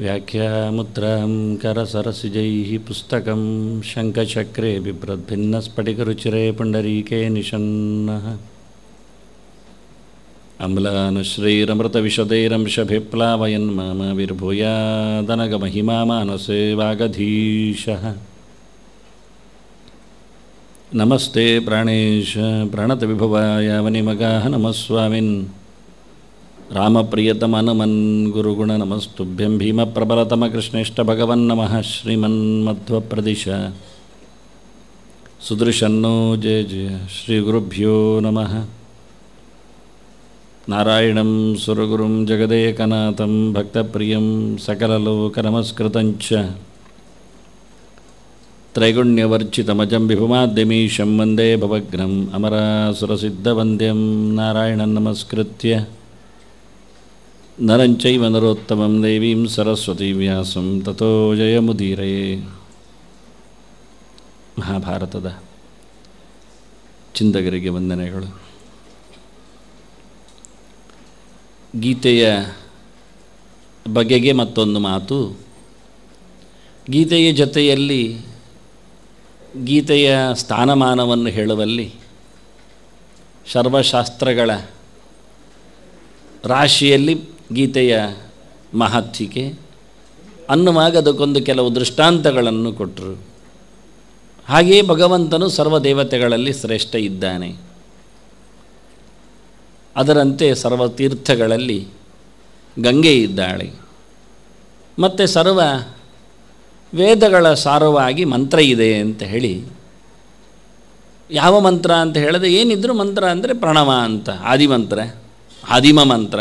व्याख्यामुद्रां करसरसिजैः पुस्तकं शङ्खचक्रे बिभ्रद्भिन्नस्फटिकरुचिरे पुण्डरीके निषन्नः अम्लानुश्रैरमृतविशदैरंशभिप्लावयन् मामाविर्भूयादनगमहिमा मानसे वागधीशः नमस्ते प्राणेश प्रणतविभवाय वनिमगाः नमः स्वामिन् रामप्रियतमनुमन्गुरुगुणनमस्तुभ्यं भीमप्रबलतमकृष्णेष्टभगवन्नमः श्रीमन्मध्वप्रदिश सुदृशन्नो जय जय श्रीगुरुभ्यो नमः नारायणं सुरगुरुं जगदेकनाथं भक्तप्रियं सकललोकनमस्कृतञ्च च ತ್ರೈಗುಣ್ಯವರ್ಚಿತಮಜಂ ವಿಭುಮಾಧ್ಯಮೀಶಂ ವಂದೇ ಭವ್ನಂ ಅಮರಾಸುರಸಿಂದ್ಯ ನಾರಾಯಣ ನಮಸ್ಕೃತ್ಯ ನರಂಚೈವನರೋತ್ತಮಂ ವ್ಯಾಸಂ ಸರಸ್ವತಿವ್ಯಾಸ ತತೋ ಮುದೀರೇ ಮಹಾಭಾರತದ ಚಿಂತಗರಿಗೆ ವಂದನೆಗಳು ಗೀತೆಯ ಬಗೆಗೆ ಮತ್ತೊಂದು ಮಾತು ಗೀತೆಯ ಜೊತೆಯಲ್ಲಿ ಗೀತೆಯ ಸ್ಥಾನಮಾನವನ್ನು ಹೇಳುವಲ್ಲಿ ಸರ್ವಶಾಸ್ತ್ರಗಳ ರಾಶಿಯಲ್ಲಿ ಗೀತೆಯ ಮಹತ್ವಿಕೆ ಅನ್ನುವಾಗ ಅದಕ್ಕೊಂದು ಕೆಲವು ದೃಷ್ಟಾಂತಗಳನ್ನು ಕೊಟ್ಟರು ಹಾಗೆಯೇ ಭಗವಂತನು ಸರ್ವ ದೇವತೆಗಳಲ್ಲಿ ಶ್ರೇಷ್ಠ ಇದ್ದಾನೆ ಅದರಂತೆ ಸರ್ವತೀರ್ಥಗಳಲ್ಲಿ ಗಂಗೆ ಇದ್ದಾಳೆ ಮತ್ತು ಸರ್ವ ವೇದಗಳ ಸಾರವಾಗಿ ಮಂತ್ರ ಇದೆ ಅಂತ ಹೇಳಿ ಯಾವ ಮಂತ್ರ ಅಂತ ಹೇಳದೆ ಏನಿದ್ರು ಮಂತ್ರ ಅಂದರೆ ಪ್ರಣವ ಅಂತ ಆದಿಮಂತ್ರ ಆದಿಮ ಮಂತ್ರ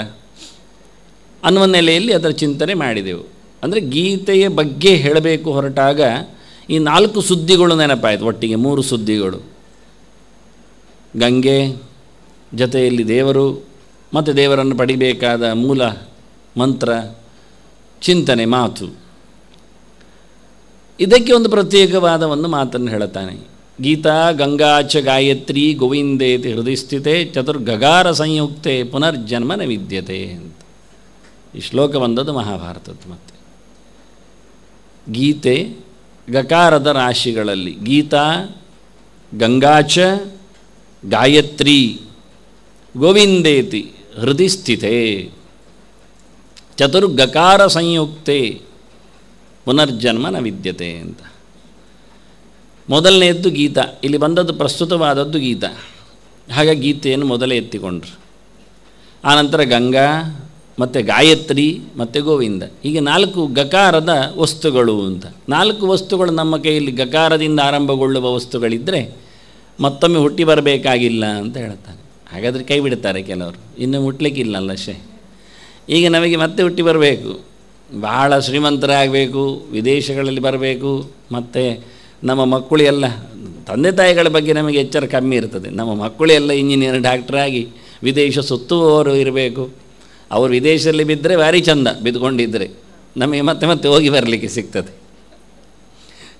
ಅನ್ನುವ ನೆಲೆಯಲ್ಲಿ ಅದರ ಚಿಂತನೆ ಮಾಡಿದೆವು ಅಂದರೆ ಗೀತೆಯ ಬಗ್ಗೆ ಹೇಳಬೇಕು ಹೊರಟಾಗ ಈ ನಾಲ್ಕು ಸುದ್ದಿಗಳು ನೆನಪಾಯಿತು ಒಟ್ಟಿಗೆ ಮೂರು ಸುದ್ದಿಗಳು ಗಂಗೆ ಜೊತೆಯಲ್ಲಿ ದೇವರು ಮತ್ತು ದೇವರನ್ನು ಪಡಿಬೇಕಾದ ಮೂಲ ಮಂತ್ರ ಚಿಂತನೆ ಮಾತು ಇದಕ್ಕೆ ಒಂದು ಪ್ರತ್ಯೇಕವಾದ ಒಂದು ಮಾತನ್ನು ಹೇಳುತ್ತಾನೆ ಗೀತಾ ಗಂಗಾಚ ಗಾಯತ್ರಿ ಗೋವಿಂದೇತಿ ಹೃದಯಸ್ಥಿತೆ ಚತುರ್ಗಗಾರ ಸಂಯುಕ್ತೆ ಪುನರ್ಜನ್ಮ ವಿದ್ಯತೆ ಅಂತ ಈ ಶ್ಲೋಕ ಬಂದದ್ದು ಮಹಾಭಾರತದ ಮತ್ತೆ ಗೀತೆ ಗಕಾರದ ರಾಶಿಗಳಲ್ಲಿ ಗೀತಾ ಗಂಗಾಚ ಗಾಯತ್ರಿ ಗೋವಿಂದೇತಿ ಹೃದಯಸ್ಥಿತೆ ಚತುರ್ಗಕಾರ ಸಂಯುಕ್ತೆ ಪುನರ್ಜನ್ಮ ನ ವಿದ್ಯತೆ ಅಂತ ಮೊದಲನೆಯದ್ದು ಗೀತ ಇಲ್ಲಿ ಬಂದದ್ದು ಪ್ರಸ್ತುತವಾದದ್ದು ಗೀತ ಹಾಗೆ ಗೀತೆಯನ್ನು ಮೊದಲೇ ಎತ್ತಿಕೊಂಡ್ರು ಆನಂತರ ಗಂಗಾ ಮತ್ತು ಗಾಯತ್ರಿ ಮತ್ತು ಗೋವಿಂದ ಹೀಗೆ ನಾಲ್ಕು ಗಕಾರದ ವಸ್ತುಗಳು ಅಂತ ನಾಲ್ಕು ವಸ್ತುಗಳು ನಮ್ಮ ಕೈಯಲ್ಲಿ ಗಕಾರದಿಂದ ಆರಂಭಗೊಳ್ಳುವ ವಸ್ತುಗಳಿದ್ದರೆ ಮತ್ತೊಮ್ಮೆ ಹುಟ್ಟಿ ಬರಬೇಕಾಗಿಲ್ಲ ಅಂತ ಹೇಳ್ತಾನೆ ಹಾಗಾದರೆ ಕೈ ಬಿಡ್ತಾರೆ ಕೆಲವರು ಇನ್ನೂ ಮುಟ್ಲಿಕ್ಕಿಲ್ಲ ಶೇ ಈಗ ನಮಗೆ ಮತ್ತೆ ಹುಟ್ಟಿ ಬರಬೇಕು ಭಾಳ ಶ್ರೀಮಂತರಾಗಬೇಕು ವಿದೇಶಗಳಲ್ಲಿ ಬರಬೇಕು ಮತ್ತು ನಮ್ಮ ಮಕ್ಕಳು ಎಲ್ಲ ತಂದೆ ತಾಯಿಗಳ ಬಗ್ಗೆ ನಮಗೆ ಎಚ್ಚರ ಕಮ್ಮಿ ಇರ್ತದೆ ನಮ್ಮ ಮಕ್ಕಳು ಎಲ್ಲ ಇಂಜಿನಿಯರ್ ಡಾಕ್ಟ್ರಾಗಿ ವಿದೇಶ ಸುತ್ತುವವರು ಇರಬೇಕು ಅವರು ವಿದೇಶದಲ್ಲಿ ಬಿದ್ದರೆ ಭಾರಿ ಚಂದ ಬಿದ್ದುಕೊಂಡಿದ್ದರೆ ನಮಗೆ ಮತ್ತೆ ಮತ್ತೆ ಹೋಗಿ ಬರಲಿಕ್ಕೆ ಸಿಗ್ತದೆ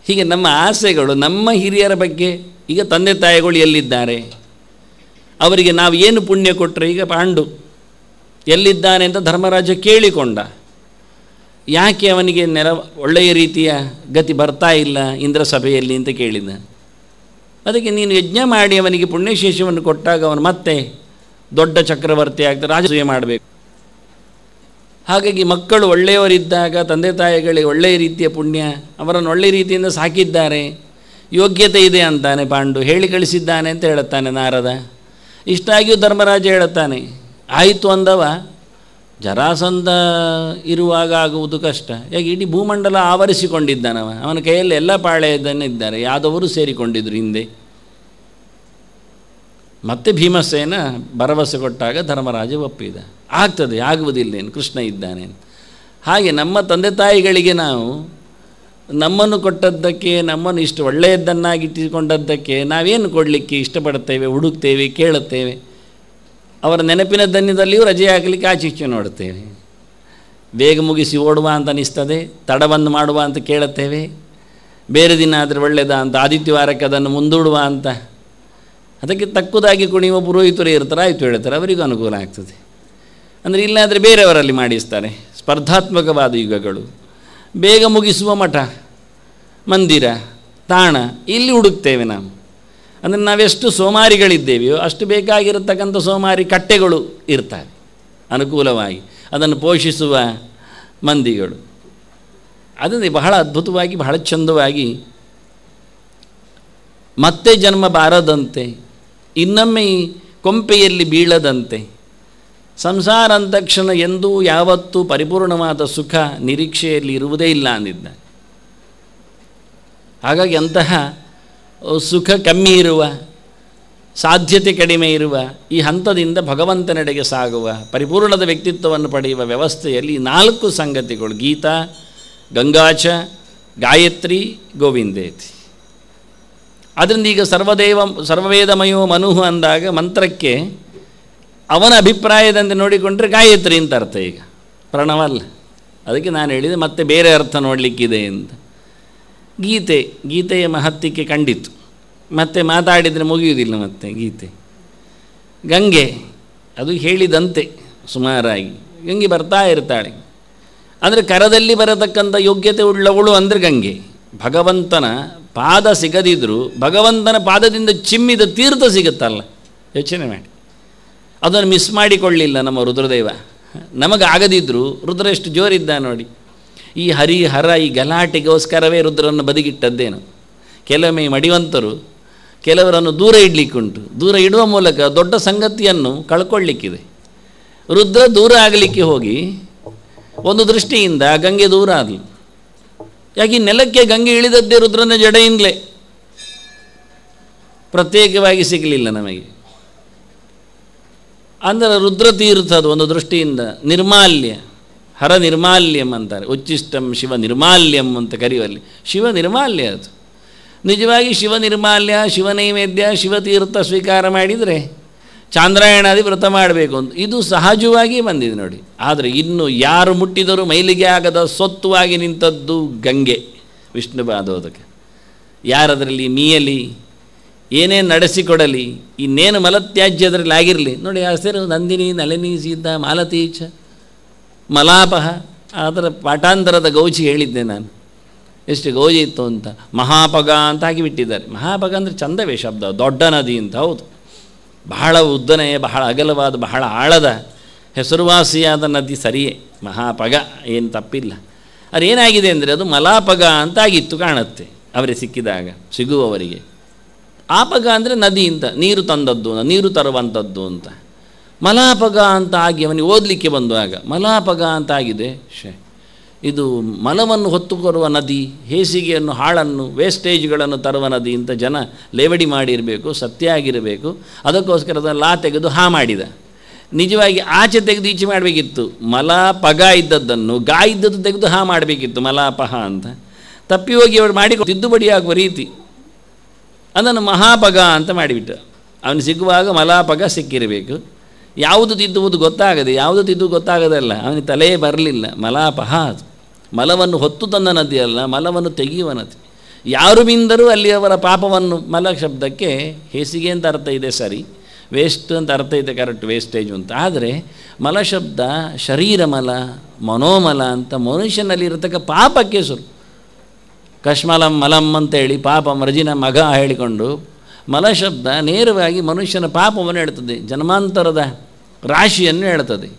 ಹೀಗೆ ನಮ್ಮ ಆಸೆಗಳು ನಮ್ಮ ಹಿರಿಯರ ಬಗ್ಗೆ ಈಗ ತಂದೆ ತಾಯಿಗಳು ಎಲ್ಲಿದ್ದಾರೆ ಅವರಿಗೆ ನಾವು ಏನು ಪುಣ್ಯ ಕೊಟ್ಟರೆ ಈಗ ಪಾಂಡು ಎಲ್ಲಿದ್ದಾನೆ ಅಂತ ಧರ್ಮರಾಜ ಕೇಳಿಕೊಂಡ ಯಾಕೆ ಅವನಿಗೆ ನೆರ ಒಳ್ಳೆಯ ರೀತಿಯ ಗತಿ ಬರ್ತಾ ಇಲ್ಲ ಇಂದ್ರ ಸಭೆಯಲ್ಲಿ ಅಂತ ಕೇಳಿದ ಅದಕ್ಕೆ ನೀನು ಯಜ್ಞ ಮಾಡಿ ಅವನಿಗೆ ಪುಣ್ಯಶೇಷವನ್ನು ಕೊಟ್ಟಾಗ ಅವನು ಮತ್ತೆ ದೊಡ್ಡ ಚಕ್ರವರ್ತಿ ಆಗ್ತಾ ರಾಜಸೂಯ ಮಾಡಬೇಕು ಹಾಗಾಗಿ ಮಕ್ಕಳು ಒಳ್ಳೆಯವರಿದ್ದಾಗ ತಂದೆ ತಾಯಿಗಳಿಗೆ ಒಳ್ಳೆಯ ರೀತಿಯ ಪುಣ್ಯ ಅವರನ್ನು ಒಳ್ಳೆಯ ರೀತಿಯಿಂದ ಸಾಕಿದ್ದಾರೆ ಯೋಗ್ಯತೆ ಇದೆ ಅಂತಾನೆ ಪಾಂಡು ಹೇಳಿ ಕಳಿಸಿದ್ದಾನೆ ಅಂತ ಹೇಳುತ್ತಾನೆ ನಾರದ ಇಷ್ಟಾಗಿಯೂ ಧರ್ಮರಾಜ ಹೇಳುತ್ತಾನೆ ಆಯಿತು ಅಂದವ ಜರಾಸಂಧ ಇರುವಾಗ ಆಗುವುದು ಕಷ್ಟ ಯಾಕೆ ಇಡೀ ಭೂಮಂಡಲ ಆವರಿಸಿಕೊಂಡಿದ್ದಾನವ ಅವನ ಕೈಯಲ್ಲಿ ಎಲ್ಲ ಇದ್ದಾರೆ ಯಾದವರು ಸೇರಿಕೊಂಡಿದ್ದರು ಹಿಂದೆ ಮತ್ತೆ ಭೀಮಸೇನ ಭರವಸೆ ಕೊಟ್ಟಾಗ ಧರ್ಮರಾಜ ಒಪ್ಪಿದ ಆಗ್ತದೆ ಆಗುವುದಿಲ್ಲ ಏನು ಕೃಷ್ಣ ಇದ್ದಾನೆ ಹಾಗೆ ನಮ್ಮ ತಂದೆ ತಾಯಿಗಳಿಗೆ ನಾವು ನಮ್ಮನ್ನು ಕೊಟ್ಟದ್ದಕ್ಕೆ ನಮ್ಮನ್ನು ಇಷ್ಟು ಒಳ್ಳೆಯದನ್ನಾಗಿಟ್ಟಿಸಿಕೊಂಡದ್ದಕ್ಕೆ ನಾವೇನು ಕೊಡಲಿಕ್ಕೆ ಇಷ್ಟಪಡುತ್ತೇವೆ ಹುಡುಕ್ತೇವೆ ಕೇಳುತ್ತೇವೆ ಅವರ ನೆನಪಿನ ದನ್ಯದಲ್ಲಿಯೂ ರಜೆ ಹಾಕಲಿಕ್ಕೆ ಆಚೀಚೆ ನೋಡುತ್ತೇವೆ ಬೇಗ ಮುಗಿಸಿ ಓಡುವ ಅಂತ ಅನಿಸ್ತದೆ ತಡವನ್ನು ಮಾಡುವ ಅಂತ ಕೇಳುತ್ತೇವೆ ಬೇರೆ ದಿನ ಆದರೆ ಒಳ್ಳೆಯದ ಅಂತ ಆದಿತ್ಯವಾರಕ್ಕೆ ಅದನ್ನು ಮುಂದೂಡುವ ಅಂತ ಅದಕ್ಕೆ ತಕ್ಕುದಾಗಿ ಕುಣಿಯುವ ಪುರೋಹಿತರು ಇರ್ತಾರೆ ಆಯಿತು ಹೇಳ್ತಾರೆ ಅವರಿಗೂ ಅನುಕೂಲ ಆಗ್ತದೆ ಅಂದರೆ ಇಲ್ಲಾದರೆ ಬೇರೆಯವರಲ್ಲಿ ಮಾಡಿಸ್ತಾರೆ ಸ್ಪರ್ಧಾತ್ಮಕವಾದ ಯುಗಗಳು ಬೇಗ ಮುಗಿಸುವ ಮಠ ಮಂದಿರ ತಾಣ ಇಲ್ಲಿ ಹುಡುಕ್ತೇವೆ ನಾವು ಅಂದರೆ ನಾವೆಷ್ಟು ಸೋಮಾರಿಗಳಿದ್ದೇವೆಯೋ ಅಷ್ಟು ಬೇಕಾಗಿರತಕ್ಕಂಥ ಸೋಮಾರಿ ಕಟ್ಟೆಗಳು ಇರ್ತವೆ ಅನುಕೂಲವಾಗಿ ಅದನ್ನು ಪೋಷಿಸುವ ಮಂದಿಗಳು ಅದನ್ನೇ ಬಹಳ ಅದ್ಭುತವಾಗಿ ಬಹಳ ಚಂದವಾಗಿ ಮತ್ತೆ ಜನ್ಮ ಬಾರದಂತೆ ಇನ್ನೊಮ್ಮೆ ಕೊಂಪೆಯಲ್ಲಿ ಬೀಳದಂತೆ ಸಂಸಾರ ಅಂತಕ್ಷಣ ಎಂದೂ ಯಾವತ್ತೂ ಪರಿಪೂರ್ಣವಾದ ಸುಖ ನಿರೀಕ್ಷೆಯಲ್ಲಿ ಇರುವುದೇ ಇಲ್ಲ ಅಂದಿದ್ದ ಹಾಗಾಗಿ ಅಂತಹ ಸುಖ ಕಮ್ಮಿ ಇರುವ ಸಾಧ್ಯತೆ ಕಡಿಮೆ ಇರುವ ಈ ಹಂತದಿಂದ ಭಗವಂತನೆಡೆಗೆ ಸಾಗುವ ಪರಿಪೂರ್ಣದ ವ್ಯಕ್ತಿತ್ವವನ್ನು ಪಡೆಯುವ ವ್ಯವಸ್ಥೆಯಲ್ಲಿ ನಾಲ್ಕು ಸಂಗತಿಗಳು ಗೀತಾ ಗಂಗಾಚ ಗಾಯತ್ರಿ ಗೋವಿಂದೇತಿ ಅದರಿಂದ ಈಗ ಸರ್ವದೇವ ಸರ್ವವೇದಮಯೋ ಮನುಹು ಅಂದಾಗ ಮಂತ್ರಕ್ಕೆ ಅವನ ಅಭಿಪ್ರಾಯದಂತೆ ನೋಡಿಕೊಂಡ್ರೆ ಗಾಯತ್ರಿ ಅಂತ ಅರ್ಥ ಈಗ ಪ್ರಣವಲ್ಲ ಅದಕ್ಕೆ ನಾನು ಹೇಳಿದೆ ಮತ್ತೆ ಬೇರೆ ಅರ್ಥ ನೋಡಲಿಕ್ಕಿದೆ ಅಂತ ಗೀತೆ ಗೀತೆಯ ಮಹತ್ತಿಕೆ ಕಂಡಿತು ಮತ್ತೆ ಮಾತಾಡಿದರೆ ಮುಗಿಯುವುದಿಲ್ಲ ಮತ್ತೆ ಗೀತೆ ಗಂಗೆ ಅದು ಹೇಳಿದಂತೆ ಸುಮಾರಾಗಿ ಗಂಗೆ ಬರ್ತಾ ಇರ್ತಾಳೆ ಅಂದರೆ ಕರದಲ್ಲಿ ಬರತಕ್ಕಂಥ ಯೋಗ್ಯತೆ ಉಳ್ಳವಳು ಅಂದರೆ ಗಂಗೆ ಭಗವಂತನ ಪಾದ ಸಿಗದಿದ್ದರೂ ಭಗವಂತನ ಪಾದದಿಂದ ಚಿಮ್ಮಿದ ತೀರ್ಥ ಸಿಗುತ್ತಲ್ಲ ಯೋಚನೆ ಮಾಡಿ ಅದನ್ನು ಮಿಸ್ ಮಾಡಿಕೊಳ್ಳಿಲ್ಲ ನಮ್ಮ ರುದ್ರದೇವ ನಮಗಾಗದಿದ್ದರೂ ರುದ್ರ ಎಷ್ಟು ಜೋರಿದ್ದ ನೋಡಿ ಈ ಹರಿ ಹರ ಈ ಗಲಾಟೆಗೋಸ್ಕರವೇ ರುದ್ರನ್ನು ಬದಿಗಿಟ್ಟದ್ದೇನು ಕೆಲವೊಮ್ಮೆ ಮಡಿವಂತರು ಕೆಲವರನ್ನು ದೂರ ಇಡಲಿಕ್ಕುಂಟು ದೂರ ಇಡುವ ಮೂಲಕ ದೊಡ್ಡ ಸಂಗತಿಯನ್ನು ಕಳ್ಕೊಳ್ಳಿಕ್ಕಿದೆ ರುದ್ರ ದೂರ ಆಗಲಿಕ್ಕೆ ಹೋಗಿ ಒಂದು ದೃಷ್ಟಿಯಿಂದ ಗಂಗೆ ದೂರ ಆಗಲಿ ಯಾಕೆ ನೆಲಕ್ಕೆ ಗಂಗೆ ಇಳಿದದ್ದೇ ರುದ್ರನ ಜಡೆಯಿಂದಲೇ ಪ್ರತ್ಯೇಕವಾಗಿ ಸಿಗಲಿಲ್ಲ ನಮಗೆ ಅಂದರೆ ರುದ್ರತೀರ್ಥದ ಅದು ಒಂದು ದೃಷ್ಟಿಯಿಂದ ನಿರ್ಮಾಲ್ಯ ಹರ ನಿರ್ಮಾಲ್ಯಂ ಅಂತಾರೆ ಉಚ್ಚಿಷ್ಟಂ ಶಿವ ನಿರ್ಮಾಲ್ಯಂ ಅಂತ ಕರೆಯುವಲ್ಲಿ ಶಿವ ನಿರ್ಮಾಲ್ಯ ಅದು ನಿಜವಾಗಿ ಶಿವ ನಿರ್ಮಾಲ್ಯ ಶಿವ ನೈವೇದ್ಯ ಶಿವತೀರ್ಥ ಸ್ವೀಕಾರ ಮಾಡಿದರೆ ಚಾಂದ್ರಾಯಣಾದಿ ವ್ರತ ಮಾಡಬೇಕು ಅಂತ ಇದು ಸಹಜವಾಗಿ ಬಂದಿದೆ ನೋಡಿ ಆದರೆ ಇನ್ನು ಯಾರು ಮುಟ್ಟಿದರೂ ಮೈಲಿಗೆ ಆಗದ ಸೊತ್ತುವಾಗಿ ನಿಂತದ್ದು ಗಂಗೆ ವಿಷ್ಣು ಬಾಧೋದಕ್ಕೆ ಯಾರದರಲ್ಲಿ ಮೀಯಲಿ ಏನೇನು ನಡೆಸಿಕೊಡಲಿ ಇನ್ನೇನು ಮಲತ್ಯಾಜ್ಯದರಲ್ಲಿ ಆಗಿರಲಿ ನೋಡಿ ಹಸಿರು ನಂದಿನಿ ನಳಿನಿ ಸೀತಾ ಮಾಲತೀಚ ಮಲಾಪಹ ಅದರ ಪಾಠಾಂತರದ ಗೌಜಿ ಹೇಳಿದ್ದೆ ನಾನು ಎಷ್ಟು ಗೌಜಿ ಇತ್ತು ಅಂತ ಮಹಾಪಗ ಅಂತ ಆಗಿಬಿಟ್ಟಿದ್ದಾರೆ ಮಹಾಪಗ ಅಂದರೆ ಚಂದವೇ ಶಬ್ದ ದೊಡ್ಡ ನದಿ ಅಂತ ಹೌದು ಬಹಳ ಉದ್ದನೆಯ ಬಹಳ ಅಗಲವಾದ ಬಹಳ ಆಳದ ಹೆಸರುವಾಸಿಯಾದ ನದಿ ಸರಿಯೇ ಮಹಾಪಗ ಏನು ತಪ್ಪಿಲ್ಲ ಅದು ಏನಾಗಿದೆ ಅಂದರೆ ಅದು ಮಲಾಪಗ ಅಂತಾಗಿತ್ತು ಕಾಣುತ್ತೆ ಅವರೇ ಸಿಕ್ಕಿದಾಗ ಸಿಗುವವರಿಗೆ ಆಪಗ ಅಂದರೆ ನದಿಯಿಂದ ನೀರು ತಂದದ್ದು ನೀರು ತರುವಂಥದ್ದು ಅಂತ ಮಲಾಪಗ ಅಂತ ಆಗಿ ಅವನಿಗೆ ಓದಲಿಕ್ಕೆ ಬಂದಾಗ ಮಲಾಪಗ ಅಂತ ಆಗಿದೆ ಶೇ ಇದು ಮಲವನ್ನು ಹೊತ್ತುಕೊರುವ ನದಿ ಹೇಸಿಗೆಯನ್ನು ಹಾಳನ್ನು ವೇಸ್ಟೇಜ್ಗಳನ್ನು ತರುವ ನದಿ ಅಂತ ಜನ ಲೇವಡಿ ಮಾಡಿರಬೇಕು ಸತ್ಯ ಆಗಿರಬೇಕು ಅದಕ್ಕೋಸ್ಕರ ಅದನ್ನು ಲಾ ತೆಗೆದು ಹಾ ಮಾಡಿದ ನಿಜವಾಗಿ ಆಚೆ ತೆಗೆದು ಈಚೆ ಮಾಡಬೇಕಿತ್ತು ಮಲಾಪಗ ಪಗ ಇದ್ದದ್ದನ್ನು ಗಾ ಇದ್ದದ್ದು ತೆಗೆದು ಹಾ ಮಾಡಬೇಕಿತ್ತು ಮಲಾಪಹ ಅಂತ ತಪ್ಪಿ ಹೋಗಿ ಅವರು ಮಾಡಿ ತಿದ್ದುಪಡಿ ಆಗುವ ರೀತಿ ಅದನ್ನು ಮಹಾಪಗ ಅಂತ ಮಾಡಿಬಿಟ್ಟ ಅವನು ಸಿಗುವಾಗ ಮಲಾಪಗ ಸಿಕ್ಕಿರಬೇಕು ಯಾವುದು ತಿದ್ದುವುದು ಗೊತ್ತಾಗದೆ ಯಾವುದು ತಿದ್ದು ಗೊತ್ತಾಗದಲ್ಲ ಅವನಿಗೆ ತಲೆಯೇ ಬರಲಿಲ್ಲ ಅದು ಮಲವನ್ನು ಹೊತ್ತು ತಂದ ನದಿಯಲ್ಲ ಮಲವನ್ನು ತೆಗೆಯುವ ನದಿ ಯಾರು ಮಿಂದರೂ ಅಲ್ಲಿಯವರ ಪಾಪವನ್ನು ಮಲ ಶಬ್ದಕ್ಕೆ ಹೇಸಿಗೆ ಅಂತ ಅರ್ಥ ಇದೆ ಸರಿ ವೇಸ್ಟ್ ಅಂತ ಅರ್ಥ ಇದೆ ಕರೆಕ್ಟ್ ವೇಸ್ಟೇಜ್ ಅಂತ ಆದರೆ ಮಲಶಬ್ದ ಶರೀರ ಮಲ ಮನೋಮಲ ಅಂತ ಮನುಷ್ಯನಲ್ಲಿ ಇರತಕ್ಕ ಪಾಪಕ್ಕೆ ಸುರು ಕಶ್ಮಲಂ ಮಲಂ ಅಂತೇಳಿ ಪಾಪ ಮರಜಿನ ಮಗ ಹೇಳಿಕೊಂಡು ಮಲಶಬ್ದ ನೇರವಾಗಿ ಮನುಷ್ಯನ ಪಾಪವನ್ನು ಹೇಳ್ತದೆ ಜನ್ಮಾಂತರದ ರಾಶಿಯನ್ನು ಹೇಳ್ತದೆ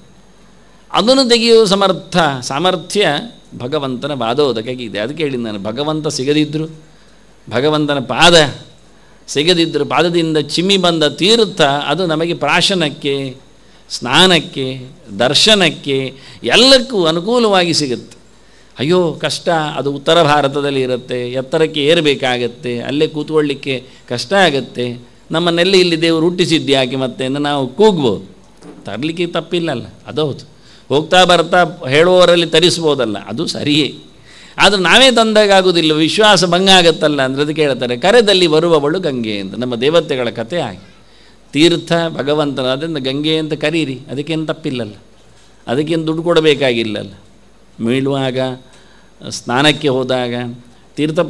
ಅದನ್ನು ತೆಗೆಯುವ ಸಮರ್ಥ ಸಾಮರ್ಥ್ಯ ಭಗವಂತನ ಇದೆ ಅದಕ್ಕೆ ಹೇಳಿದ್ದು ನಾನು ಭಗವಂತ ಸಿಗದಿದ್ದರು ಭಗವಂತನ ಪಾದ ಸಿಗದಿದ್ದರು ಪಾದದಿಂದ ಚಿಮ್ಮಿ ಬಂದ ತೀರ್ಥ ಅದು ನಮಗೆ ಪ್ರಾಶನಕ್ಕೆ ಸ್ನಾನಕ್ಕೆ ದರ್ಶನಕ್ಕೆ ಎಲ್ಲಕ್ಕೂ ಅನುಕೂಲವಾಗಿ ಸಿಗುತ್ತೆ ಅಯ್ಯೋ ಕಷ್ಟ ಅದು ಉತ್ತರ ಭಾರತದಲ್ಲಿ ಇರುತ್ತೆ ಎತ್ತರಕ್ಕೆ ಏರಬೇಕಾಗತ್ತೆ ಅಲ್ಲೇ ಕೂತ್ಕೊಳ್ಳಿಕ್ಕೆ ಕಷ್ಟ ಆಗುತ್ತೆ ನಮ್ಮನ್ನೆಲ್ಲಿ ಇಲ್ಲಿ ದೇವರು ಯಾಕೆ ಮತ್ತೆ ನಾವು ಕೂಗ್ಬೋದು ತರಲಿಕ್ಕೆ ತಪ್ಪಿಲ್ಲಲ್ಲ ಅದು ಹೌದು ಹೋಗ್ತಾ ಬರ್ತಾ ಹೇಳುವವರಲ್ಲಿ ತರಿಸ್ಬೋದಲ್ಲ ಅದು ಸರಿಯೇ ಆದರೆ ನಾವೇ ತಂದಾಗುವುದಿಲ್ಲ ವಿಶ್ವಾಸ ಭಂಗ ಆಗುತ್ತಲ್ಲ ಅಂದರೆ ಅದಕ್ಕೆ ಹೇಳ್ತಾರೆ ಕರೆದಲ್ಲಿ ಬರುವವಳು ಗಂಗೆ ಅಂತ ನಮ್ಮ ದೇವತೆಗಳ ಕಥೆ ಆಗಿ ತೀರ್ಥ ಭಗವಂತನ ಅದರಿಂದ ಗಂಗೆ ಅಂತ ಕರೀರಿ ಅದಕ್ಕೇನು ತಪ್ಪಿಲ್ಲಲ್ಲ ಅದಕ್ಕೇನು ದುಡ್ಡು ಕೊಡಬೇಕಾಗಿಲ್ಲಲ್ಲ ಮೀಳುವಾಗ ಸ್ನಾನಕ್ಕೆ ಹೋದಾಗ ತೀರ್ಥ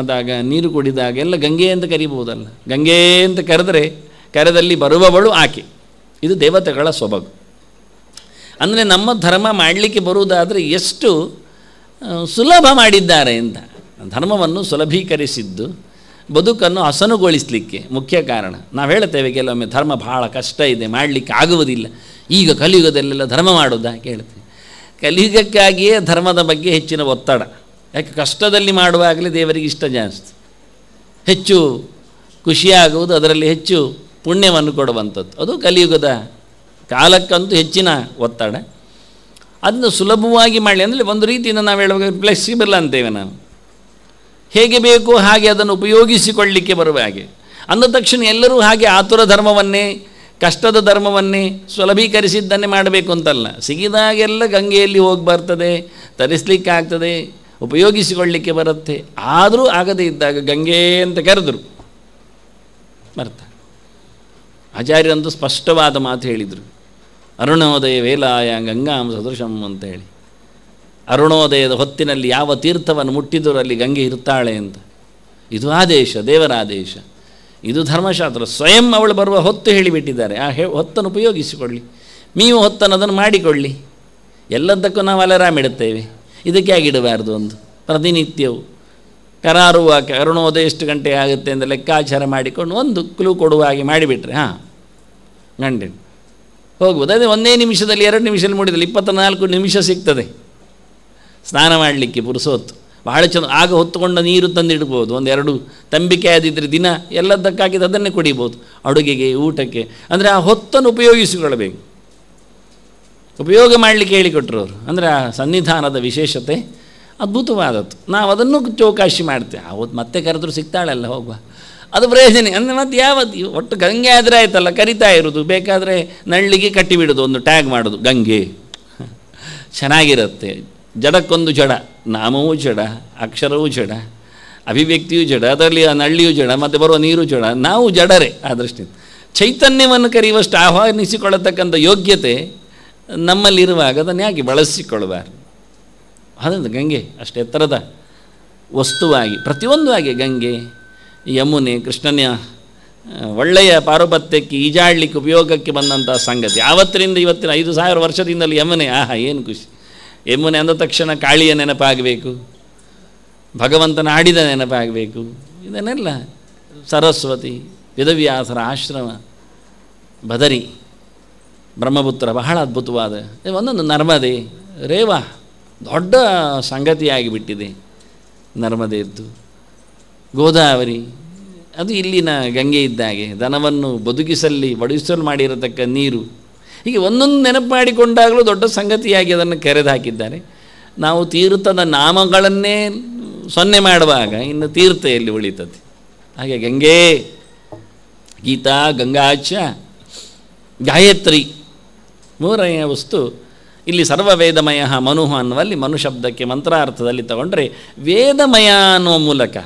ಆದಾಗ ನೀರು ಕುಡಿದಾಗ ಎಲ್ಲ ಗಂಗೆ ಅಂತ ಕರಿಬೋದಲ್ಲ ಗಂಗೆ ಅಂತ ಕರೆದರೆ ಕರೆದಲ್ಲಿ ಬರುವವಳು ಆಕೆ ಇದು ದೇವತೆಗಳ ಸೊಬಗು ಅಂದರೆ ನಮ್ಮ ಧರ್ಮ ಮಾಡಲಿಕ್ಕೆ ಬರುವುದಾದರೆ ಎಷ್ಟು ಸುಲಭ ಮಾಡಿದ್ದಾರೆ ಅಂತ ಧರ್ಮವನ್ನು ಸುಲಭೀಕರಿಸಿದ್ದು ಬದುಕನ್ನು ಹಸನುಗೊಳಿಸಲಿಕ್ಕೆ ಮುಖ್ಯ ಕಾರಣ ನಾವು ಹೇಳ್ತೇವೆ ಕೆಲವೊಮ್ಮೆ ಧರ್ಮ ಬಹಳ ಕಷ್ಟ ಇದೆ ಮಾಡಲಿಕ್ಕೆ ಆಗುವುದಿಲ್ಲ ಈಗ ಕಲಿಯುಗದಲ್ಲೆಲ್ಲ ಧರ್ಮ ಮಾಡೋದಾ ಕೇಳ್ತೇವೆ ಕಲಿಯುಗಕ್ಕಾಗಿಯೇ ಧರ್ಮದ ಬಗ್ಗೆ ಹೆಚ್ಚಿನ ಒತ್ತಡ ಯಾಕೆ ಕಷ್ಟದಲ್ಲಿ ಮಾಡುವಾಗಲೇ ದೇವರಿಗೆ ಇಷ್ಟ ಜಾಸ್ತಿ ಹೆಚ್ಚು ಖುಷಿಯಾಗುವುದು ಅದರಲ್ಲಿ ಹೆಚ್ಚು ಪುಣ್ಯವನ್ನು ಕೊಡುವಂಥದ್ದು ಅದು ಕಲಿಯುಗದ ಕಾಲಕ್ಕಂತೂ ಹೆಚ್ಚಿನ ಒತ್ತಡ ಅದನ್ನು ಸುಲಭವಾಗಿ ಮಾಡಲಿ ಅಂದರೆ ಒಂದು ರೀತಿಯಿಂದ ನಾವು ಹೇಳುವಾಗ ಫ್ಲೆಕ್ಸಿಬಲ್ ಅಂತೇವೆ ನಾವು ಹೇಗೆ ಬೇಕೋ ಹಾಗೆ ಅದನ್ನು ಉಪಯೋಗಿಸಿಕೊಳ್ಳಲಿಕ್ಕೆ ಬರುವ ಹಾಗೆ ಅಂದ ತಕ್ಷಣ ಎಲ್ಲರೂ ಹಾಗೆ ಆತುರ ಧರ್ಮವನ್ನೇ ಕಷ್ಟದ ಧರ್ಮವನ್ನೇ ಸುಲಭೀಕರಿಸಿದ್ದನ್ನೇ ಮಾಡಬೇಕು ಅಂತಲ್ಲ ಸಿಗಿದಾಗೆಲ್ಲ ಗಂಗೆಯಲ್ಲಿ ಹೋಗಿ ಬರ್ತದೆ ತರಿಸಲಿಕ್ಕಾಗ್ತದೆ ಉಪಯೋಗಿಸಿಕೊಳ್ಳಲಿಕ್ಕೆ ಬರುತ್ತೆ ಆದರೂ ಆಗದೇ ಇದ್ದಾಗ ಗಂಗೆ ಅಂತ ಕರೆದರು ಬರ್ತ ಆಚಾರ್ಯರಂತೂ ಸ್ಪಷ್ಟವಾದ ಮಾತು ಹೇಳಿದರು ಅರುಣೋದಯ ವೇಲಾಯ ಗಂಗಾಂ ಸದೃಶಂ ಅಂತ ಹೇಳಿ ಅರುಣೋದಯದ ಹೊತ್ತಿನಲ್ಲಿ ಯಾವ ತೀರ್ಥವನ್ನು ಮುಟ್ಟಿದರೂ ಅಲ್ಲಿ ಗಂಗೆ ಇರುತ್ತಾಳೆ ಅಂತ ಇದು ಆದೇಶ ದೇವರ ಆದೇಶ ಇದು ಧರ್ಮಶಾಸ್ತ್ರ ಸ್ವಯಂ ಅವಳು ಬರುವ ಹೊತ್ತು ಹೇಳಿಬಿಟ್ಟಿದ್ದಾರೆ ಆ ಹೊತ್ತನ್ನು ಉಪಯೋಗಿಸಿಕೊಳ್ಳಿ ನೀವು ಹೊತ್ತನ್ನು ಅದನ್ನು ಮಾಡಿಕೊಳ್ಳಿ ಎಲ್ಲದಕ್ಕೂ ನಾವು ಅಲರಾಮ್ ಇಡುತ್ತೇವೆ ಇದಕ್ಕೆ ಆಗಿಡಬಾರ್ದು ಒಂದು ಪ್ರತಿನಿತ್ಯವು ಕರಾರುವ ಕರುಣೋದಯ ಎಷ್ಟು ಗಂಟೆ ಆಗುತ್ತೆ ಅಂತ ಲೆಕ್ಕಾಚಾರ ಮಾಡಿಕೊಂಡು ಒಂದು ಕ್ಲೂ ಕೊಡುವ ಹಾಗೆ ಮಾಡಿಬಿಟ್ರೆ ಹಾಂ ಗಂಡಿನ ಹೋಗ್ಬೋದು ಅದೇ ಒಂದೇ ನಿಮಿಷದಲ್ಲಿ ಎರಡು ನಿಮಿಷದಲ್ಲಿ ಮೂಡಿದಲ್ಲಿ ಇಪ್ಪತ್ತನಾಲ್ಕು ನಿಮಿಷ ಸಿಗ್ತದೆ ಸ್ನಾನ ಮಾಡಲಿಕ್ಕೆ ಪುರುಸೊತ್ತು ಭಾಳ ಚಂದ ಆಗ ಹೊತ್ತುಕೊಂಡ ನೀರು ತಂದಿಡ್ಬೋದು ಒಂದೆರಡು ತಂಬಿಕೆ ಆದಿದ್ದರೆ ದಿನ ಎಲ್ಲದಕ್ಕಾಗಿದ್ದು ಅದನ್ನೇ ಕುಡಿಬೋದು ಅಡುಗೆಗೆ ಊಟಕ್ಕೆ ಅಂದರೆ ಆ ಹೊತ್ತನ್ನು ಉಪಯೋಗಿಸಿಕೊಳ್ಳಬೇಕು ಉಪಯೋಗ ಮಾಡಲಿಕ್ಕೆ ಹೇಳಿಕೊಟ್ರು ಅವರು ಅಂದರೆ ಆ ಸನ್ನಿಧಾನದ ವಿಶೇಷತೆ ಅದ್ಭುತವಾದದ್ದು ನಾವು ಅದನ್ನು ಚೌಕಾಶಿ ಮಾಡ್ತೇವೆ ಅವತ್ತು ಮತ್ತೆ ಕರೆದ್ರು ಸಿಗ್ತಾಳಲ್ಲ ಹೋಗುವ ಅದು ಪ್ರಯೋಜನ ಅಂದರೆ ಮತ್ತೆ ಯಾವತ್ತು ಒಟ್ಟು ಗಂಗೆ ಆದರೆ ಆಯ್ತಲ್ಲ ಕರಿತಾ ಇರೋದು ಬೇಕಾದರೆ ನಳ್ಳಿಗೆ ಕಟ್ಟಿಬಿಡೋದು ಒಂದು ಟ್ಯಾಗ್ ಮಾಡೋದು ಗಂಗೆ ಚೆನ್ನಾಗಿರುತ್ತೆ ಜಡಕ್ಕೊಂದು ಜಡ ನಾಮವೂ ಜಡ ಅಕ್ಷರವೂ ಜಡ ಅಭಿವ್ಯಕ್ತಿಯೂ ಜಡ ಅದರಲ್ಲಿ ಆ ನಳ್ಳಿಯೂ ಜಡ ಮತ್ತು ಬರುವ ನೀರು ಜಡ ನಾವು ಜಡರೇ ಆ ದೃಷ್ಟಿ ಚೈತನ್ಯವನ್ನು ಕರೆಯುವಷ್ಟು ಆಹ್ವಾನಿಸಿಕೊಳ್ಳತಕ್ಕಂಥ ಯೋಗ್ಯತೆ ನಮ್ಮಲ್ಲಿರುವಾಗ ಅದನ್ನು ಯಾಕೆ ಬಳಸಿಕೊಳ್ಳಬಾರ್ದು ಅದೊಂದು ಗಂಗೆ ಅಷ್ಟು ಎತ್ತರದ ವಸ್ತುವಾಗಿ ಆಗಿ ಗಂಗೆ ಯಮುನೆ ಕೃಷ್ಣನ ಒಳ್ಳೆಯ ಪಾರುಪತ್ಯಕ್ಕೆ ಈಜಾಡಲಿಕ್ಕೆ ಉಪಯೋಗಕ್ಕೆ ಬಂದಂಥ ಸಂಗತಿ ಆವತ್ತರಿಂದ ಇವತ್ತಿನ ಐದು ಸಾವಿರ ವರ್ಷದಿಂದಲೂ ಯಮುನೆ ಆಹಾ ಏನು ಖುಷಿ ಯಮುನೆ ಅಂದ ತಕ್ಷಣ ಕಾಳಿಯ ನೆನಪಾಗಬೇಕು ಭಗವಂತನ ಆಡಿದ ನೆನಪಾಗಬೇಕು ಇದನ್ನೆಲ್ಲ ಸರಸ್ವತಿ ವಿದವ್ಯಾಸರ ಆಶ್ರಮ ಬದರಿ ಬ್ರಹ್ಮಪುತ್ರ ಬಹಳ ಅದ್ಭುತವಾದ ಒಂದೊಂದು ನರ್ಮದೆ ರೇವಾ ದೊಡ್ಡ ಸಂಗತಿಯಾಗಿ ಬಿಟ್ಟಿದೆ ನರ್ಮದೆಯದ್ದು ಗೋದಾವರಿ ಅದು ಇಲ್ಲಿನ ಗಂಗೆ ಇದ್ದಾಗೆ ದನವನ್ನು ಬದುಕಿಸಲ್ಲಿ ಬಡಿಸಲು ಮಾಡಿರತಕ್ಕ ನೀರು ಹೀಗೆ ಒಂದೊಂದು ನೆನಪು ಮಾಡಿಕೊಂಡಾಗಲೂ ದೊಡ್ಡ ಸಂಗತಿಯಾಗಿ ಅದನ್ನು ಕರೆದು ಹಾಕಿದ್ದಾರೆ ನಾವು ತೀರ್ಥದ ನಾಮಗಳನ್ನೇ ಸೊನ್ನೆ ಮಾಡುವಾಗ ಇನ್ನು ತೀರ್ಥ ಎಲ್ಲಿ ಉಳಿತದೆ ಹಾಗೆ ಗಂಗೆ ಗೀತಾ ಗಂಗಾಚ ಗಾಯತ್ರಿ ಮೂರನೆಯ ವಸ್ತು ಇಲ್ಲಿ ಸರ್ವವೇದಮಯ ಮನು ಅನ್ನುವಲ್ಲಿ ಮನು ಶಬ್ದಕ್ಕೆ ಮಂತ್ರಾರ್ಥದಲ್ಲಿ ತಗೊಂಡ್ರೆ ವೇದಮಯ ಅನ್ನುವ ಮೂಲಕ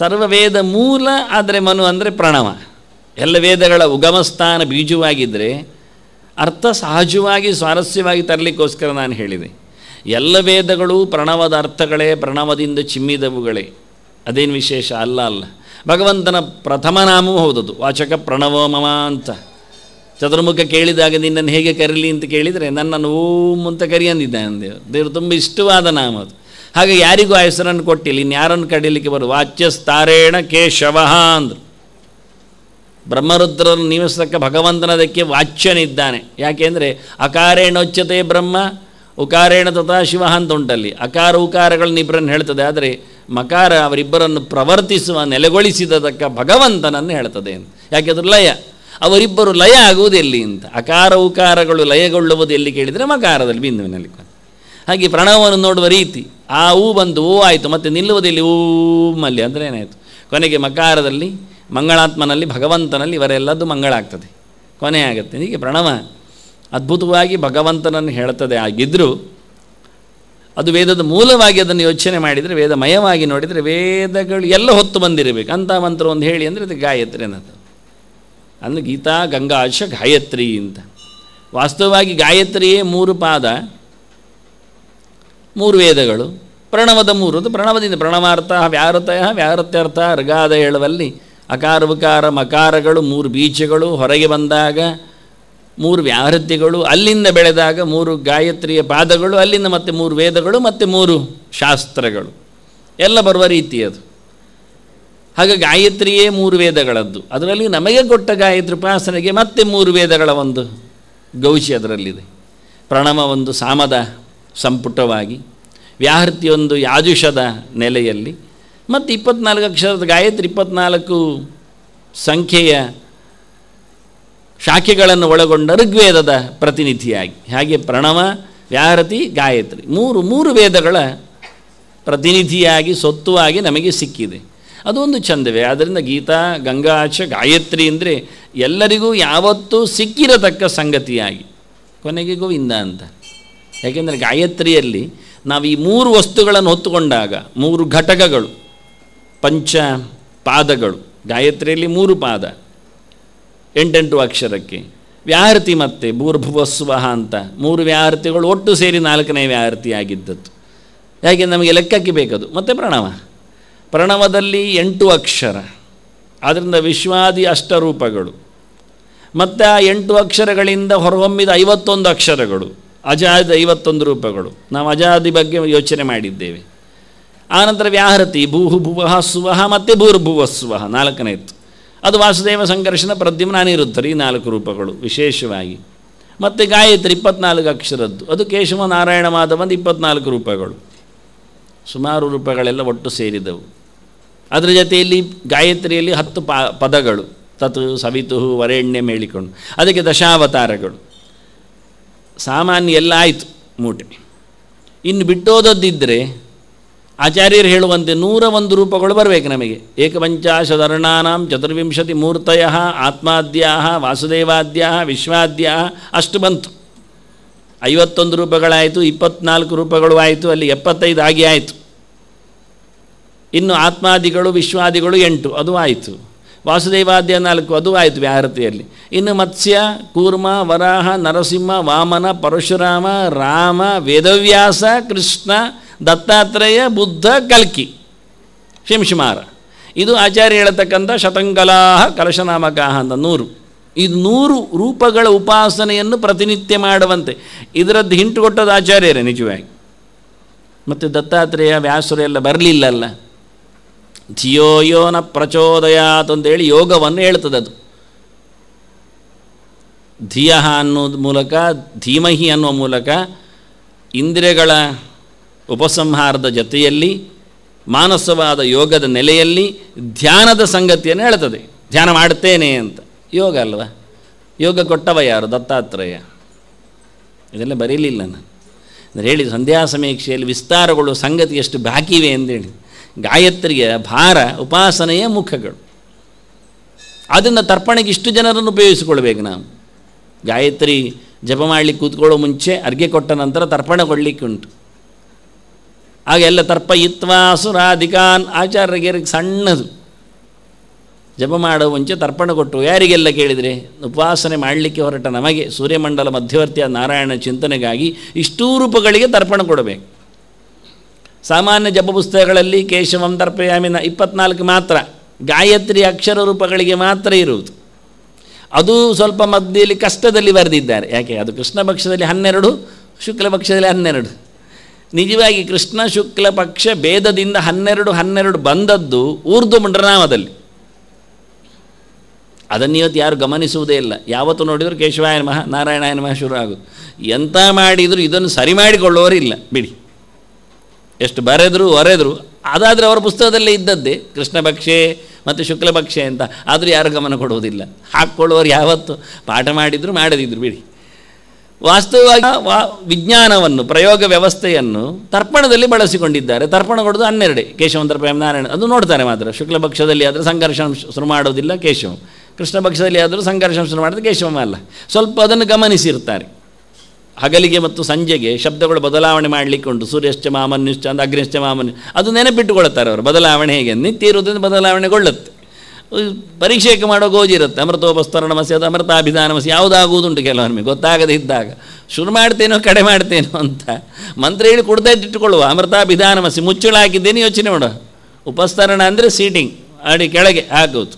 ಸರ್ವವೇದ ಮೂಲ ಆದರೆ ಮನು ಅಂದರೆ ಪ್ರಣವ ಎಲ್ಲ ವೇದಗಳ ಉಗಮಸ್ಥಾನ ಬೀಜವಾಗಿದ್ದರೆ ಅರ್ಥ ಸಹಜವಾಗಿ ಸ್ವಾರಸ್ಯವಾಗಿ ತರಲಿಕ್ಕೋಸ್ಕರ ನಾನು ಹೇಳಿದೆ ಎಲ್ಲ ವೇದಗಳು ಪ್ರಣವದ ಅರ್ಥಗಳೇ ಪ್ರಣವದಿಂದ ಚಿಮ್ಮಿದವುಗಳೇ ಅದೇನು ವಿಶೇಷ ಅಲ್ಲ ಅಲ್ಲ ಭಗವಂತನ ಪ್ರಥಮ ನಾಮವೂ ಹೌದದು ವಾಚಕ ಪ್ರಣವ ಅಂತ ಚತುರ್ಮುಖ ಕೇಳಿದಾಗ ನಿನ್ನನ್ನು ಹೇಗೆ ಕರೀಲಿ ಅಂತ ಕೇಳಿದರೆ ನನ್ನನ್ನು ಓಂ ಅಂತ ಕರಿಯಂದಿದ್ದಾನೆ ದೇವರು ದೇವರು ತುಂಬ ಇಷ್ಟವಾದ ನಾಮ ಅದು ಹಾಗೆ ಯಾರಿಗೂ ಆ ಹೆಸರನ್ನು ಕೊಟ್ಟಿಲ್ಲ ಯಾರನ್ನು ಕಡಿಲಿಕ್ಕೆ ಬರು ವಾಚ್ಯಸ್ತಾರೇಣ ಕೇಶವ ಅಂದರು ಬ್ರಹ್ಮರುದ್ರನ್ನು ನಿಯಮಿಸತಕ್ಕ ಭಗವಂತನದಕ್ಕೆ ವಾಚ್ಯನಿದ್ದಾನೆ ಯಾಕೆಂದರೆ ಅಕಾರೇಣೋಚ್ಯತೆ ಬ್ರಹ್ಮ ಉಕಾರೇಣ ತಥಾ ಶಿವ ಅಂತ ಉಂಟಲ್ಲಿ ಅಕಾರ ಉಕಾರಗಳನ್ನು ಇಬ್ಬರನ್ನು ಹೇಳ್ತದೆ ಆದರೆ ಮಕಾರ ಅವರಿಬ್ಬರನ್ನು ಪ್ರವರ್ತಿಸುವ ನೆಲೆಗೊಳಿಸಿದತಕ್ಕ ಭಗವಂತನನ್ನು ಹೇಳ್ತದೆ ಯಾಕೆಂದ್ರೆ ಲಯ ಅವರಿಬ್ಬರು ಲಯ ಆಗುವುದು ಎಲ್ಲಿ ಅಂತ ಅಕಾರ ಉಕಾರಗಳು ಲಯಗೊಳ್ಳುವುದು ಎಲ್ಲಿ ಕೇಳಿದರೆ ಮಕಾರದಲ್ಲಿ ಬಿಂದುವಿನಲ್ಲಿ ಹಾಗೆ ಪ್ರಣವವನ್ನು ನೋಡುವ ರೀತಿ ಆ ಹೂ ಬಂದು ಹೂ ಆಯಿತು ಮತ್ತು ಊ ಮಲ್ಲಿ ಅಂದರೆ ಏನಾಯಿತು ಕೊನೆಗೆ ಮಕಾರದಲ್ಲಿ ಮಂಗಳಾತ್ಮನಲ್ಲಿ ಭಗವಂತನಲ್ಲಿ ಇವರೆಲ್ಲದ್ದು ಮಂಗಳಾಗ್ತದೆ ಕೊನೆ ಆಗುತ್ತೆ ಹೀಗೆ ಪ್ರಣವ ಅದ್ಭುತವಾಗಿ ಭಗವಂತನನ್ನು ಹೇಳ್ತದೆ ಆಗಿದ್ದರೂ ಅದು ವೇದದ ಮೂಲವಾಗಿ ಅದನ್ನು ಯೋಚನೆ ಮಾಡಿದರೆ ವೇದಮಯವಾಗಿ ನೋಡಿದರೆ ವೇದಗಳು ಎಲ್ಲ ಹೊತ್ತು ಬಂದಿರಬೇಕು ಅಂತ ಮಂತ್ರ ಒಂದು ಹೇಳಿ ಅಂದರೆ ಅದು ಗಾಯತ್ರಿ ಅನ್ನೋದು ಅಂದು ಗೀತಾ ಗಂಗಾಶ ಗಾಯತ್ರಿ ಅಂತ ವಾಸ್ತವವಾಗಿ ಗಾಯತ್ರಿಯೇ ಮೂರು ಪಾದ ಮೂರು ವೇದಗಳು ಪ್ರಣವದ ಮೂರು ಅದು ಪ್ರಣವದಿಂದ ಪ್ರಣವಾರ್ಥ ವ್ಯಾರತಯ ವ್ಯಾರತ್ಯರ್ಥ ಅರ್ಗಾದ ಹೇಳುವಲ್ಲಿ ಅಕಾರ ವಿಕಾರ ಮಕಾರಗಳು ಮೂರು ಬೀಜಗಳು ಹೊರಗೆ ಬಂದಾಗ ಮೂರು ವ್ಯಾಹೃತಿಗಳು ಅಲ್ಲಿಂದ ಬೆಳೆದಾಗ ಮೂರು ಗಾಯತ್ರಿಯ ಪಾದಗಳು ಅಲ್ಲಿಂದ ಮತ್ತೆ ಮೂರು ವೇದಗಳು ಮತ್ತು ಮೂರು ಶಾಸ್ತ್ರಗಳು ಎಲ್ಲ ಬರುವ ರೀತಿ ಅದು ಹಾಗೆ ಗಾಯತ್ರಿಯೇ ಮೂರು ವೇದಗಳದ್ದು ಅದರಲ್ಲಿ ನಮಗೆ ಕೊಟ್ಟ ಗಾಯತ್ರಿ ಉಪಾಸನೆಗೆ ಮತ್ತೆ ಮೂರು ವೇದಗಳ ಒಂದು ಗೌಶಿ ಅದರಲ್ಲಿದೆ ಪ್ರಣವ ಒಂದು ಸಾಮದ ಸಂಪುಟವಾಗಿ ವ್ಯಾಹೃತಿಯೊಂದು ಯಾಜುಷದ ನೆಲೆಯಲ್ಲಿ ಮತ್ತು ಇಪ್ಪತ್ನಾಲ್ಕು ಅಕ್ಷರದ ಗಾಯತ್ರಿ ಇಪ್ಪತ್ನಾಲ್ಕು ಸಂಖ್ಯೆಯ ಶಾಖೆಗಳನ್ನು ಒಳಗೊಂಡ ಋಗ್ವೇದದ ಪ್ರತಿನಿಧಿಯಾಗಿ ಹಾಗೆ ಪ್ರಣವ ವ್ಯಾಹೃತಿ ಗಾಯತ್ರಿ ಮೂರು ಮೂರು ವೇದಗಳ ಪ್ರತಿನಿಧಿಯಾಗಿ ಸೊತ್ತುವಾಗಿ ನಮಗೆ ಸಿಕ್ಕಿದೆ ಅದೊಂದು ಚಂದವೇ ಆದ್ದರಿಂದ ಗೀತಾ ಗಂಗಾಚ ಗಾಯತ್ರಿ ಅಂದರೆ ಎಲ್ಲರಿಗೂ ಯಾವತ್ತೂ ಸಿಕ್ಕಿರತಕ್ಕ ಸಂಗತಿಯಾಗಿ ಕೊನೆಗೆ ಗೋವಿಂದ ಅಂತ ಯಾಕೆಂದರೆ ಗಾಯತ್ರಿಯಲ್ಲಿ ನಾವು ಈ ಮೂರು ವಸ್ತುಗಳನ್ನು ಹೊತ್ತುಕೊಂಡಾಗ ಮೂರು ಘಟಕಗಳು ಪಂಚ ಪಾದಗಳು ಗಾಯತ್ರಿಯಲ್ಲಿ ಮೂರು ಪಾದ ಎಂಟೆಂಟು ಅಕ್ಷರಕ್ಕೆ ವ್ಯಾಹೃತಿ ಮತ್ತೆ ಭೂರ್ಭುವಸ್ವಹ ಅಂತ ಮೂರು ವ್ಯಾಹೃತಿಗಳು ಒಟ್ಟು ಸೇರಿ ನಾಲ್ಕನೇ ವ್ಯಾಹೃತಿ ಆಗಿದ್ದದ್ದು ಯಾಕೆಂದರೆ ನಮಗೆ ಲೆಕ್ಕಕ್ಕೆ ಬೇಕದು ಮತ್ತೆ ಪ್ರಣವ ಪ್ರಣವದಲ್ಲಿ ಎಂಟು ಅಕ್ಷರ ಆದ್ದರಿಂದ ವಿಶ್ವಾದಿ ಅಷ್ಟರೂಪಗಳು ಮತ್ತು ಆ ಎಂಟು ಅಕ್ಷರಗಳಿಂದ ಹೊರಹೊಮ್ಮಿದ ಐವತ್ತೊಂದು ಅಕ್ಷರಗಳು ಅಜಾದಿ ಐವತ್ತೊಂದು ರೂಪಗಳು ನಾವು ಅಜಾದಿ ಬಗ್ಗೆ ಯೋಚನೆ ಮಾಡಿದ್ದೇವೆ ಆನಂತರ ವ್ಯಾಹೃತಿ ಭೂಹು ಭುವಹ ಸುವಹ ಮತ್ತು ಭೂರ್ಭುವ ಸುವಹ ಇತ್ತು ಅದು ವಾಸುದೇವ ಸಂಕರ್ಷಣ ಪ್ರದ್ಯುಮ್ನ ಅನಿರುದ್ಧರು ಈ ನಾಲ್ಕು ರೂಪಗಳು ವಿಶೇಷವಾಗಿ ಮತ್ತು ಗಾಯತ್ರಿ ಇಪ್ಪತ್ನಾಲ್ಕು ಅಕ್ಷರದ್ದು ಅದು ಕೇಶವ ನಾರಾಯಣ ಮಾಧವಂದು ಇಪ್ಪತ್ನಾಲ್ಕು ರೂಪಗಳು ಸುಮಾರು ರೂಪಗಳೆಲ್ಲ ಒಟ್ಟು ಸೇರಿದವು ಅದರ ಜೊತೆಯಲ್ಲಿ ಗಾಯತ್ರಿಯಲ್ಲಿ ಹತ್ತು ಪ ಪದಗಳು ತತ್ ಸವಿತು ವರೆಣ್ಯ ಮೇಳಿಕೊಂಡು ಅದಕ್ಕೆ ದಶಾವತಾರಗಳು ಸಾಮಾನ್ಯ ಎಲ್ಲ ಆಯಿತು ಮೂಟೆ ಇನ್ನು ಬಿಟ್ಟೋದದ್ದಿದ್ದರೆ ಆಚಾರ್ಯರು ಹೇಳುವಂತೆ ನೂರ ಒಂದು ರೂಪಗಳು ಬರಬೇಕು ನಮಗೆ ಏಕಪಂಚಾಶದರ್ಣಾಂ ಚತುರ್ವಿಂಶತಿ ಮೂರ್ತಯ ಆತ್ಮಾದ್ಯಾ ವಾಸುದೇವಾದ್ಯ ವಿಶ್ವಾದ್ಯಾ ಅಷ್ಟು ಬಂತು ಐವತ್ತೊಂದು ರೂಪಗಳಾಯಿತು ಇಪ್ಪತ್ನಾಲ್ಕು ರೂಪಗಳು ಆಯಿತು ಅಲ್ಲಿ ಎಪ್ಪತ್ತೈದು ಆಗಿ ಆಯಿತು ಇನ್ನು ಆತ್ಮಾದಿಗಳು ವಿಶ್ವಾದಿಗಳು ಎಂಟು ಅದು ಆಯಿತು ವಾಸುದೇವಾದ್ಯ ನಾಲ್ಕು ಅದು ಆಯಿತು ವ್ಯಾಹೃತಿಯಲ್ಲಿ ಇನ್ನು ಮತ್ಸ್ಯ ಕೂರ್ಮ ವರಾಹ ನರಸಿಂಹ ವಾಮನ ಪರಶುರಾಮ ರಾಮ ವೇದವ್ಯಾಸ ಕೃಷ್ಣ ದತ್ತಾತ್ರೇಯ ಬುದ್ಧ ಕಲ್ಕಿ ಶಿಂಶುಮಾರ ಇದು ಆಚಾರ್ಯ ಹೇಳತಕ್ಕಂಥ ಶತಂಗಲಾಹ ಕಲಶನಾಮಕಾಹ ಅಂತ ನೂರು ಇದು ನೂರು ರೂಪಗಳ ಉಪಾಸನೆಯನ್ನು ಪ್ರತಿನಿತ್ಯ ಮಾಡುವಂತೆ ಇದರದ್ದು ಹಿಂಟು ಕೊಟ್ಟದ ಆಚಾರ್ಯರೇ ನಿಜವಾಗಿ ಮತ್ತು ದತ್ತಾತ್ರೇಯ ವ್ಯಾಸರು ಎಲ್ಲ ಬರಲಿಲ್ಲಲ್ಲ ಧಿಯೋಯೋನ ಪ್ರಚೋದಯಾತ್ ಅಂತೇಳಿ ಯೋಗವನ್ನು ಹೇಳ್ತದೆ ಅದು ಧಿಯ ಅನ್ನೋದು ಮೂಲಕ ಧೀಮಹಿ ಅನ್ನುವ ಮೂಲಕ ಇಂದ್ರಿಯಗಳ ಉಪಸಂಹಾರದ ಜೊತೆಯಲ್ಲಿ ಮಾನಸವಾದ ಯೋಗದ ನೆಲೆಯಲ್ಲಿ ಧ್ಯಾನದ ಸಂಗತಿಯನ್ನು ಹೇಳ್ತದೆ ಧ್ಯಾನ ಮಾಡ್ತೇನೆ ಅಂತ ಯೋಗ ಅಲ್ವಾ ಯೋಗ ಕೊಟ್ಟವ ಯಾರು ದತ್ತಾತ್ರೇಯ ಇದೆಲ್ಲ ಬರೀಲಿಲ್ಲ ನಾನು ಅಂದರೆ ಹೇಳಿ ಸಂಧ್ಯಾ ಸಮೀಕ್ಷೆಯಲ್ಲಿ ವಿಸ್ತಾರಗಳು ಸಂಗತಿ ಎಷ್ಟು ಬಾಕಿವೆ ಅಂತೇಳಿ ಗಾಯತ್ರಿಯ ಭಾರ ಉಪಾಸನೆಯ ಮುಖಗಳು ಅದನ್ನು ತರ್ಪಣೆಗೆ ಇಷ್ಟು ಜನರನ್ನು ಉಪಯೋಗಿಸಿಕೊಳ್ಬೇಕು ನಾವು ಗಾಯತ್ರಿ ಜಪ ಮಾಡಲಿಕ್ಕೆ ಕೂತ್ಕೊಳ್ಳೋ ಮುಂಚೆ ಅರ್ಗೆ ಕೊಟ್ಟ ನಂತರ ತರ್ಪಣ ಕೊಡಲಿಕ್ಕೆ ಉಂಟು ಎಲ್ಲ ತರ್ಪ ಇತ್ವಾ ಸುರಾಧಿಕಾನ್ ಆಚಾರ್ಯರಿಗೆ ಸಣ್ಣದು ಜಪ ಮಾಡೋ ಮುಂಚೆ ತರ್ಪಣ ಕೊಟ್ಟು ಯಾರಿಗೆಲ್ಲ ಕೇಳಿದರೆ ಉಪಾಸನೆ ಮಾಡಲಿಕ್ಕೆ ಹೊರಟ ನಮಗೆ ಸೂರ್ಯಮಂಡಲ ಮಧ್ಯವರ್ತಿಯ ನಾರಾಯಣ ಚಿಂತನೆಗಾಗಿ ಇಷ್ಟೂ ರೂಪಗಳಿಗೆ ತರ್ಪಣ ಕೊಡಬೇಕು ಸಾಮಾನ್ಯ ಜಪ ಪುಸ್ತಕಗಳಲ್ಲಿ ಕೇಶವಂ ದರ್ಪಯಾಮಿನ ಇಪ್ಪತ್ನಾಲ್ಕು ಮಾತ್ರ ಗಾಯತ್ರಿ ಅಕ್ಷರ ರೂಪಗಳಿಗೆ ಮಾತ್ರ ಇರುವುದು ಅದು ಸ್ವಲ್ಪ ಮಧ್ಯದಲ್ಲಿ ಕಷ್ಟದಲ್ಲಿ ಬರೆದಿದ್ದಾರೆ ಯಾಕೆ ಅದು ಕೃಷ್ಣ ಪಕ್ಷದಲ್ಲಿ ಹನ್ನೆರಡು ಶುಕ್ಲ ಪಕ್ಷದಲ್ಲಿ ಹನ್ನೆರಡು ನಿಜವಾಗಿ ಕೃಷ್ಣ ಶುಕ್ಲ ಪಕ್ಷ ಭೇದದಿಂದ ಹನ್ನೆರಡು ಹನ್ನೆರಡು ಬಂದದ್ದು ಊರ್ದು ಮುಂಡ್ರನಾಮದಲ್ಲಿ ಅದನ್ನು ಇವತ್ತು ಯಾರು ಗಮನಿಸುವುದೇ ಇಲ್ಲ ಯಾವತ್ತು ನೋಡಿದರೂ ಕೇಶವಾಯನ ಮಹಾ ನಾರಾಯಣಾಯನ ಮಹಾ ಶುರು ಆಗು ಎಂಥ ಮಾಡಿದರೂ ಇದನ್ನು ಸರಿ ಮಾಡಿಕೊಳ್ಳೋರಿಲ್ಲ ಬಿಡಿ ಎಷ್ಟು ಬರೆದರು ಒರೆದರು ಅದಾದರೆ ಅವರ ಪುಸ್ತಕದಲ್ಲೇ ಇದ್ದದ್ದೇ ಕೃಷ್ಣ ಭಕ್ಷೆ ಮತ್ತು ಶುಕ್ಲಭಕ್ಷೆ ಅಂತ ಆದರೂ ಯಾರು ಗಮನ ಕೊಡುವುದಿಲ್ಲ ಹಾಕ್ಕೊಳ್ಳುವವರು ಯಾವತ್ತು ಪಾಠ ಮಾಡಿದ್ರು ಮಾಡದಿದ್ರು ಬಿಡಿ ವಾಸ್ತವವಾಗಿ ವಾ ವಿಜ್ಞಾನವನ್ನು ಪ್ರಯೋಗ ವ್ಯವಸ್ಥೆಯನ್ನು ತರ್ಪಣದಲ್ಲಿ ಬಳಸಿಕೊಂಡಿದ್ದಾರೆ ತರ್ಪಣ ಕೊಡೋದು ಹನ್ನೆರಡೇ ಕೇಶವಂತರ ಪ್ರೇಮ ನಾರಾಯಣ ಅದು ನೋಡ್ತಾರೆ ಮಾತ್ರ ಶುಕ್ಲ ಪಕ್ಷದಲ್ಲಿ ಆದರೂ ಸಂಘರ್ಷ ಶುರು ಮಾಡೋದಿಲ್ಲ ಕೇಶವ ಕೃಷ್ಣ ಪಕ್ಷದಲ್ಲಿ ಆದರೂ ಸಂಘರ್ಷ ಶುರು ಮಾಡೋದು ಕೇಶವ ಅಲ್ಲ ಸ್ವಲ್ಪ ಅದನ್ನು ಗಮನಿಸಿರ್ತಾರೆ ಹಗಲಿಗೆ ಮತ್ತು ಸಂಜೆಗೆ ಶಬ್ದಗಳು ಬದಲಾವಣೆ ಮಾಡಲಿಕ್ಕೆ ಉಂಟು ಸೂರ್ಯಶ್ಚ ಮಾಮನ್ಯುಶ್ಚ ಅಂತ ಅಗ್ನಿಶ್ಚ ಮಾಮನ್ಯ ಅದು ನೆನಪಿಟ್ಟುಕೊಳ್ಳುತ್ತಾರೆ ಅವರು ಬದಲಾವಣೆ ಹೇಗೆ ನಿತ್ಯ ಇರೋದ್ರಿಂದ ಬದಲಾವಣೆಗೊಳ್ಳುತ್ತೆ ಪರೀಕ್ಷೆಗೆ ಮಾಡೋ ಗೋಜಿರುತ್ತೆ ಅಮೃತೋಪಸ್ತರಣ ಮಸಿ ಅದು ಅಮೃತಾಭಿಧಾನ ಮಸಿ ಯಾವುದಾಗುವುದುಂಟು ಕೆಲವೊಮ್ಮೆ ಗೊತ್ತಾಗದೇ ಇದ್ದಾಗ ಶುರು ಮಾಡ್ತೇನೋ ಕಡೆ ಮಾಡ್ತೇನೋ ಅಂತ ಮಂತ್ರ ಹೇಳಿ ಕೊಡ್ತಾ ಇದ್ದಿಟ್ಟುಕೊಳ್ಳುವ ಅಮೃತಾಭಿಧಾನ ಮಸಿ ಮುಚ್ಚಳ ಹಾಕಿದ್ದೇನೆ ಯೋಚನೆ ಮಾಡು ಉಪಸ್ತರಣ ಅಂದರೆ ಸೀಟಿಂಗ್ ಅಡಿ ಕೆಳಗೆ ಹಾಕೋದು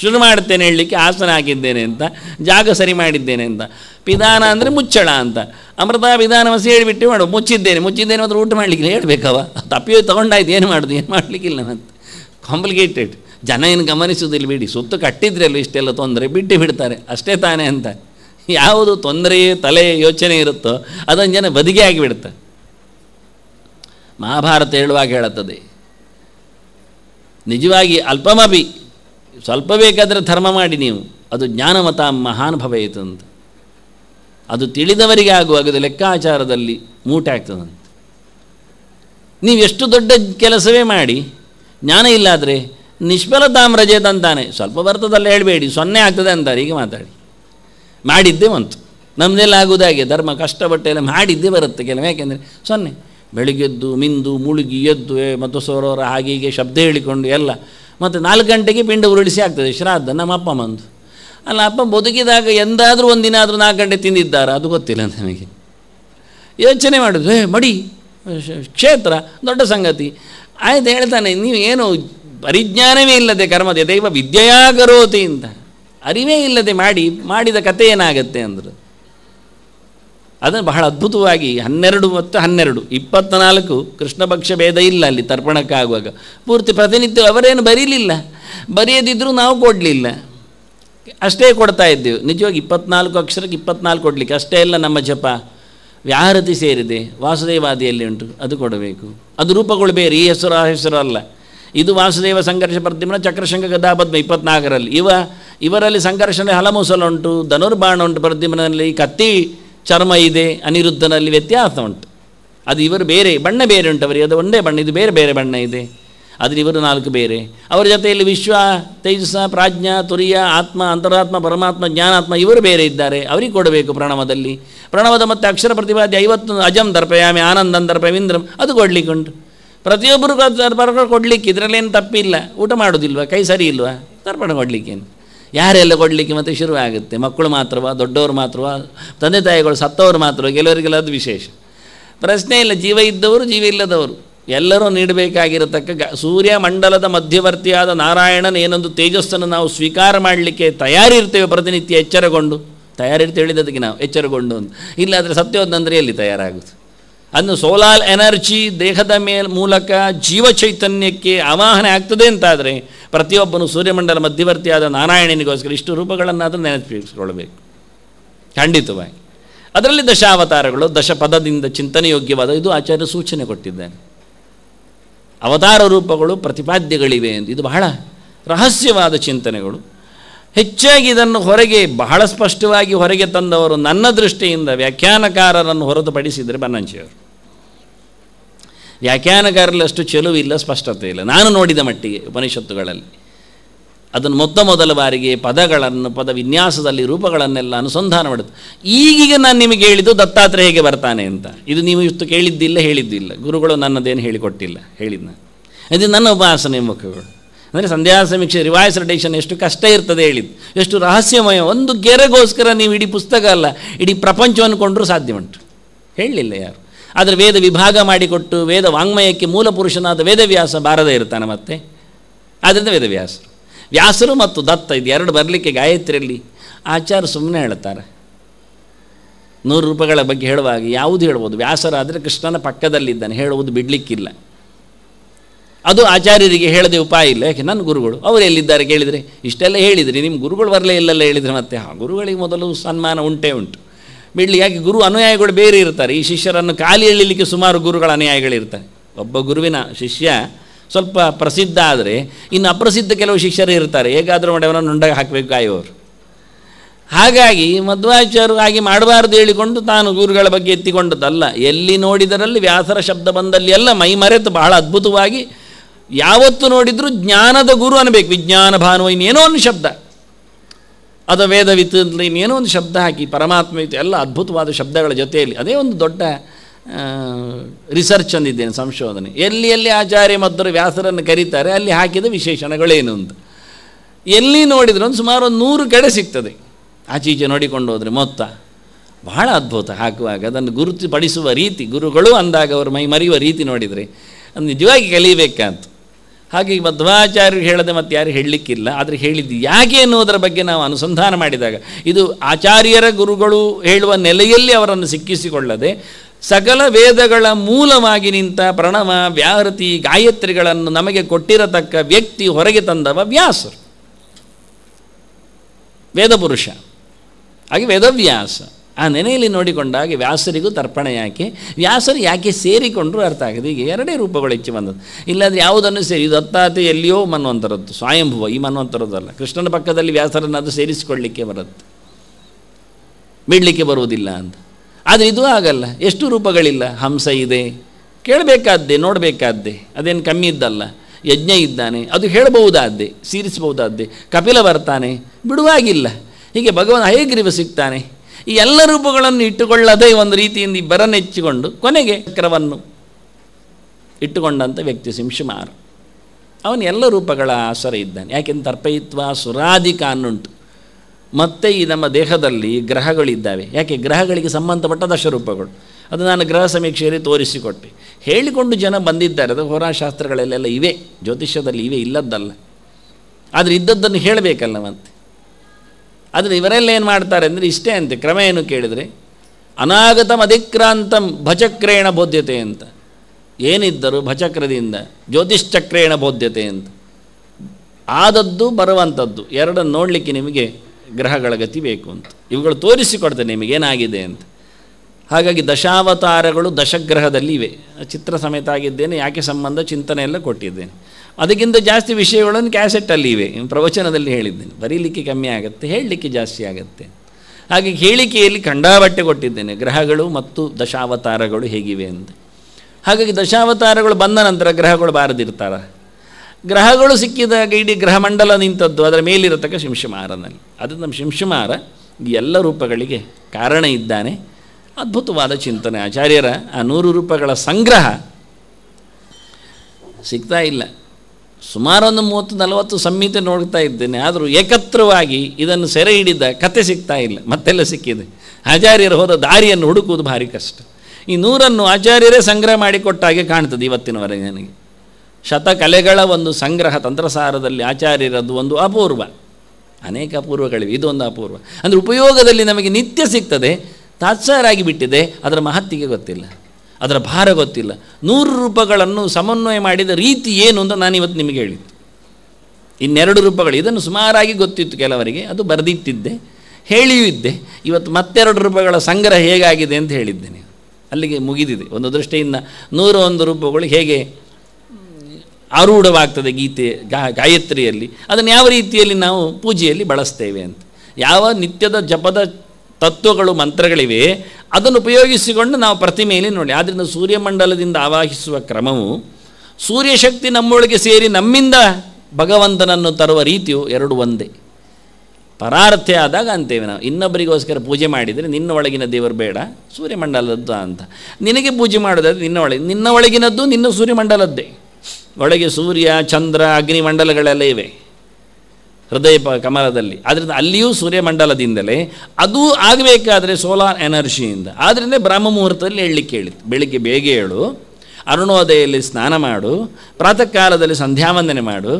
ಶುರು ಮಾಡ್ತೇನೆ ಹೇಳಲಿಕ್ಕೆ ಆಸನ ಹಾಕಿದ್ದೇನೆ ಅಂತ ಜಾಗ ಸರಿ ಮಾಡಿದ್ದೇನೆ ಅಂತ ವಿಧಾನ ಅಂದರೆ ಮುಚ್ಚಳ ಅಂತ ಅಮೃತ ವಿಧಾನವಸಿ ಹೇಳಿಬಿಟ್ಟು ಮಾಡು ಮುಚ್ಚಿದ್ದೇನೆ ಮುಚ್ಚಿದ್ದೇನೆ ಮಾತ್ರ ಊಟ ಮಾಡಲಿಕ್ಕಿಲ್ಲ ಹೇಳಬೇಕವ ತಪ್ಪಿಯೋ ತೊಗೊಂಡಾಯ್ತು ಏನು ಮಾಡೋದು ಏನು ಮಾಡಲಿಕ್ಕಿಲ್ಲ ಮತ್ತೆ ಕಾಂಪ್ಲಿಕೇಟೆಡ್ ಜನ ಏನು ಗಮನಿಸೋದಿಲ್ಲ ಬಿಡಿ ಸುತ್ತು ಕಟ್ಟಿದ್ರಲ್ಲ ಇಷ್ಟೆಲ್ಲ ತೊಂದರೆ ಬಿಟ್ಟು ಬಿಡ್ತಾರೆ ಅಷ್ಟೇ ತಾನೇ ಅಂತ ಯಾವುದು ತೊಂದರೆ ತಲೆ ಯೋಚನೆ ಇರುತ್ತೋ ಅದೊಂದು ಜನ ಬದಿಗೆ ಆಗಿಬಿಡುತ್ತೆ ಮಹಾಭಾರತ ಹೇಳುವಾಗ ಹೇಳುತ್ತದೆ ನಿಜವಾಗಿ ಅಲ್ಪಮಪಿ ಸ್ವಲ್ಪ ಬೇಕಾದರೆ ಧರ್ಮ ಮಾಡಿ ನೀವು ಅದು ಜ್ಞಾನಮತ ಮಹಾನ್ ಭವೇತು ಅಂತ ಅದು ತಿಳಿದವರಿಗೆ ಆಗುವಾಗ ಲೆಕ್ಕಾಚಾರದಲ್ಲಿ ಮೂಟೆ ಆಗ್ತದಂತೆ ನೀವು ಎಷ್ಟು ದೊಡ್ಡ ಕೆಲಸವೇ ಮಾಡಿ ಜ್ಞಾನ ಇಲ್ಲಾದರೆ ನಿಷ್ಫಲ ತಾಮ್ರಜೇತ ಅಂತಾನೆ ಸ್ವಲ್ಪ ಬರ್ತದಲ್ಲ ಹೇಳಬೇಡಿ ಸೊನ್ನೆ ಆಗ್ತದೆ ಅಂತಾರೆ ಹೀಗೆ ಮಾತಾಡಿ ಮಾಡಿದ್ದೇ ಬಂತು ನಮ್ಮದೆಲ್ಲ ಆಗುವುದಾಗೆ ಧರ್ಮ ಕಷ್ಟಪಟ್ಟೆಲ್ಲ ಮಾಡಿದ್ದೇ ಬರುತ್ತೆ ಕೆಲವು ಯಾಕೆಂದರೆ ಸೊನ್ನೆ ಬೆಳಿಗ್ಗೆದ್ದು ಮಿಂದು ಮುಳುಗಿ ಎದ್ದು ಮತ್ತು ಸೋರೋರ ಹಾಗೆ ಹೀಗೆ ಶಬ್ದ ಹೇಳಿಕೊಂಡು ಎಲ್ಲ ಮತ್ತು ನಾಲ್ಕು ಗಂಟೆಗೆ ಪಿಂಡ ಉರುಳಿಸಿ ಆಗ್ತದೆ ಶ್ರಾದ್ದ ನಮ್ಮ ಅಪ್ಪ ಮಂದು ಅಲ್ಲ ಅಪ್ಪ ಬದುಕಿದಾಗ ಎಂದಾದರೂ ಒಂದು ದಿನ ಆದರೂ ನಾಲ್ಕು ಗಂಟೆ ತಿಂದಿದ್ದಾರಾ ಅದು ಗೊತ್ತಿಲ್ಲ ನನಗೆ ಯೋಚನೆ ಮಾಡಿದ್ರು ಏ ಮಡಿ ಕ್ಷೇತ್ರ ದೊಡ್ಡ ಸಂಗತಿ ಆಯ್ತು ಹೇಳ್ತಾನೆ ನೀವು ಏನು ಪರಿಜ್ಞಾನವೇ ಇಲ್ಲದೆ ಕರ್ಮದ ದೈವ ವಿದ್ಯೆಯಾಗರೋತಿ ಅಂತ ಅರಿವೇ ಇಲ್ಲದೆ ಮಾಡಿ ಮಾಡಿದ ಕತೆ ಏನಾಗತ್ತೆ ಅಂದರು ಅದನ್ನು ಬಹಳ ಅದ್ಭುತವಾಗಿ ಹನ್ನೆರಡು ಮತ್ತು ಹನ್ನೆರಡು ಇಪ್ಪತ್ತನಾಲ್ಕು ಕೃಷ್ಣ ಪಕ್ಷ ಭೇದ ಇಲ್ಲ ಅಲ್ಲಿ ತರ್ಪಣಕ್ಕಾಗುವಾಗ ಪೂರ್ತಿ ಪ್ರತಿನಿತ್ಯ ಅವರೇನು ಬರೀಲಿಲ್ಲ ಬರೆಯದಿದ್ದರೂ ನಾವು ಕೊಡಲಿಲ್ಲ ಅಷ್ಟೇ ಕೊಡ್ತಾ ಇದ್ದೆವು ನಿಜವಾಗಿ ಇಪ್ಪತ್ನಾಲ್ಕು ಅಕ್ಷರಕ್ಕೆ ಇಪ್ಪತ್ನಾಲ್ಕು ಕೊಡಲಿಕ್ಕೆ ಅಷ್ಟೇ ಅಲ್ಲ ನಮ್ಮ ಜಪ ವ್ಯಾಹೃತಿ ಸೇರಿದೆ ವಾಸುದೇವಾದಿಯಲ್ಲಿ ಉಂಟು ಅದು ಕೊಡಬೇಕು ಅದು ರೂಪಗಳು ಬೇರೆ ಈ ಹೆಸರು ಆ ಹೆಸರು ಅಲ್ಲ ಇದು ವಾಸುದೇವ ಸಂಘರ್ಷ ಪ್ರತಿಮನ ಚಕ್ರಶಂಗ ಗದಾಪದ್ಮ ಇಪ್ಪತ್ನಾಲ್ಕರಲ್ಲಿ ಇವ ಇವರಲ್ಲಿ ಸಂಘರ್ಷಣೆ ಹಲಮುಸಲುಂಟು ಉಂಟು ಧನುರ್ಬಾಣ ಉಂಟು ಪ್ರತಿಮನಲ್ಲಿ ಕತ್ತಿ ಚರ್ಮ ಇದೆ ಅನಿರುದ್ಧನಲ್ಲಿ ವ್ಯತ್ಯಾಸ ಉಂಟು ಅದು ಇವರು ಬೇರೆ ಬಣ್ಣ ಬೇರೆ ಉಂಟು ಅವರಿಗೆ ಅದು ಒಂದೇ ಬಣ್ಣ ಇದು ಬೇರೆ ಬೇರೆ ಬಣ್ಣ ಇದೆ ಆದರೆ ಇವರು ನಾಲ್ಕು ಬೇರೆ ಅವರ ಜೊತೆಯಲ್ಲಿ ವಿಶ್ವ ತೇಜಸ ಪ್ರಾಜ್ಞ ತುರಿಯ ಆತ್ಮ ಅಂತರಾತ್ಮ ಪರಮಾತ್ಮ ಜ್ಞಾನಾತ್ಮ ಇವರು ಬೇರೆ ಇದ್ದಾರೆ ಅವರಿಗೆ ಕೊಡಬೇಕು ಪ್ರಣವದಲ್ಲಿ ಪ್ರಣವದ ಮತ್ತು ಅಕ್ಷರ ಪ್ರತಿಪಾದ್ಯ ಐವತ್ತು ಅಜಂ ದರ್ಪಯಾಮಿ ಆನಂದಂ ದರ್ಪವಿಂದ್ರಂ ಅದು ಕೊಡಲಿಕ್ಕುಂಟು ಪ್ರತಿಯೊಬ್ಬರು ತರ್ಪಣ ಕೊಡಲಿಕ್ಕೆ ಇದರಲ್ಲೇನು ತಪ್ಪಿಲ್ಲ ಊಟ ಮಾಡೋದಿಲ್ವಾ ಕೈ ಸರಿ ಇಲ್ವಾ ತರ್ಪಣ ಕೊಡಲಿಕ್ಕೇನು ಯಾರೆಲ್ಲ ಕೊಡಲಿಕ್ಕೆ ಮತ್ತೆ ಆಗುತ್ತೆ ಮಕ್ಕಳು ಮಾತ್ರವಾ ದೊಡ್ಡವರು ಮಾತ್ರವಾ ತಂದೆ ತಾಯಿಗಳು ಸತ್ತವರು ಮಾತ್ರ ಗೆಲುವರಿಗೆಲ್ಲ ಅದು ವಿಶೇಷ ಪ್ರಶ್ನೆ ಇಲ್ಲ ಜೀವ ಇದ್ದವರು ಜೀವ ಇಲ್ಲದವರು ಎಲ್ಲರೂ ನೀಡಬೇಕಾಗಿರತಕ್ಕ ಸೂರ್ಯ ಮಂಡಲದ ಮಧ್ಯವರ್ತಿಯಾದ ನಾರಾಯಣನ ಏನೊಂದು ತೇಜಸ್ಸನ್ನು ನಾವು ಸ್ವೀಕಾರ ಮಾಡಲಿಕ್ಕೆ ಇರ್ತೇವೆ ಪ್ರತಿನಿತ್ಯ ಎಚ್ಚರಗೊಂಡು ಹೇಳಿದ ಹೇಳಿದ್ದಕ್ಕೆ ನಾವು ಎಚ್ಚರಗೊಂಡು ಅಂತ ಇಲ್ಲಾದರೆ ಸತ್ಯವೊಂದಂದರೆ ಎಲ್ಲಿ ತಯಾರಾಗುತ್ತೆ ಅನ್ನು ಸೋಲಾರ್ ಎನರ್ಜಿ ದೇಹದ ಮೇಲ್ ಮೂಲಕ ಜೀವ ಚೈತನ್ಯಕ್ಕೆ ಆವಾಹನೆ ಆಗ್ತದೆ ಅಂತಾದರೆ ಪ್ರತಿಯೊಬ್ಬನು ಸೂರ್ಯಮಂಡಲ ಮಧ್ಯವರ್ತಿಯಾದ ನಾರಾಯಣನಿಗೋಸ್ಕರ ಇಷ್ಟು ರೂಪಗಳನ್ನಾದರೂ ನೆನಪಿಸಿಕೊಳ್ಬೇಕು ಖಂಡಿತವಾಗಿ ಅದರಲ್ಲಿ ದಶಾವತಾರಗಳು ದಶಪದದಿಂದ ಚಿಂತನೆಯೋಗ್ಯವಾದ ಇದು ಆಚಾರ್ಯ ಸೂಚನೆ ಕೊಟ್ಟಿದ್ದಾನೆ ಅವತಾರ ರೂಪಗಳು ಪ್ರತಿಪಾದ್ಯಗಳಿವೆ ಎಂದು ಇದು ಬಹಳ ರಹಸ್ಯವಾದ ಚಿಂತನೆಗಳು ಹೆಚ್ಚಾಗಿ ಇದನ್ನು ಹೊರಗೆ ಬಹಳ ಸ್ಪಷ್ಟವಾಗಿ ಹೊರಗೆ ತಂದವರು ನನ್ನ ದೃಷ್ಟಿಯಿಂದ ವ್ಯಾಖ್ಯಾನಕಾರರನ್ನು ಹೊರತುಪಡಿಸಿದರೆ ಬನ್ನಂಜಿಯವರು ವ್ಯಾಖ್ಯಾನಕಾರರಲ್ಲಿ ಅಷ್ಟು ಚೆಲುವಿಲ್ಲ ಸ್ಪಷ್ಟತೆ ಇಲ್ಲ ನಾನು ನೋಡಿದ ಮಟ್ಟಿಗೆ ಉಪನಿಷತ್ತುಗಳಲ್ಲಿ ಅದನ್ನು ಮೊತ್ತ ಮೊದಲ ಬಾರಿಗೆ ಪದಗಳನ್ನು ಪದ ವಿನ್ಯಾಸದಲ್ಲಿ ರೂಪಗಳನ್ನೆಲ್ಲ ಅನುಸಂಧಾನ ಮಾಡುತ್ತೆ ಈಗೀಗ ನಾನು ನಿಮಗೆ ಹೇಳಿದ್ದು ದತ್ತಾತ್ರೇಯ ಹೇಗೆ ಬರ್ತಾನೆ ಅಂತ ಇದು ನೀವು ಇಷ್ಟು ಕೇಳಿದ್ದಿಲ್ಲ ಹೇಳಿದ್ದಿಲ್ಲ ಗುರುಗಳು ನನ್ನದೇನು ಹೇಳಿಕೊಟ್ಟಿಲ್ಲ ಹೇಳಿದ್ನ ಇದು ನನ್ನ ಉಪಾಸನೆ ಮುಖಗಳು ಅಂದರೆ ಸಂಧ್ಯಾ ಸಮೀಕ್ಷೆ ರಿವಾಯ್ಸ್ ರಿಡೇಕ್ಷನ್ ಎಷ್ಟು ಕಷ್ಟ ಇರ್ತದೆ ಹೇಳಿದ್ದು ಎಷ್ಟು ರಹಸ್ಯಮಯ ಒಂದು ಗೆರೆಗೋಸ್ಕರ ನೀವು ಇಡೀ ಪುಸ್ತಕ ಅಲ್ಲ ಇಡೀ ಪ್ರಪಂಚವನ್ನು ಕೊಂಡರೂ ಸಾಧ್ಯ ಉಂಟು ಹೇಳಲಿಲ್ಲ ಯಾರು ಆದರೆ ವೇದ ವಿಭಾಗ ಮಾಡಿಕೊಟ್ಟು ವೇದ ವಾಂಗ್ಮಯಕ್ಕೆ ಮೂಲ ಪುರುಷನಾದ ವೇದವ್ಯಾಸ ಬಾರದೇ ಇರ್ತಾನೆ ಮತ್ತೆ ಆದ್ದರಿಂದ ವೇದವ್ಯಾಸ ವ್ಯಾಸರು ಮತ್ತು ದತ್ತ ಇದು ಎರಡು ಬರಲಿಕ್ಕೆ ಗಾಯತ್ರಿಯಲ್ಲಿ ಆಚಾರ್ಯ ಸುಮ್ಮನೆ ಹೇಳ್ತಾರೆ ನೂರು ರೂಪಾಯಿಗಳ ಬಗ್ಗೆ ಹೇಳುವಾಗ ಯಾವುದು ಹೇಳ್ಬೋದು ವ್ಯಾಸರಾದರೆ ಕೃಷ್ಣನ ಪಕ್ಕದಲ್ಲಿದ್ದಾನೆ ಹೇಳುವುದು ಬಿಡಲಿಕ್ಕಿಲ್ಲ ಅದು ಆಚಾರ್ಯರಿಗೆ ಹೇಳದೆ ಉಪಾಯ ಇಲ್ಲ ಯಾಕೆ ನನ್ನ ಗುರುಗಳು ಅವರು ಎಲ್ಲಿದ್ದಾರೆ ಕೇಳಿದರೆ ಇಷ್ಟೆಲ್ಲ ಹೇಳಿದ್ರಿ ನಿಮ್ಮ ಗುರುಗಳು ಬರಲೇ ಇಲ್ಲಲ್ಲ ಹೇಳಿದರೆ ಮತ್ತೆ ಹಾಂ ಗುರುಗಳಿಗೆ ಮೊದಲು ಸನ್ಮಾನ ಉಂಟೇ ಉಂಟು ಬಿಡಲಿ ಯಾಕೆ ಗುರು ಅನುಯಾಯಿಗಳು ಬೇರೆ ಇರ್ತಾರೆ ಈ ಶಿಷ್ಯರನ್ನು ಖಾಲಿ ಎಳಿಲಿಕ್ಕೆ ಸುಮಾರು ಗುರುಗಳ ಅನುಯಾಯಿಗಳಿರ್ತಾರೆ ಒಬ್ಬ ಗುರುವಿನ ಶಿಷ್ಯ ಸ್ವಲ್ಪ ಪ್ರಸಿದ್ಧ ಆದರೆ ಇನ್ನು ಅಪ್ರಸಿದ್ಧ ಕೆಲವು ಶಿಷ್ಯರು ಇರ್ತಾರೆ ಹೇಗಾದರೂ ಮಾಡಿ ಅವನ ಹಾಕಬೇಕು ಕಾಯುವವರು ಹಾಗಾಗಿ ಮಧ್ವಾಚಾರ್ಯರು ಹಾಗೆ ಮಾಡಬಾರ್ದು ಹೇಳಿಕೊಂಡು ತಾನು ಗುರುಗಳ ಬಗ್ಗೆ ಎತ್ತಿಕೊಂಡದ್ದಲ್ಲ ಎಲ್ಲಿ ನೋಡಿದರಲ್ಲಿ ವ್ಯಾಸರ ಶಬ್ದ ಬಂದಲ್ಲಿ ಎಲ್ಲ ಮೈ ಮರೆತು ಬಹಳ ಅದ್ಭುತವಾಗಿ ಯಾವತ್ತು ನೋಡಿದರೂ ಜ್ಞಾನದ ಗುರು ಅನ್ನಬೇಕು ವಿಜ್ಞಾನ ಭಾನುವ ಇನ್ನೇನೋ ಒಂದು ಶಬ್ದ ಅದು ವೇದವಿತ್ತು ಇನ್ನೇನೋ ಒಂದು ಶಬ್ದ ಹಾಕಿ ಪರಮಾತ್ಮ ಇತ್ತು ಎಲ್ಲ ಅದ್ಭುತವಾದ ಶಬ್ದಗಳ ಜೊತೆಯಲ್ಲಿ ಅದೇ ಒಂದು ದೊಡ್ಡ ರಿಸರ್ಚ್ ಅಂದಿದ್ದೇನೆ ಸಂಶೋಧನೆ ಎಲ್ಲಿ ಎಲ್ಲಿ ಆಚಾರ್ಯ ಮದ್ದರು ವ್ಯಾಸರನ್ನು ಕರೀತಾರೆ ಅಲ್ಲಿ ಹಾಕಿದ ವಿಶೇಷಣಗಳೇನು ಅಂತ ಎಲ್ಲಿ ನೋಡಿದ್ರೆ ಒಂದು ಸುಮಾರು ಒಂದು ನೂರು ಕಡೆ ಸಿಗ್ತದೆ ಆಚೀಚೆ ಈಚೆ ನೋಡಿಕೊಂಡು ಹೋದರೆ ಮೊತ್ತ ಬಹಳ ಅದ್ಭುತ ಹಾಕುವಾಗ ಅದನ್ನು ಗುರುತುಪಡಿಸುವ ರೀತಿ ಗುರುಗಳು ಅಂದಾಗ ಅವರು ಮೈ ಮರೆಯುವ ರೀತಿ ನೋಡಿದರೆ ಅದು ನಿಜವಾಗಿ ಕಲಿಯಬೇಕಂತ ಹಾಗೆ ಮಧ್ವಾಚಾರ್ಯರು ಹೇಳದೆ ಮತ್ತು ಯಾರು ಹೇಳಲಿಕ್ಕಿಲ್ಲ ಆದರೆ ಹೇಳಿದ್ದು ಯಾಕೆ ಎನ್ನುವುದರ ಬಗ್ಗೆ ನಾವು ಅನುಸಂಧಾನ ಮಾಡಿದಾಗ ಇದು ಆಚಾರ್ಯರ ಗುರುಗಳು ಹೇಳುವ ನೆಲೆಯಲ್ಲಿ ಅವರನ್ನು ಸಿಕ್ಕಿಸಿಕೊಳ್ಳದೆ ಸಕಲ ವೇದಗಳ ಮೂಲವಾಗಿ ನಿಂತ ಪ್ರಣವ ವ್ಯಾಹೃತಿ ಗಾಯತ್ರಿಗಳನ್ನು ನಮಗೆ ಕೊಟ್ಟಿರತಕ್ಕ ವ್ಯಕ್ತಿ ಹೊರಗೆ ತಂದವ ವ್ಯಾಸರು ವೇದಪುರುಷ ಹಾಗೆ ವೇದವ್ಯಾಸ ಆ ನೆನೆಯಲ್ಲಿ ನೋಡಿಕೊಂಡಾಗ ವ್ಯಾಸರಿಗೂ ತರ್ಪಣ ಯಾಕೆ ವ್ಯಾಸರು ಯಾಕೆ ಸೇರಿಕೊಂಡ್ರೂ ಅರ್ಥ ಆಗಿದೆ ಈಗ ಎರಡೇ ರೂಪಗಳು ಹೆಚ್ಚು ಬಂದದ್ದು ಇಲ್ಲಾಂದರೆ ಯಾವುದನ್ನು ಸೇರಿ ಇದು ಅತ್ತಾತೆ ಎಲ್ಲಿಯೋ ಮನ್ವಂತರದ್ದು ಸ್ವಯಂಭುವ ಈ ಮನ್ವಂತರದ್ದಲ್ಲ ಕೃಷ್ಣನ ಪಕ್ಕದಲ್ಲಿ ವ್ಯಾಸರನ್ನು ಅದು ಸೇರಿಸಿಕೊಳ್ಳಲಿಕ್ಕೆ ಬರುತ್ತೆ ಬಿಡಲಿಕ್ಕೆ ಬರುವುದಿಲ್ಲ ಅಂತ ಆದರೆ ಇದು ಆಗಲ್ಲ ಎಷ್ಟು ರೂಪಗಳಿಲ್ಲ ಹಂಸ ಇದೆ ಕೇಳಬೇಕಾದ್ದೆ ನೋಡಬೇಕಾದ್ದೆ ಅದೇನು ಕಮ್ಮಿ ಇದ್ದಲ್ಲ ಯಜ್ಞ ಇದ್ದಾನೆ ಅದು ಹೇಳಬಹುದಾದ್ದೆ ಸೀರಿಸಬಹುದಾದ್ದೆ ಕಪಿಲ ಬರ್ತಾನೆ ಬಿಡುವಾಗಿಲ್ಲ ಹೀಗೆ ಭಗವಾನ್ ಹೇಗಿರುವ ಸಿಗ್ತಾನೆ ಈ ಎಲ್ಲ ರೂಪಗಳನ್ನು ಇಟ್ಟುಕೊಳ್ಳದೆ ಒಂದು ರೀತಿಯಿಂದ ಈ ಬರನೆಚ್ಚಿಕೊಂಡು ಕೊನೆಗೆ ಚಕ್ರವನ್ನು ಇಟ್ಟುಕೊಂಡಂಥ ವ್ಯಕ್ತಿ ಸಿಂಶುಮಾರ್ ಅವನು ಎಲ್ಲ ರೂಪಗಳ ಆಸರ ಇದ್ದಾನೆ ಯಾಕೆಂದು ತರ್ಪಯಿತ್ವ ಸುರಾಧಿಕ ಅನ್ನುಂಟು ಮತ್ತೆ ಈ ನಮ್ಮ ದೇಹದಲ್ಲಿ ಗ್ರಹಗಳಿದ್ದಾವೆ ಯಾಕೆ ಗ್ರಹಗಳಿಗೆ ಸಂಬಂಧಪಟ್ಟ ದಶರೂಪಗಳು ಅದು ನಾನು ಗ್ರಹ ಸಮೀಕ್ಷೆಯಲ್ಲಿ ತೋರಿಸಿಕೊಟ್ಟೆ ಹೇಳಿಕೊಂಡು ಜನ ಬಂದಿದ್ದಾರೆ ಅದು ಹೋರಾಶಾಸ್ತ್ರಗಳಲ್ಲೆಲ್ಲ ಇವೆ ಜ್ಯೋತಿಷ್ಯದಲ್ಲಿ ಇವೆ ಇಲ್ಲದ್ದಲ್ಲ ಆದರೆ ಇದ್ದದ್ದನ್ನು ಹೇಳಬೇಕಲ್ಲ ಮತ್ತೆ ಆದರೆ ಇವರೆಲ್ಲ ಏನು ಮಾಡ್ತಾರೆ ಅಂದರೆ ಇಷ್ಟೇ ಅಂತೆ ಕ್ರಮ ಏನು ಕೇಳಿದರೆ ಅನಾಗತಂ ಅಧಿಕ್ರಾಂತಂ ಭಚಕ್ರೇಣ ಬೋಧ್ಯತೆ ಅಂತ ಏನಿದ್ದರೂ ಭಚಕ್ರದಿಂದ ಜ್ಯೋತಿಷ್ಚಕ್ರೇಣ ಬೋಧ್ಯತೆ ಅಂತ ಆದದ್ದು ಬರುವಂಥದ್ದು ಎರಡನ್ನು ನೋಡಲಿಕ್ಕೆ ನಿಮಗೆ ಗ್ರಹಗಳ ಗತಿ ಬೇಕು ಅಂತ ಇವುಗಳು ತೋರಿಸಿಕೊಡ್ತೇನೆ ನಿಮಗೇನಾಗಿದೆ ಅಂತ ಹಾಗಾಗಿ ದಶಾವತಾರಗಳು ದಶಗ್ರಹದಲ್ಲಿ ಇವೆ ಚಿತ್ರ ಸಮೇತ ಆಗಿದ್ದೇನೆ ಯಾಕೆ ಸಂಬಂಧ ಚಿಂತನೆ ಎಲ್ಲ ಕೊಟ್ಟಿದ್ದೇನೆ ಅದಕ್ಕಿಂತ ಜಾಸ್ತಿ ವಿಷಯಗಳನ್ನು ಕ್ಯಾಸೆಟ್ಟಲ್ಲಿ ಇವೆ ಪ್ರವಚನದಲ್ಲಿ ಹೇಳಿದ್ದೇನೆ ಬರೀಲಿಕ್ಕೆ ಕಮ್ಮಿ ಆಗುತ್ತೆ ಹೇಳಲಿಕ್ಕೆ ಜಾಸ್ತಿ ಆಗುತ್ತೆ ಹಾಗೆ ಹೇಳಿಕೆಯಲ್ಲಿ ಖಂಡಾಬಟ್ಟೆ ಕೊಟ್ಟಿದ್ದೇನೆ ಗ್ರಹಗಳು ಮತ್ತು ದಶಾವತಾರಗಳು ಹೇಗಿವೆ ಅಂತ ಹಾಗಾಗಿ ದಶಾವತಾರಗಳು ಬಂದ ನಂತರ ಗ್ರಹಗಳು ಬಾರದಿರ್ತಾರೆ ಗ್ರಹಗಳು ಸಿಕ್ಕಿದಾಗ ಇಡೀ ಗ್ರಹಮಂಡಲ ನಿಂತದ್ದು ಅದರ ಮೇಲಿರತಕ್ಕ ಶಿಂಶುಮಾರನಲ್ಲಿ ಅದು ನಮ್ಮ ಶಿಂಶುಮಾರ ಎಲ್ಲ ರೂಪಗಳಿಗೆ ಕಾರಣ ಇದ್ದಾನೆ ಅದ್ಭುತವಾದ ಚಿಂತನೆ ಆಚಾರ್ಯರ ಆ ನೂರು ರೂಪಗಳ ಸಂಗ್ರಹ ಸಿಗ್ತಾ ಇಲ್ಲ ಸುಮಾರೊಂದು ಮೂವತ್ತು ನಲವತ್ತು ಸಂಹಿತೆ ನೋಡ್ತಾ ಇದ್ದೇನೆ ಆದರೂ ಏಕತ್ರವಾಗಿ ಇದನ್ನು ಸೆರೆ ಹಿಡಿದ ಕತೆ ಸಿಗ್ತಾ ಇಲ್ಲ ಮತ್ತೆಲ್ಲ ಸಿಕ್ಕಿದೆ ಆಚಾರ್ಯರು ಹೋದ ದಾರಿಯನ್ನು ಹುಡುಕುವುದು ಭಾರಿ ಕಷ್ಟ ಈ ನೂರನ್ನು ಆಚಾರ್ಯರೇ ಸಂಗ್ರಹ ಮಾಡಿಕೊಟ್ಟ ಹಾಗೆ ಕಾಣ್ತದೆ ಇವತ್ತಿನವರೆಗೆ ನನಗೆ ಶತಕಲೆಗಳ ಒಂದು ಸಂಗ್ರಹ ತಂತ್ರಸಾರದಲ್ಲಿ ಆಚಾರ್ಯರದ್ದು ಒಂದು ಅಪೂರ್ವ ಅನೇಕ ಅಪೂರ್ವಗಳಿವೆ ಇದೊಂದು ಅಪೂರ್ವ ಅಂದರೆ ಉಪಯೋಗದಲ್ಲಿ ನಮಗೆ ನಿತ್ಯ ಸಿಗ್ತದೆ ತಾತ್ಸಾರಾಗಿ ಬಿಟ್ಟಿದೆ ಅದರ ಮಹತ್ತಿಗೆ ಗೊತ್ತಿಲ್ಲ ಅದರ ಭಾರ ಗೊತ್ತಿಲ್ಲ ನೂರು ರೂಪಗಳನ್ನು ಸಮನ್ವಯ ಮಾಡಿದ ರೀತಿ ಏನು ಅಂತ ನಾನಿವತ್ತು ನಿಮಗೆ ಹೇಳಿದ್ದು ಇನ್ನೆರಡು ರೂಪಗಳು ಇದನ್ನು ಸುಮಾರಾಗಿ ಗೊತ್ತಿತ್ತು ಕೆಲವರಿಗೆ ಅದು ಬರೆದಿತ್ತಿದ್ದೆ ಹೇಳಿಯೂ ಇದ್ದೆ ಇವತ್ತು ಮತ್ತೆರಡು ರೂಪಗಳ ಸಂಗ್ರಹ ಹೇಗಾಗಿದೆ ಅಂತ ಹೇಳಿದ್ದೇನೆ ಅಲ್ಲಿಗೆ ಮುಗಿದಿದೆ ಒಂದು ದೃಷ್ಟಿಯಿಂದ ನೂರ ಒಂದು ರೂಪಗಳು ಹೇಗೆ ಆರೂಢವಾಗ್ತದೆ ಗೀತೆ ಗಾ ಗಾಯತ್ರಿಯಲ್ಲಿ ಅದನ್ನು ಯಾವ ರೀತಿಯಲ್ಲಿ ನಾವು ಪೂಜೆಯಲ್ಲಿ ಬಳಸ್ತೇವೆ ಅಂತ ಯಾವ ನಿತ್ಯದ ಜಪದ ತತ್ವಗಳು ಮಂತ್ರಗಳಿವೆ ಅದನ್ನು ಉಪಯೋಗಿಸಿಕೊಂಡು ನಾವು ಪ್ರತಿಮೆಯಲ್ಲಿ ನೋಡಿ ಆದ್ದರಿಂದ ಸೂರ್ಯಮಂಡಲದಿಂದ ಆವಾಹಿಸುವ ಕ್ರಮವು ಸೂರ್ಯಶಕ್ತಿ ನಮ್ಮೊಳಗೆ ಸೇರಿ ನಮ್ಮಿಂದ ಭಗವಂತನನ್ನು ತರುವ ರೀತಿಯು ಎರಡು ಒಂದೇ ಪರಾರ್ಥೆ ಆದಾಗ ಅಂತೇವೆ ನಾವು ಇನ್ನೊಬ್ಬರಿಗೋಸ್ಕರ ಪೂಜೆ ಮಾಡಿದರೆ ನಿನ್ನ ಒಳಗಿನ ದೇವರು ಬೇಡ ಸೂರ್ಯಮಂಡಲದ್ದು ಅಂತ ನಿನಗೆ ಪೂಜೆ ಮಾಡೋದಾದ್ರೆ ನಿನ್ನ ಒಳಗೆ ನಿನ್ನ ಒಳಗಿನದ್ದು ನಿನ್ನ ಸೂರ್ಯಮಂಡಲದ್ದೇ ಒಳಗೆ ಸೂರ್ಯ ಚಂದ್ರ ಅಗ್ನಿಮಂಡಲಗಳೆಲ್ಲ ಇವೆ ಹೃದಯ ಪ ಕಮಲದಲ್ಲಿ ಆದ್ದರಿಂದ ಅಲ್ಲಿಯೂ ಸೂರ್ಯಮಂಡಲದಿಂದಲೇ ಅದು ಆಗಬೇಕಾದ್ರೆ ಸೋಲಾರ್ ಎನರ್ಜಿಯಿಂದ ಆದ್ದರಿಂದ ಬ್ರಹ್ಮ ಮುಹೂರ್ತದಲ್ಲಿ ಹೇಳಲಿಕ್ಕೆ ಹೇಳಿತ್ತು ಬೆಳಿಗ್ಗೆ ಬೇಗ ಏಳು ಅರುಣೋದಯಲ್ಲಿ ಸ್ನಾನ ಮಾಡು ಪ್ರಾತಃ ಕಾಲದಲ್ಲಿ ಸಂಧ್ಯಾವಂದನೆ ಮಾಡು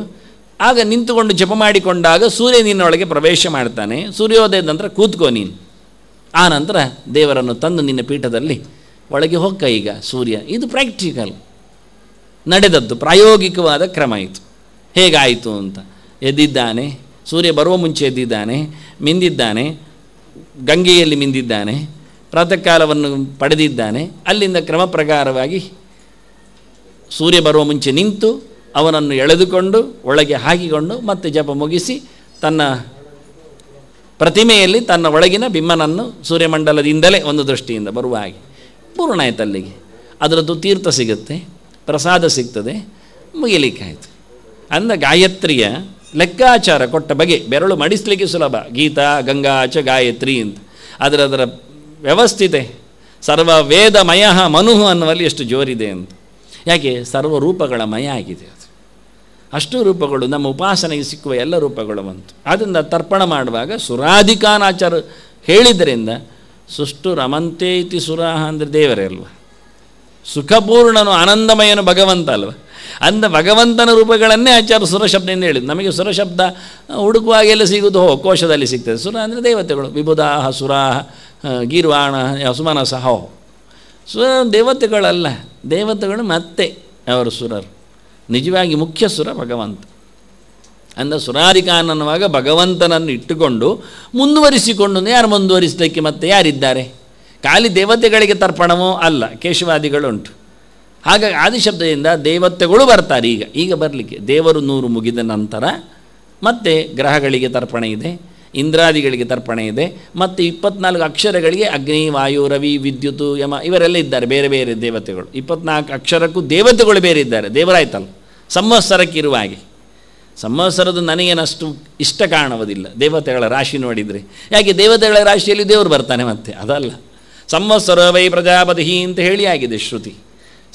ಆಗ ನಿಂತುಕೊಂಡು ಜಪ ಮಾಡಿಕೊಂಡಾಗ ಸೂರ್ಯ ನಿನ್ನೊಳಗೆ ಪ್ರವೇಶ ಮಾಡ್ತಾನೆ ಸೂರ್ಯೋದಯದ ನಂತರ ಕೂತ್ಕೋ ನೀನು ಆ ನಂತರ ದೇವರನ್ನು ತಂದು ನಿನ್ನ ಪೀಠದಲ್ಲಿ ಒಳಗೆ ಹೊಕ್ಕ ಈಗ ಸೂರ್ಯ ಇದು ಪ್ರಾಕ್ಟಿಕಲ್ ನಡೆದದ್ದು ಪ್ರಾಯೋಗಿಕವಾದ ಕ್ರಮ ಇತ್ತು ಹೇಗಾಯಿತು ಅಂತ ಎದ್ದಿದ್ದಾನೆ ಸೂರ್ಯ ಬರುವ ಮುಂಚೆ ಎದ್ದಿದ್ದಾನೆ ಮಿಂದಿದ್ದಾನೆ ಗಂಗೆಯಲ್ಲಿ ಮಿಂದಿದ್ದಾನೆ ಪ್ರಾತಃ ಕಾಲವನ್ನು ಪಡೆದಿದ್ದಾನೆ ಅಲ್ಲಿಂದ ಕ್ರಮ ಪ್ರಕಾರವಾಗಿ ಸೂರ್ಯ ಬರುವ ಮುಂಚೆ ನಿಂತು ಅವನನ್ನು ಎಳೆದುಕೊಂಡು ಒಳಗೆ ಹಾಕಿಕೊಂಡು ಮತ್ತೆ ಜಪ ಮುಗಿಸಿ ತನ್ನ ಪ್ರತಿಮೆಯಲ್ಲಿ ತನ್ನ ಒಳಗಿನ ಬಿಮ್ಮನನ್ನು ಸೂರ್ಯಮಂಡಲದಿಂದಲೇ ಒಂದು ದೃಷ್ಟಿಯಿಂದ ಬರುವ ಹಾಗೆ ಪೂರ್ಣ ಆಯಿತು ಅಲ್ಲಿಗೆ ಅದರದ್ದು ತೀರ್ಥ ಸಿಗುತ್ತೆ ಪ್ರಸಾದ ಸಿಗ್ತದೆ ಮುಗಿಲಿಕ್ಕಾಯಿತು ಅಂದ ಗಾಯತ್ರಿಯ ಲೆಕ್ಕಾಚಾರ ಕೊಟ್ಟ ಬಗೆ ಬೆರಳು ಮಡಿಸ್ಲಿಕ್ಕೆ ಸುಲಭ ಗೀತಾ ಗಂಗಾಚ ಗಾಯತ್ರಿ ಅಂತ ಅದರ ಅದರ ವ್ಯವಸ್ಥಿತೆ ಸರ್ವ ವೇದ ಮಯ ಮನುಹು ಅನ್ನುವಲ್ಲಿ ಎಷ್ಟು ಜೋರಿದೆ ಅಂತ ಯಾಕೆ ಸರ್ವ ರೂಪಗಳ ಮಯ ಆಗಿದೆ ಅದು ಅಷ್ಟು ರೂಪಗಳು ನಮ್ಮ ಉಪಾಸನೆಗೆ ಸಿಕ್ಕುವ ಎಲ್ಲ ರೂಪಗಳು ಬಂತು ಆದ್ದರಿಂದ ತರ್ಪಣ ಮಾಡುವಾಗ ಸುರಾಧಿಕಾನಾಚಾರ ಹೇಳಿದ್ದರಿಂದ ಸುಷ್ಟು ರಮಂತೆ ಇತಿ ಸುರಾಹ ಅಂದರೆ ದೇವರೇ ಅಲ್ವಾ ಸುಖಪೂರ್ಣನು ಆನಂದಮಯನು ಭಗವಂತ ಅಲ್ವ ಅಂದ ಭಗವಂತನ ರೂಪಗಳನ್ನೇ ಆಚಾರ್ಯ ಎಂದು ಹೇಳಿದ್ದು ನಮಗೆ ಸುರಶಬ್ದ ಹುಡುಕುವಾಗ ಎಲ್ಲ ಸಿಗುವುದು ಹೋ ಕೋಶದಲ್ಲಿ ಸಿಗ್ತದೆ ಸುರ ಅಂದರೆ ದೇವತೆಗಳು ವಿಭುದಾಹ ಸುರಾಹ ಗೀರ್ವಾಣ ಸುಮನಸ ಹೋ ಸುರ ದೇವತೆಗಳಲ್ಲ ದೇವತೆಗಳು ಮತ್ತೆ ಅವರು ಸುರರು ನಿಜವಾಗಿ ಮುಖ್ಯ ಸುರ ಭಗವಂತ ಅಂದ ಸುರಾರಿಕಾನನ್ನುವಾಗ ಭಗವಂತನನ್ನು ಇಟ್ಟುಕೊಂಡು ಮುಂದುವರಿಸಿಕೊಂಡು ಯಾರು ಮುಂದುವರಿಸಲಿಕ್ಕೆ ಮತ್ತೆ ಯಾರಿದ್ದಾರೆ ಖಾಲಿ ದೇವತೆಗಳಿಗೆ ತರ್ಪಣವೂ ಅಲ್ಲ ಕೇಶವಾದಿಗಳುಂಟು ಹಾಗಾಗಿ ಆದಿಶಬ್ದದಿಂದ ದೇವತೆಗಳು ಬರ್ತಾರೆ ಈಗ ಈಗ ಬರಲಿಕ್ಕೆ ದೇವರು ನೂರು ಮುಗಿದ ನಂತರ ಮತ್ತೆ ಗ್ರಹಗಳಿಗೆ ತರ್ಪಣೆ ಇದೆ ಇಂದ್ರಾದಿಗಳಿಗೆ ತರ್ಪಣೆ ಇದೆ ಮತ್ತು ಇಪ್ಪತ್ನಾಲ್ಕು ಅಕ್ಷರಗಳಿಗೆ ಅಗ್ನಿ ವಾಯು ರವಿ ವಿದ್ಯುತ್ ಯಮ ಇವರೆಲ್ಲ ಇದ್ದಾರೆ ಬೇರೆ ಬೇರೆ ದೇವತೆಗಳು ಇಪ್ಪತ್ನಾಲ್ಕು ಅಕ್ಷರಕ್ಕೂ ದೇವತೆಗಳು ಬೇರೆ ಇದ್ದಾರೆ ದೇವರಾಯ್ತಲ್ಲ ಸಂವತ್ಸರಕ್ಕಿರುವ ಹಾಗೆ ಸಂವತ್ಸರದ್ದು ನನಗೇನಷ್ಟು ಇಷ್ಟ ಕಾಣುವುದಿಲ್ಲ ದೇವತೆಗಳ ರಾಶಿ ನೋಡಿದರೆ ಯಾಕೆ ದೇವತೆಗಳ ರಾಶಿಯಲ್ಲಿ ದೇವರು ಬರ್ತಾನೆ ಮತ್ತೆ ಅದಲ್ಲ ಸಂವತ್ಸರ ವೈ ಪ್ರಜಾಪತಿ ಅಂತ ಹೇಳಿ ಆಗಿದೆ ಶ್ರುತಿ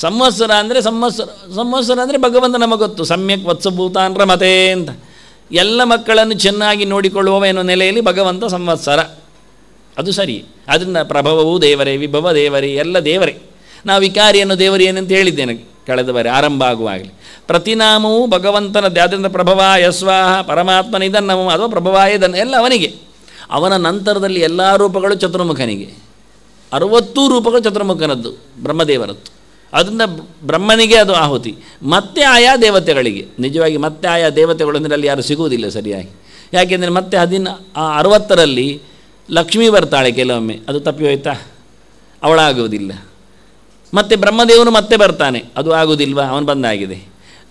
ಸಂವತ್ಸರ ಅಂದರೆ ಸಂವತ್ಸರ ಸಂವತ್ಸರ ಅಂದರೆ ಭಗವಂತ ನಮಗೊತ್ತು ಗೊತ್ತು ಸಮ್ಯಕ್ ವತ್ಸಭೂತಾನ್ ರಮತೆ ಅಂತ ಎಲ್ಲ ಮಕ್ಕಳನ್ನು ಚೆನ್ನಾಗಿ ನೋಡಿಕೊಳ್ಳುವವ ಎನ್ನುವ ನೆಲೆಯಲ್ಲಿ ಭಗವಂತ ಸಂವತ್ಸರ ಅದು ಸರಿ ಅದರಿಂದ ಪ್ರಭವವೂ ದೇವರೇ ವಿಭವ ದೇವರೇ ಎಲ್ಲ ದೇವರೇ ನಾವು ವಿಕಾರಿಯನ್ನು ಅನ್ನೋ ದೇವರು ಏನಂತ ಹೇಳಿದ್ದೇನೆ ಕಳೆದ ಬಾರಿ ಆರಂಭ ಆಗುವಾಗಲಿ ಪ್ರತಿನಾಮವು ಭಗವಂತನ ದ್ಯಾದ್ರಿಂದ ಪ್ರಭವ ಯಸ್ವಾಹ ಪರಮಾತ್ಮನ ಇದನ್ನು ಅಥವಾ ಇದನ್ನು ಎಲ್ಲ ಅವನಿಗೆ ಅವನ ನಂತರದಲ್ಲಿ ಎಲ್ಲ ರೂಪಗಳು ಚತುರ್ಮುಖನಿಗೆ ಅರುವತ್ತು ರೂಪಗಳು ಚತುರ್ಮುಖನದ್ದು ಬ್ರಹ್ಮದೇವರದ್ದು ಅದರಿಂದ ಬ್ರಹ್ಮನಿಗೆ ಅದು ಆಹುತಿ ಮತ್ತೆ ಆಯಾ ದೇವತೆಗಳಿಗೆ ನಿಜವಾಗಿ ಮತ್ತೆ ಆಯಾ ದೇವತೆಗಳು ಅಂದರೆ ಅಲ್ಲಿ ಯಾರು ಸಿಗುವುದಿಲ್ಲ ಸರಿಯಾಗಿ ಯಾಕೆಂದರೆ ಮತ್ತೆ ಹದಿನ ಅರುವತ್ತರಲ್ಲಿ ಲಕ್ಷ್ಮೀ ಬರ್ತಾಳೆ ಕೆಲವೊಮ್ಮೆ ಅದು ತಪ್ಪಿ ಹೋಯ್ತಾ ಅವಳಾಗುವುದಿಲ್ಲ ಮತ್ತು ಬ್ರಹ್ಮದೇವನು ಮತ್ತೆ ಬರ್ತಾನೆ ಅದು ಆಗುವುದಿಲ್ವಾ ಅವನು ಬಂದಾಗಿದೆ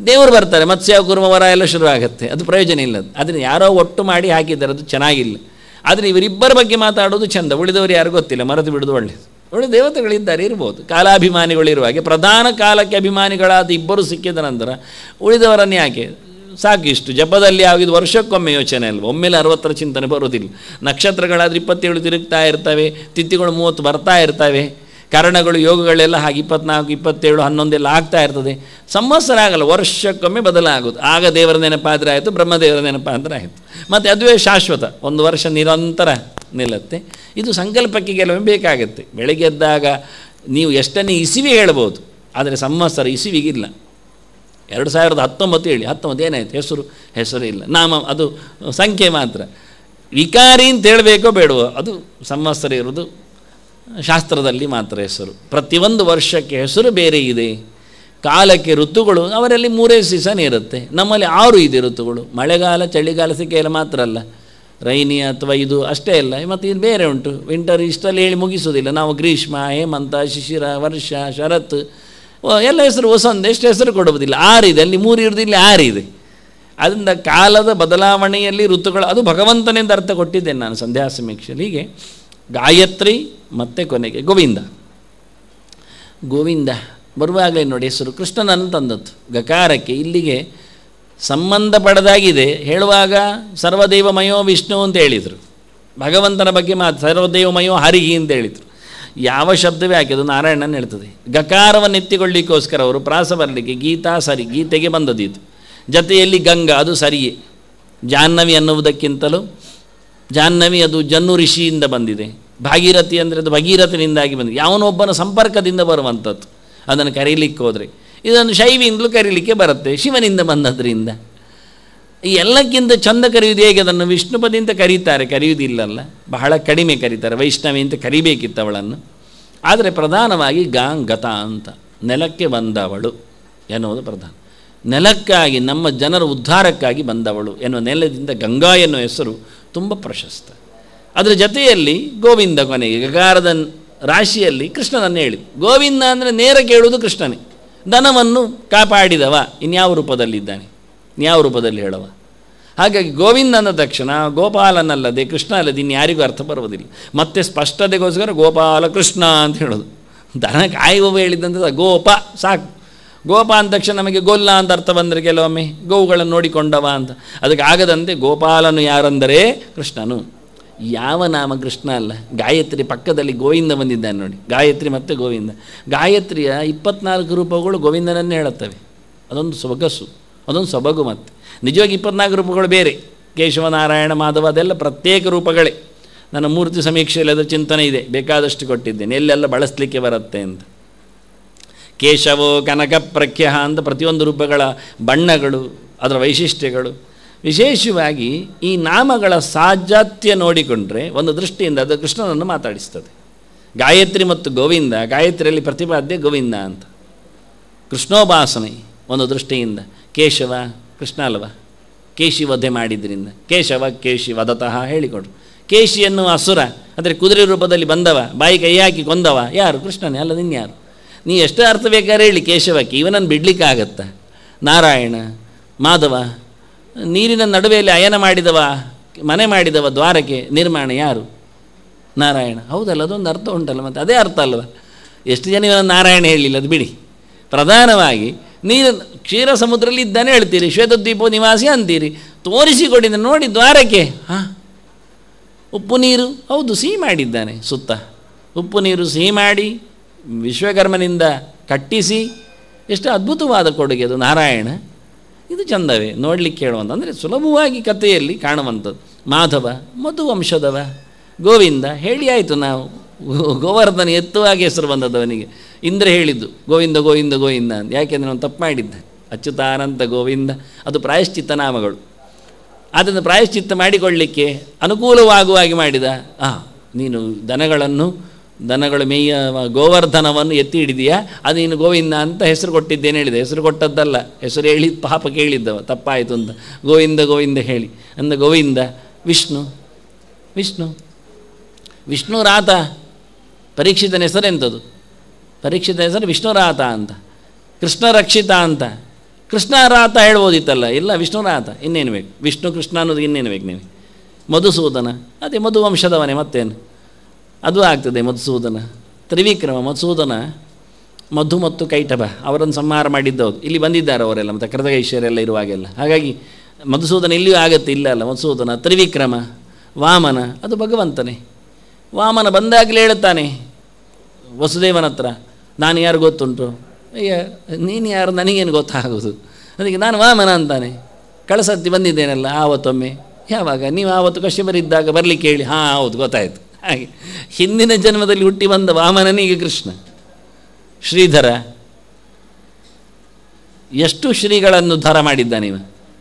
ದೇವರು ಬರ್ತಾರೆ ಮತ್ಸ್ಯ ಕುರ್ಮವರ ಎಲ್ಲ ಶುರುವಾಗುತ್ತೆ ಅದು ಪ್ರಯೋಜನ ಇಲ್ಲ ಅದನ್ನು ಯಾರೋ ಒಟ್ಟು ಮಾಡಿ ಹಾಕಿದ್ದಾರೆ ಅದು ಚೆನ್ನಾಗಿಲ್ಲ ಆದರೆ ಇವರಿಬ್ಬರ ಬಗ್ಗೆ ಮಾತಾಡೋದು ಚಂದ ಉಳಿದವರು ಯಾರು ಗೊತ್ತಿಲ್ಲ ಮರೆತು ಬಿಡೋದು ಒಳ್ಳೆಯದು ಒಳ್ಳೆ ದೇವತೆಗಳಿದ್ದಾರೆ ಇರ್ಬೋದು ಕಾಲಾಭಿಮಾನಿಗಳಿರುವ ಹಾಗೆ ಪ್ರಧಾನ ಕಾಲಕ್ಕೆ ಅಭಿಮಾನಿಗಳಾದ ಇಬ್ಬರು ಸಿಕ್ಕಿದ ನಂತರ ಉಳಿದವರನ್ನು ಯಾಕೆ ಸಾಕು ಇಷ್ಟು ಜಪದಲ್ಲಿ ಆಗಿದ್ದು ವರ್ಷಕ್ಕೊಮ್ಮೆ ಯೋಚನೆ ಅಲ್ವ ಒಮ್ಮೆಲೆ ಅರವತ್ತರ ಚಿಂತನೆ ಬರೋದಿಲ್ಲ ನಕ್ಷತ್ರಗಳಾದರೆ ಇಪ್ಪತ್ತೇಳು ತಿರುಗ್ತಾ ಇರ್ತವೆ ತಿಥಿಗಳು ಮೂವತ್ತು ಬರ್ತಾ ಇರ್ತವೆ ಕಾರಣಗಳು ಯೋಗಗಳೆಲ್ಲ ಹಾಗೆ ಇಪ್ಪತ್ನಾಲ್ಕು ಇಪ್ಪತ್ತೇಳು ಹನ್ನೊಂದೆಲ್ಲ ಆಗ್ತಾ ಇರ್ತದೆ ಸಂವತ್ಸರ ಆಗಲ್ಲ ವರ್ಷಕ್ಕೊಮ್ಮೆ ಬದಲಾಗುತ್ತೆ ಆಗ ದೇವರ ನೆನಪಾದರೆ ಆಯಿತು ಬ್ರಹ್ಮದೇವರ ನೆನಪಾದರೆ ಆಯಿತು ಮತ್ತು ಅದುವೇ ಶಾಶ್ವತ ಒಂದು ವರ್ಷ ನಿರಂತರ ನಿಲ್ಲುತ್ತೆ ಇದು ಸಂಕಲ್ಪಕ್ಕೆ ಕೆಲವೊಮ್ಮೆ ಬೇಕಾಗುತ್ತೆ ಬೆಳಗ್ಗೆ ಎದ್ದಾಗ ನೀವು ಎಷ್ಟನ್ನೇ ಇಸಿವಿ ಹೇಳ್ಬೋದು ಆದರೆ ಸಂವತ್ಸರ ಇಸಿವಿಗಿಲ್ಲ ಎರಡು ಸಾವಿರದ ಹತ್ತೊಂಬತ್ತು ಹೇಳಿ ಹತ್ತೊಂಬತ್ತು ಏನಾಯಿತು ಹೆಸರು ಹೆಸರು ಇಲ್ಲ ನಾಮ ಅದು ಸಂಖ್ಯೆ ಮಾತ್ರ ವಿಕಾರಿ ಅಂತ ಹೇಳಬೇಕೋ ಬೇಡವೋ ಅದು ಸಂವತ್ಸರ ಇರೋದು ಶಾಸ್ತ್ರದಲ್ಲಿ ಮಾತ್ರ ಹೆಸರು ಪ್ರತಿಯೊಂದು ವರ್ಷಕ್ಕೆ ಹೆಸರು ಬೇರೆ ಇದೆ ಕಾಲಕ್ಕೆ ಋತುಗಳು ಅವರಲ್ಲಿ ಮೂರೇ ಸೀಸನ್ ಇರುತ್ತೆ ನಮ್ಮಲ್ಲಿ ಆರು ಇದೆ ಋತುಗಳು ಮಳೆಗಾಲ ಚಳಿಗಾಲ ಸಿಕ್ಕೆಯಲ್ಲಿ ಮಾತ್ರ ಅಲ್ಲ ರೈನಿ ಅಥವಾ ಇದು ಅಷ್ಟೇ ಅಲ್ಲ ಮತ್ತು ಇದು ಬೇರೆ ಉಂಟು ವಿಂಟರ್ ಇಷ್ಟಲ್ಲಿ ಹೇಳಿ ಮುಗಿಸೋದಿಲ್ಲ ನಾವು ಗ್ರೀಷ್ಮ ಹೇಮಂತ ಶಿಶಿರ ವರ್ಷ ಶರತ್ ಎಲ್ಲ ಹೆಸರು ಹೊಸಂದು ಎಷ್ಟು ಹೆಸರು ಕೊಡುವುದಿಲ್ಲ ಆರಿದೆ ಅಲ್ಲಿ ಮೂರು ಇರೋದಿಲ್ಲ ಆರಿದೆ ಅದರಿಂದ ಕಾಲದ ಬದಲಾವಣೆಯಲ್ಲಿ ಋತುಗಳು ಅದು ಭಗವಂತನಿಂದ ಅರ್ಥ ಕೊಟ್ಟಿದ್ದೇನೆ ನಾನು ಸಂಧ್ಯಾ ಸಮೀಕ್ಷೆಯಲ್ಲಿ ಹೀಗೆ ಗಾಯತ್ರಿ ಮತ್ತೆ ಕೊನೆಗೆ ಗೋವಿಂದ ಗೋವಿಂದ ಬರುವಾಗಲೇ ನೋಡಿ ಹೆಸರು ಕೃಷ್ಣನನ್ನು ತಂದದ್ದು ಗಕಾರಕ್ಕೆ ಇಲ್ಲಿಗೆ ಸಂಬಂಧ ಪಡೆದಾಗಿದೆ ಹೇಳುವಾಗ ಸರ್ವದೇವಮಯೋ ವಿಷ್ಣು ಅಂತ ಹೇಳಿದರು ಭಗವಂತನ ಬಗ್ಗೆ ಮಾತು ಸರ್ವದೇವಮಯೋ ಹರಿಹಿ ಅಂತ ಹೇಳಿದರು ಯಾವ ಶಬ್ದವೇ ಹಾಕಿದ್ರು ನಾರಾಯಣನ ಹೇಳ್ತದೆ ಗಕಾರವನ್ನು ಎತ್ತಿಕೊಳ್ಳಿಕ್ಕೋಸ್ಕರ ಅವರು ಪ್ರಾಸ ಬರಲಿಕ್ಕೆ ಗೀತಾ ಸರಿ ಗೀತೆಗೆ ಬಂದದಿದ್ದು ಜತೆಯಲ್ಲಿ ಗಂಗಾ ಅದು ಸರಿಯೇ ಜಾಹ್ನವಿ ಅನ್ನುವುದಕ್ಕಿಂತಲೂ ಜಾಹ್ನವಿ ಅದು ಜನ್ನು ಋಷಿಯಿಂದ ಬಂದಿದೆ ಭಾಗೀರಥಿ ಅಂದರೆ ಅದು ಭಗೀರಥನಿಂದಾಗಿ ಬಂದು ಯಾವನೊಬ್ಬನ ಸಂಪರ್ಕದಿಂದ ಬರುವಂಥದ್ದು ಅದನ್ನು ಕರೀಲಿಕ್ಕೆ ಹೋದರೆ ಇದನ್ನು ಶೈವಿಯಿಂದಲೂ ಕರೀಲಿಕ್ಕೆ ಬರುತ್ತೆ ಶಿವನಿಂದ ಬಂದದ್ರಿಂದ ಎಲ್ಲಕ್ಕಿಂತ ಚಂದ ಕರೆಯುವುದು ಹೇಗೆ ಅದನ್ನು ವಿಷ್ಣುಪದಿ ಕರೀತಾರೆ ಕರೆಯುವುದಿಲ್ಲಲ್ಲ ಬಹಳ ಕಡಿಮೆ ಕರೀತಾರೆ ವೈಷ್ಣವಿ ಅಂತ ಕರಿಬೇಕಿತ್ತು ಅವಳನ್ನು ಆದರೆ ಪ್ರಧಾನವಾಗಿ ಗಾಂಗತ ಅಂತ ನೆಲಕ್ಕೆ ಬಂದವಳು ಎನ್ನುವುದು ಪ್ರಧಾನ ನೆಲಕ್ಕಾಗಿ ನಮ್ಮ ಜನರ ಉದ್ಧಾರಕ್ಕಾಗಿ ಬಂದವಳು ಎನ್ನುವ ನೆಲದಿಂದ ಗಂಗಾ ಎನ್ನುವ ಹೆಸರು ತುಂಬ ಪ್ರಶಸ್ತ ಅದರ ಜೊತೆಯಲ್ಲಿ ಗೋವಿಂದ ಕೊನೆಗೆ ಗಗಾರದ ರಾಶಿಯಲ್ಲಿ ಕೃಷ್ಣನನ್ನು ಹೇಳಿ ಗೋವಿಂದ ಅಂದರೆ ನೇರ ಕೇಳುವುದು ಕೃಷ್ಣನೇ ದನವನ್ನು ಕಾಪಾಡಿದವ ಇನ್ಯಾವ ರೂಪದಲ್ಲಿದ್ದಾನೆ ಇನ್ಯಾವ ರೂಪದಲ್ಲಿ ಹೇಳವ ಹಾಗಾಗಿ ಗೋವಿಂದ ಅಂದ ತಕ್ಷಣ ಗೋಪಾಲನಲ್ಲದೆ ಕೃಷ್ಣ ಅಲ್ಲದೆ ಇನ್ಯಾರಿಗೂ ಅರ್ಥ ಬರುವುದಿಲ್ಲ ಮತ್ತೆ ಸ್ಪಷ್ಟತೆಗೋಸ್ಕರ ಗೋಪಾಲ ಕೃಷ್ಣ ಅಂತ ಹೇಳೋದು ದನ ಕಾಯುವ ಹೇಳಿದ್ದಂತ ಗೋಪ ಸಾಕು ಗೋಪ ಅಂದ ತಕ್ಷಣ ನಮಗೆ ಗೊಲ್ಲ ಅಂತ ಅರ್ಥ ಬಂದರೆ ಕೆಲವೊಮ್ಮೆ ಗೋವುಗಳನ್ನು ನೋಡಿಕೊಂಡವ ಅಂತ ಅದಕ್ಕೆ ಆಗದಂತೆ ಗೋಪಾಲನು ಯಾರಂದರೆ ಕೃಷ್ಣನು ಯಾವ ನಾಮ ಕೃಷ್ಣ ಅಲ್ಲ ಗಾಯತ್ರಿ ಪಕ್ಕದಲ್ಲಿ ಗೋವಿಂದ ಬಂದಿದ್ದಾನೆ ನೋಡಿ ಗಾಯತ್ರಿ ಮತ್ತು ಗೋವಿಂದ ಗಾಯತ್ರಿಯ ಇಪ್ಪತ್ನಾಲ್ಕು ರೂಪಗಳು ಗೋವಿಂದನನ್ನೇ ಹೇಳುತ್ತವೆ ಅದೊಂದು ಸೊಗಸು ಅದೊಂದು ಸೊಬಗು ಮತ್ತು ನಿಜವಾಗಿ ಇಪ್ಪತ್ನಾಲ್ಕು ರೂಪಗಳು ಬೇರೆ ಕೇಶವನಾರಾಯಣ ಮಾಧವ ಅದೆಲ್ಲ ಪ್ರತ್ಯೇಕ ರೂಪಗಳೇ ನನ್ನ ಮೂರ್ತಿ ಸಮೀಕ್ಷೆಯಲ್ಲಿ ಅದರ ಚಿಂತನೆ ಇದೆ ಬೇಕಾದಷ್ಟು ಕೊಟ್ಟಿದ್ದೇನೆ ಎಲ್ಲೆಲ್ಲ ಬಳಸಲಿಕ್ಕೆ ಬರುತ್ತೆ ಅಂತ ಕೇಶವೋ ಕನಕ ಪ್ರಖ್ಯ ಅಂತ ಪ್ರತಿಯೊಂದು ರೂಪಗಳ ಬಣ್ಣಗಳು ಅದರ ವೈಶಿಷ್ಟ್ಯಗಳು ವಿಶೇಷವಾಗಿ ಈ ನಾಮಗಳ ಸಾಜಾತ್ಯ ನೋಡಿಕೊಂಡ್ರೆ ಒಂದು ದೃಷ್ಟಿಯಿಂದ ಅದು ಕೃಷ್ಣನನ್ನು ಮಾತಾಡಿಸ್ತದೆ ಗಾಯತ್ರಿ ಮತ್ತು ಗೋವಿಂದ ಗಾಯತ್ರಿಯಲ್ಲಿ ಪ್ರತಿಪಾದ್ಯ ಗೋವಿಂದ ಅಂತ ಕೃಷ್ಣೋಪಾಸನೆ ಒಂದು ದೃಷ್ಟಿಯಿಂದ ಕೇಶವ ಕೃಷ್ಣ ಅಲ್ವ ಕೇಶಿ ವಧೆ ಮಾಡಿದ್ರಿಂದ ಕೇಶವ ಕೇಶಿ ವಧತಃ ಹೇಳಿಕೊಡ್ರು ಕೇಶಿ ಎನ್ನುವ ಅಸುರ ಅಂದರೆ ಕುದುರೆ ರೂಪದಲ್ಲಿ ಬಂದವ ಬಾಯಿ ಕೈ ಹಾಕಿ ಕೊಂದವ ಯಾರು ಕೃಷ್ಣನೇ ಅಲ್ಲ ನಿನ್ಯಾರು ನೀ ಎಷ್ಟು ಅರ್ಥ ಬೇಕಾದ್ರೆ ಹೇಳಿ ಕೇಶವಕ್ಕೆ ಇವನನ್ನು ಬಿಡ್ಲಿಕ್ಕಾಗತ್ತ ನಾರಾಯಣ ಮಾಧವ ನೀರಿನ ನಡುವೆಯಲ್ಲಿ ಅಯನ ಮಾಡಿದವ ಮನೆ ಮಾಡಿದವ ದ್ವಾರಕ್ಕೆ ನಿರ್ಮಾಣ ಯಾರು ನಾರಾಯಣ ಹೌದಲ್ಲ ಅದೊಂದು ಅರ್ಥ ಉಂಟಲ್ಲ ಮತ್ತು ಅದೇ ಅರ್ಥ ಅಲ್ವ ಎಷ್ಟು ಜನ ಇವನು ನಾರಾಯಣ ಹೇಳಲಿಲ್ಲ ಅದು ಬಿಡಿ ಪ್ರಧಾನವಾಗಿ ನೀರು ಕ್ಷೀರ ಸಮುದ್ರದಲ್ಲಿ ಇದ್ದಾನೆ ಹೇಳ್ತೀರಿ ಶ್ವೇತದ್ವೀಪ ನಿವಾಸಿ ಅಂತೀರಿ ತೋರಿಸಿಕೊಡಿ ನೋಡಿ ದ್ವಾರಕ್ಕೆ ಹಾಂ ಉಪ್ಪು ನೀರು ಹೌದು ಸಿಹಿ ಮಾಡಿದ್ದಾನೆ ಸುತ್ತ ಉಪ್ಪು ನೀರು ಸಿಹಿ ಮಾಡಿ ವಿಶ್ವಕರ್ಮನಿಂದ ಕಟ್ಟಿಸಿ ಎಷ್ಟು ಅದ್ಭುತವಾದ ಕೊಡುಗೆ ಅದು ನಾರಾಯಣ ಇದು ಚಂದವೇ ನೋಡಲಿಕ್ಕೆ ಹೇಳುವಂತಂದರೆ ಸುಲಭವಾಗಿ ಕಥೆಯಲ್ಲಿ ಕಾಣುವಂಥದ್ದು ಮಾಧವ ಮಧುವಂಶದವ ಗೋವಿಂದ ಹೇಳಿ ಆಯಿತು ನಾವು ಗೋವರ್ಧನ ಎತ್ತುವಾಗ ಹೆಸರು ಬಂದದ್ದು ಅವನಿಗೆ ಇಂದ್ರೆ ಹೇಳಿದ್ದು ಗೋವಿಂದ ಗೋವಿಂದ ಗೋವಿಂದ ಅಂತ ಯಾಕೆಂದರೆ ಅವನು ತಪ್ಪು ಮಾಡಿದ್ದ ಅಚ್ಯುತಾನಂತ ಗೋವಿಂದ ಅದು ಪ್ರಾಯಶ್ಚಿತ್ತ ನಾಮಗಳು ಅದನ್ನು ಪ್ರಾಯಶ್ಚಿತ್ತ ಮಾಡಿಕೊಳ್ಳಲಿಕ್ಕೆ ಅನುಕೂಲವಾಗುವಾಗಿ ಮಾಡಿದ ಆ ನೀನು ದನಗಳನ್ನು ದನಗಳು ಮೇಯ ಗೋವರ್ಧನವನ್ನು ಎತ್ತಿ ಹಿಡಿದೀಯಾ ಅದು ನೀನು ಗೋವಿಂದ ಅಂತ ಹೆಸರು ಕೊಟ್ಟಿದ್ದೇನೆ ಹೇಳಿದೆ ಹೆಸರು ಕೊಟ್ಟದ್ದಲ್ಲ ಹೆಸರು ಹೇಳಿ ಪಾಪ ಕೇಳಿದ್ದವ ತಪ್ಪಾಯಿತು ಅಂತ ಗೋವಿಂದ ಗೋವಿಂದ ಹೇಳಿ ಅಂದ ಗೋವಿಂದ ವಿಷ್ಣು ವಿಷ್ಣು ವಿಷ್ಣು ರಾತ ಪರೀಕ್ಷಿತನ ಹೆಸರೆಂಥದ್ದು ಪರೀಕ್ಷಿತನ ಹೆಸರು ವಿಷ್ಣು ರಾತ ಅಂತ ಕೃಷ್ಣ ರಕ್ಷಿತ ಅಂತ ಕೃಷ್ಣ ರಾತ ಹೇಳ್ಬೋದಿತ್ತಲ್ಲ ಇಲ್ಲ ವಿಷ್ಣು ರಾತ ಇನ್ನೇನು ಬೇಕು ವಿಷ್ಣು ಕೃಷ್ಣ ಅನ್ನೋದು ಇನ್ನೇನು ಬೇಕು ನೀವು ಮಧುಸೂದನ ಅದೇ ಮಧುವಂಶದವನೇ ಮತ್ತೇನು ಅದು ಆಗ್ತದೆ ಮಧುಸೂದನ ತ್ರಿವಿಕ್ರಮ ಮಧುಸೂದನ ಮಧು ಮತ್ತು ಕೈಟಭ ಅವರನ್ನು ಸಂಹಾರ ಮಾಡಿದ್ದವ್ರು ಇಲ್ಲಿ ಬಂದಿದ್ದಾರೆ ಅವರೆಲ್ಲ ಮತ್ತು ಕೃತಗೈಶ್ವರ್ಯೆಲ್ಲ ಇರುವಾಗೆಲ್ಲ ಹಾಗಾಗಿ ಮಧುಸೂದನ ಇಲ್ಲಿಯೂ ಆಗುತ್ತೆ ಇಲ್ಲ ಅಲ್ಲ ಮಧುಸೂದನ ತ್ರಿವಿಕ್ರಮ ವಾಮನ ಅದು ಭಗವಂತನೇ ವಾಮನ ಬಂದಾಗಲೇ ಹೇಳುತ್ತಾನೆ ವಸುದೇವನ ಹತ್ರ ನಾನು ಯಾರು ಗೊತ್ತುಂಟು ಅಯ್ಯ ನೀನು ಯಾರು ನನಗೇನು ಗೊತ್ತಾಗೋದು ಅದಕ್ಕೆ ನಾನು ವಾಮನ ಅಂತಾನೆ ಕಳಸತ್ತಿ ಬಂದಿದ್ದೇನಲ್ಲ ಆವತ್ತೊಮ್ಮೆ ಯಾವಾಗ ನೀವು ಆವತ್ತು ಇದ್ದಾಗ ಬರಲಿಕ್ಕೆ ಹೇಳಿ ಹಾಂ ಹೌದು ಗೊತ್ತಾಯಿತು ಹಾಗೆ ಹಿಂದಿನ ಜನ್ಮದಲ್ಲಿ ಹುಟ್ಟಿ ಬಂದ ವಾಮನನಿಗೆ ಕೃಷ್ಣ ಶ್ರೀಧರ ಎಷ್ಟು ಶ್ರೀಗಳನ್ನು ಧರ ಮಾಡಿದ್ದಾನೆ ಇವ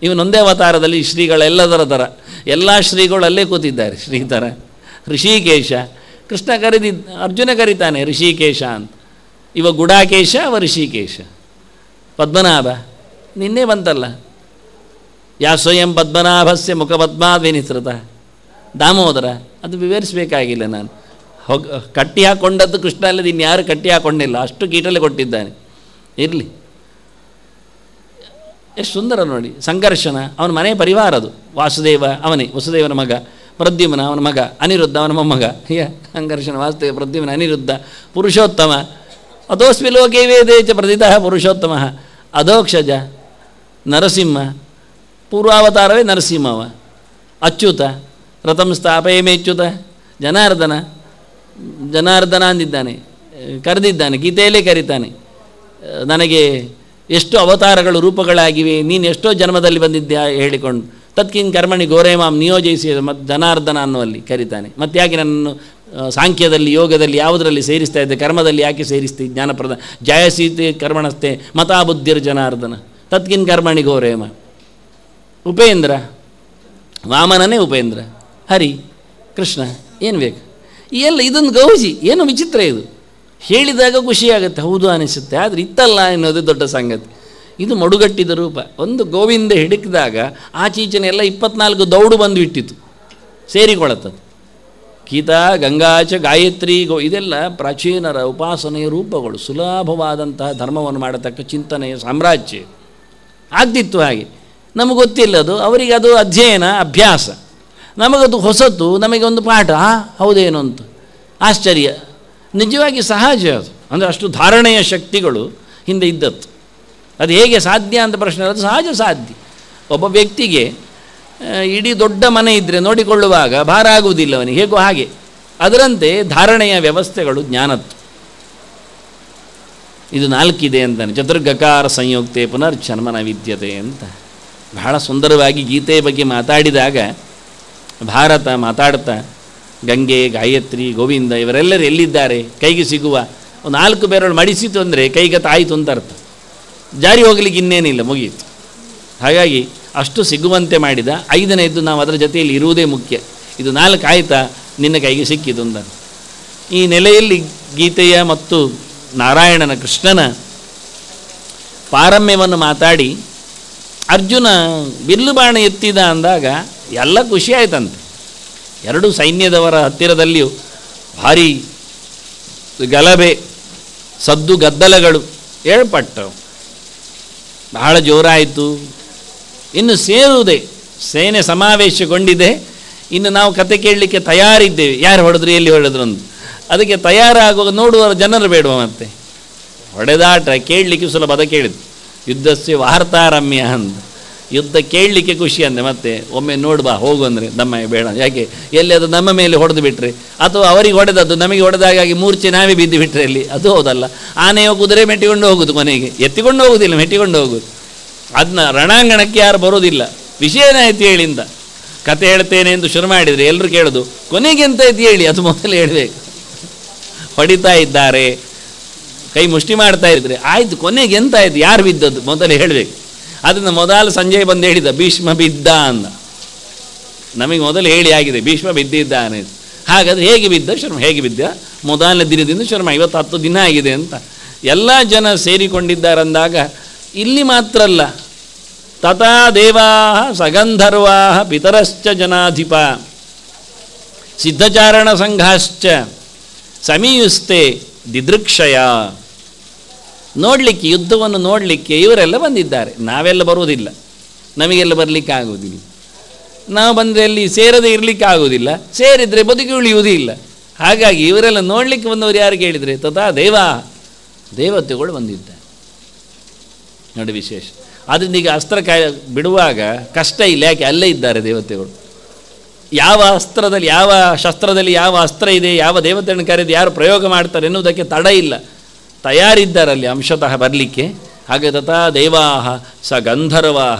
ಇವನೊಂದೇ ಅವತಾರದಲ್ಲಿ ಶ್ರೀಗಳೆಲ್ಲದರ ಧರ ಎಲ್ಲ ಶ್ರೀಗಳು ಅಲ್ಲೇ ಕೂತಿದ್ದಾರೆ ಶ್ರೀಧರ ಋಷಿಕೇಶ ಕೃಷ್ಣ ಕರೆದಿದ್ದ ಅರ್ಜುನ ಕರೀತಾನೆ ಋಷಿಕೇಶ ಅಂತ ಇವ ಗುಡಾಕೇಶ ಅವ ಋಷಿಕೇಶ ಪದ್ಮನಾಭ ನಿನ್ನೆ ಬಂತಲ್ಲ ಯಾ ಸ್ವಯಂ ಪದ್ಮನಾಭಸ್ಯ ಮುಖಪದ್ಮಾಭಿನಿಸೃತ ದಾಮೋದರ ಅದು ವಿವರಿಸಬೇಕಾಗಿಲ್ಲ ನಾನು ಹೊಗ್ ಕಟ್ಟಿ ಹಾಕ್ಕೊಂಡದ್ದು ಕೃಷ್ಣ ಅಲ್ಲದೆ ಇನ್ಯಾರು ಕಟ್ಟಿ ಹಾಕ್ಕೊಂಡಿಲ್ಲ ಅಷ್ಟು ಕೀಟಲೆ ಕೊಟ್ಟಿದ್ದಾನೆ ಇರಲಿ ಎಷ್ಟು ಸುಂದರ ನೋಡಿ ಸಂಘರ್ಷಣ ಅವನ ಮನೆ ಪರಿವಾರ ಅದು ವಾಸುದೇವ ಅವನೇ ವಸುದೇವನ ಮಗ ಪ್ರದ್ಯುಮನ ಅವನ ಮಗ ಅನಿರುದ್ಧ ಅವನ ಮೊಮ್ಮಗ ಯ ಸಂಘರ್ಷಣ ವಾಸುದೇವ ಪ್ರದ್ಯುಮನ ಅನಿರುದ್ಧ ಪುರುಷೋತ್ತಮ ಅದೋಸ್ಮಿ ಲೋಕೆ ವೇದೇಚ ಪ್ರದಿತ ಪುರುಷೋತ್ತಮ ಅಧೋಕ್ಷಜ ನರಸಿಂಹ ಪೂರ್ವಾವತಾರವೇ ನರಸಿಂಹವ ಅಚ್ಯುತ ರಥಂ ಸ್ಥಾಪಯ ಮೇಚ್ಯುತ ಜನಾರ್ದನ ಜನಾರ್ದನ ಅಂದಿದ್ದಾನೆ ಕರೆದಿದ್ದಾನೆ ಗೀತೆಯಲ್ಲೇ ಕರೀತಾನೆ ನನಗೆ ಎಷ್ಟು ಅವತಾರಗಳು ರೂಪಗಳಾಗಿವೆ ನೀನು ಎಷ್ಟೋ ಜನ್ಮದಲ್ಲಿ ಬಂದಿದ್ದೆ ಹೇಳಿಕೊಂಡು ತತ್ಕಿನ್ ಕರ್ಮಣಿ ಗೋರೇಮಾಂ ನಿಯೋಜಿಸಿ ಮತ್ತು ಜನಾರ್ದನ ಅನ್ನುವಲ್ಲಿ ಕರೀತಾನೆ ಮತ್ತೆ ಯಾಕೆ ನನ್ನನ್ನು ಸಾಂಖ್ಯದಲ್ಲಿ ಯೋಗದಲ್ಲಿ ಯಾವುದರಲ್ಲಿ ಸೇರಿಸ್ತಾ ಇದ್ದೆ ಕರ್ಮದಲ್ಲಿ ಯಾಕೆ ಸೇರಿಸ್ತೀ ಜ್ಞಾನಪ್ರದ ಜಯಸೀತೆ ಕರ್ಮಣಸ್ಥೆ ಮತಾಬುದ್ಧಿರ್ ಜನಾರ್ದನ ತತ್ಕಿನ್ ಕರ್ಮಣಿ ಗೋರೇಮ ಉಪೇಂದ್ರ ವಾಮನನೇ ಉಪೇಂದ್ರ ಹರಿ ಕೃಷ್ಣ ಏನು ಬೇಕು ಎಲ್ಲ ಇದೊಂದು ಗೌಜಿ ಏನು ವಿಚಿತ್ರ ಇದು ಹೇಳಿದಾಗ ಖುಷಿಯಾಗುತ್ತೆ ಹೌದು ಅನಿಸುತ್ತೆ ಆದರೆ ಇತ್ತಲ್ಲ ಅನ್ನೋದು ದೊಡ್ಡ ಸಂಗತಿ ಇದು ಮಡುಗಟ್ಟಿದ ರೂಪ ಒಂದು ಗೋವಿಂದ ಹಿಡಕಿದಾಗ ಆಚೀಚನೆ ಎಲ್ಲ ಇಪ್ಪತ್ನಾಲ್ಕು ದೌಡು ಬಂದು ಇಟ್ಟಿತು ಸೇರಿಕೊಳ್ಳುತ್ತದೆ ಗೀತಾ ಗಂಗಾಚ ಗಾಯತ್ರಿ ಗೋ ಇದೆಲ್ಲ ಪ್ರಾಚೀನರ ಉಪಾಸನೆಯ ರೂಪಗಳು ಸುಲಭವಾದಂತಹ ಧರ್ಮವನ್ನು ಮಾಡತಕ್ಕ ಚಿಂತನೆಯ ಸಾಮ್ರಾಜ್ಯ ಆಗ್ತಿತ್ತು ಹಾಗೆ ನಮಗೆ ಗೊತ್ತಿಲ್ಲದು ಅವರಿಗೆ ಅದು ಅಧ್ಯಯನ ಅಭ್ಯಾಸ ನಮಗದು ಹೊಸತು ನಮಗೆ ಒಂದು ಪಾಠ ಹೌದೇನು ಅಂತ ಆಶ್ಚರ್ಯ ನಿಜವಾಗಿ ಸಹಜ ಅದು ಅಂದರೆ ಅಷ್ಟು ಧಾರಣೆಯ ಶಕ್ತಿಗಳು ಹಿಂದೆ ಇದ್ದದ್ದು ಅದು ಹೇಗೆ ಸಾಧ್ಯ ಅಂತ ಪ್ರಶ್ನೆ ಅದು ಸಹಜ ಸಾಧ್ಯ ಒಬ್ಬ ವ್ಯಕ್ತಿಗೆ ಇಡೀ ದೊಡ್ಡ ಮನೆ ಇದ್ದರೆ ನೋಡಿಕೊಳ್ಳುವಾಗ ಭಾರ ಆಗುವುದಿಲ್ಲ ಅವನಿಗೆ ಹೇಗೋ ಹಾಗೆ ಅದರಂತೆ ಧಾರಣೆಯ ವ್ಯವಸ್ಥೆಗಳು ಜ್ಞಾನತ್ತು ಇದು ನಾಲ್ಕಿದೆ ಅಂತಾನೆ ಚತುರ್ಗಕಾರ ಸಂಯುಕ್ತೆ ಪುನರ್ಜನ್ಮನ ವಿದ್ಯತೆ ಅಂತ ಬಹಳ ಸುಂದರವಾಗಿ ಗೀತೆಯ ಬಗ್ಗೆ ಮಾತಾಡಿದಾಗ ಭಾರತ ಮಾತಾಡ್ತಾ ಗಂಗೆ ಗಾಯತ್ರಿ ಗೋವಿಂದ ಇವರೆಲ್ಲರೂ ಎಲ್ಲಿದ್ದಾರೆ ಕೈಗೆ ಸಿಗುವ ಒಂದು ನಾಲ್ಕು ಬೆರಳು ಮಡಿಸಿತು ಅಂದರೆ ತಾಯಿತು ಅಂತ ಅರ್ಥ ಜಾರಿ ಹೋಗಲಿಕ್ಕೆ ಇನ್ನೇನಿಲ್ಲ ಮುಗಿಯಿತು ಹಾಗಾಗಿ ಅಷ್ಟು ಸಿಗುವಂತೆ ಮಾಡಿದ ಐದನೇದ್ದು ನಾವು ಅದರ ಜೊತೆಯಲ್ಲಿ ಇರುವುದೇ ಮುಖ್ಯ ಇದು ನಾಲ್ಕು ಆಯಿತಾ ನಿನ್ನ ಕೈಗೆ ಸಿಕ್ಕಿತು ಅಂತ ಈ ನೆಲೆಯಲ್ಲಿ ಗೀತೆಯ ಮತ್ತು ನಾರಾಯಣನ ಕೃಷ್ಣನ ಪಾರಮ್ಯವನ್ನು ಮಾತಾಡಿ ಅರ್ಜುನ ಬಿಲ್ಲು ಬಾಣ ಎತ್ತಿದ ಅಂದಾಗ ಎಲ್ಲ ಖುಷಿ ಆಯ್ತಂತೆ ಎರಡು ಸೈನ್ಯದವರ ಹತ್ತಿರದಲ್ಲಿಯೂ ಭಾರಿ ಗಲಭೆ ಸದ್ದು ಗದ್ದಲಗಳು ಏಳ್ಪಟ್ಟವು ಬಹಳ ಜೋರಾಯಿತು ಇನ್ನು ಸೇರುವುದೇ ಸೇನೆ ಸಮಾವೇಶಗೊಂಡಿದೆ ಇನ್ನು ನಾವು ಕತೆ ಕೇಳಲಿಕ್ಕೆ ತಯಾರಿದ್ದೇವೆ ಯಾರು ಹೊಡೆದ್ರು ಎಲ್ಲಿ ಹೊಡೆದ್ರು ಅಂತ ಅದಕ್ಕೆ ತಯಾರಾಗುವಾಗ ನೋಡುವ ಜನರು ಬೇಡುವ ಮತ್ತೆ ಹೊಡೆದಾಟ ಕೇಳಲಿಕ್ಕೆ ಸುಲಭದ ಕೇಳಿದ್ದು ಯುದ್ಧಸ್ಯ ವಾರ್ತಾರಮ್ಯ ಅಂತ ಯುದ್ಧ ಕೇಳಲಿಕ್ಕೆ ಖುಷಿ ಅಂದೆ ಮತ್ತೆ ಒಮ್ಮೆ ನೋಡ್ಬಾ ಹೋಗು ಅಂದರೆ ನಮ್ಮ ಬೇಡ ಯಾಕೆ ಎಲ್ಲಿ ಅದು ನಮ್ಮ ಮೇಲೆ ಹೊಡೆದು ಬಿಟ್ಟರೆ ಅಥವಾ ಅವರಿಗೆ ಹೊಡೆದದ್ದು ನಮಗೆ ಹೊಡೆದಾಗಿ ಮೂರ್ಛೆ ನಾವೇ ಬಿದ್ದು ಬಿಟ್ಟರೆ ಅಲ್ಲಿ ಅದು ಹೌದಲ್ಲ ಆನೆಯ ಕುದುರೆ ಮೆಟ್ಟಿಕೊಂಡು ಹೋಗುದು ಕೊನೆಗೆ ಎತ್ತಿಕೊಂಡು ಹೋಗುದಿಲ್ಲ ಮೆಟ್ಟಿಕೊಂಡು ಹೋಗುದು ಅದನ್ನ ರಣಾಂಗಣಕ್ಕೆ ಯಾರು ಬರೋದಿಲ್ಲ ವಿಷಯನಾಯ್ತು ಹೇಳಿಂದ ಕತೆ ಹೇಳ್ತೇನೆ ಎಂದು ಶುರು ಮಾಡಿದರೆ ಎಲ್ಲರೂ ಕೇಳೋದು ಕೊನೆಗೆ ಎಂತ ಹೇಳಿ ಅದು ಮೊದಲು ಹೇಳಬೇಕು ಹೊಡಿತಾ ಇದ್ದಾರೆ ಕೈ ಮುಷ್ಟಿ ಮಾಡ್ತಾ ಇದ್ದರೆ ಆಯಿತು ಕೊನೆಗೆ ಎಂತಾಯ್ತು ಯಾರು ಬಿದ್ದದ್ದು ಮೊದಲು ಹೇಳಬೇಕು ಅದನ್ನು ಮೊದಲು ಸಂಜಯ್ ಬಂದು ಹೇಳಿದ ಭೀಷ್ಮ ಬಿದ್ದ ಅಂದ ನಮಗೆ ಮೊದಲು ಹೇಳಿ ಆಗಿದೆ ಭೀಷ್ಮ ಬಿದ್ದಿದ್ದಾನೆ ಹಾಗಾದರೆ ಹೇಗೆ ಬಿದ್ದ ಶರ್ಮ ಹೇಗೆ ಬಿದ್ದ ಮೊದಲನೇ ದಿನದಿಂದ ಶರ್ಮ ಇವತ್ತು ಹತ್ತು ದಿನ ಆಗಿದೆ ಅಂತ ಎಲ್ಲ ಜನ ಸೇರಿಕೊಂಡಿದ್ದಾರಂದಾಗ ಇಲ್ಲಿ ಮಾತ್ರ ಅಲ್ಲ ತಥಾ ದೇವಾ ಸಗಂಧರ್ವಾ ಪಿತರಶ್ಚ ಜನಾಧಿಪ ಸಿದ್ಧಚಾರಣ ಸಂಘಾಶ್ಚ ಸಮೀಯುಸ್ತೆ ದಿದೃಕ್ಷಯ ನೋಡಲಿಕ್ಕೆ ಯುದ್ಧವನ್ನು ನೋಡಲಿಕ್ಕೆ ಇವರೆಲ್ಲ ಬಂದಿದ್ದಾರೆ ನಾವೆಲ್ಲ ಬರುವುದಿಲ್ಲ ನಮಗೆಲ್ಲ ಬರಲಿಕ್ಕೆ ಆಗುವುದಿಲ್ಲ ನಾವು ಬಂದರೆ ಅಲ್ಲಿ ಸೇರದೆ ಇರಲಿಕ್ಕೆ ಆಗುವುದಿಲ್ಲ ಸೇರಿದರೆ ಬದುಕಿ ಉಳಿಯುವುದಿಲ್ಲ ಇಲ್ಲ ಹಾಗಾಗಿ ಇವರೆಲ್ಲ ನೋಡಲಿಕ್ಕೆ ಬಂದವರು ಯಾರು ಕೇಳಿದರೆ ತಥಾ ದೇವ ದೇವತೆಗಳು ಬಂದಿದ್ದಾರೆ ನೋಡಿ ವಿಶೇಷ ಅದರಿಂದ ಈಗ ಅಸ್ತ್ರ ಕಾಯ ಬಿಡುವಾಗ ಕಷ್ಟ ಇಲ್ಲ ಯಾಕೆ ಅಲ್ಲೇ ಇದ್ದಾರೆ ದೇವತೆಗಳು ಯಾವ ಅಸ್ತ್ರದಲ್ಲಿ ಯಾವ ಶಸ್ತ್ರದಲ್ಲಿ ಯಾವ ಅಸ್ತ್ರ ಇದೆ ಯಾವ ದೇವತೆಯನ್ನು ಕರೆದು ಯಾರು ಪ್ರಯೋಗ ಮಾಡ್ತಾರೆ ಎನ್ನುವುದಕ್ಕೆ ತಡ ಇಲ್ಲ ತಯಾರಿದ್ದಾರಲ್ಲಿ ಅಂಶತಃ ಬರಲಿಕ್ಕೆ ಹಾಗೆ ತಥಾ ದೇವಾಹ ಸ ಗಂಧರ್ವಾಹ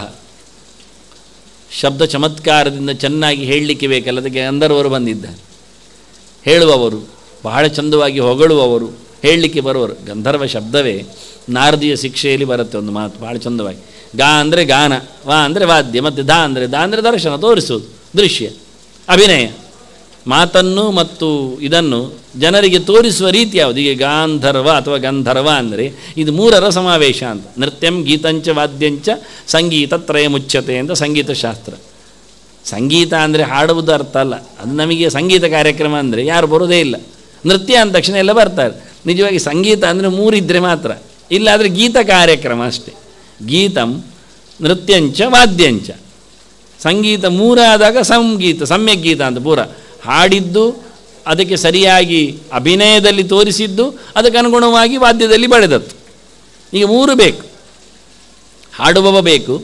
ಶಬ್ದ ಚಮತ್ಕಾರದಿಂದ ಚೆನ್ನಾಗಿ ಹೇಳಲಿಕ್ಕೆ ಬೇಕಲ್ಲ ಅದಕ್ಕೆ ಗಂಧರ್ವರು ಬಂದಿದ್ದಾರೆ ಹೇಳುವವರು ಬಹಳ ಚಂದವಾಗಿ ಹೊಗಳುವವರು ಹೇಳಲಿಕ್ಕೆ ಬರುವರು ಗಂಧರ್ವ ಶಬ್ದವೇ ನಾರದಿಯ ಶಿಕ್ಷೆಯಲ್ಲಿ ಬರುತ್ತೆ ಒಂದು ಮಾತು ಭಾಳ ಚಂದವಾಗಿ ಗಾ ಅಂದರೆ ಗಾನ ವಾ ಅಂದರೆ ವಾದ್ಯ ಮತ್ತು ದಾ ಅಂದರೆ ದಾ ಅಂದರೆ ದರ್ಶನ ತೋರಿಸೋದು ದೃಶ್ಯ ಅಭಿನಯ ಮಾತನ್ನು ಮತ್ತು ಇದನ್ನು ಜನರಿಗೆ ತೋರಿಸುವ ರೀತಿ ಯಾವುದು ಈಗ ಗಾಂಧರ್ವ ಅಥವಾ ಗಂಧರ್ವ ಅಂದರೆ ಇದು ಮೂರರ ಸಮಾವೇಶ ಅಂತ ನೃತ್ಯಂ ಗೀತಂಚ ವಾದ್ಯಂಚ ಸಂಗೀತ ತ್ರಯ ಮುಚ್ಚತೆ ಅಂತ ಶಾಸ್ತ್ರ ಸಂಗೀತ ಅಂದರೆ ಹಾಡುವುದು ಅರ್ಥ ಅಲ್ಲ ಅದು ನಮಗೆ ಸಂಗೀತ ಕಾರ್ಯಕ್ರಮ ಅಂದರೆ ಯಾರು ಬರೋದೇ ಇಲ್ಲ ನೃತ್ಯ ಅಂದ ತಕ್ಷಣ ಎಲ್ಲ ಬರ್ತಾರೆ ನಿಜವಾಗಿ ಸಂಗೀತ ಅಂದರೆ ಮೂರಿದ್ರೆ ಮಾತ್ರ ಇಲ್ಲಾದರೆ ಗೀತ ಕಾರ್ಯಕ್ರಮ ಅಷ್ಟೇ ಗೀತಂ ನೃತ್ಯಂಚ ವಾದ್ಯಂಚ ಸಂಗೀತ ಮೂರಾದಾಗ ಸಂಗೀತ ಸಮ್ಯಕ್ ಗೀತ ಅಂತ ಪೂರ ಹಾಡಿದ್ದು ಅದಕ್ಕೆ ಸರಿಯಾಗಿ ಅಭಿನಯದಲ್ಲಿ ತೋರಿಸಿದ್ದು ಅದಕ್ಕನುಗುಣವಾಗಿ ವಾದ್ಯದಲ್ಲಿ ಬಳೆದದ್ದು ಈಗ ಮೂರು ಬೇಕು ಹಾಡುವವ ಬೇಕು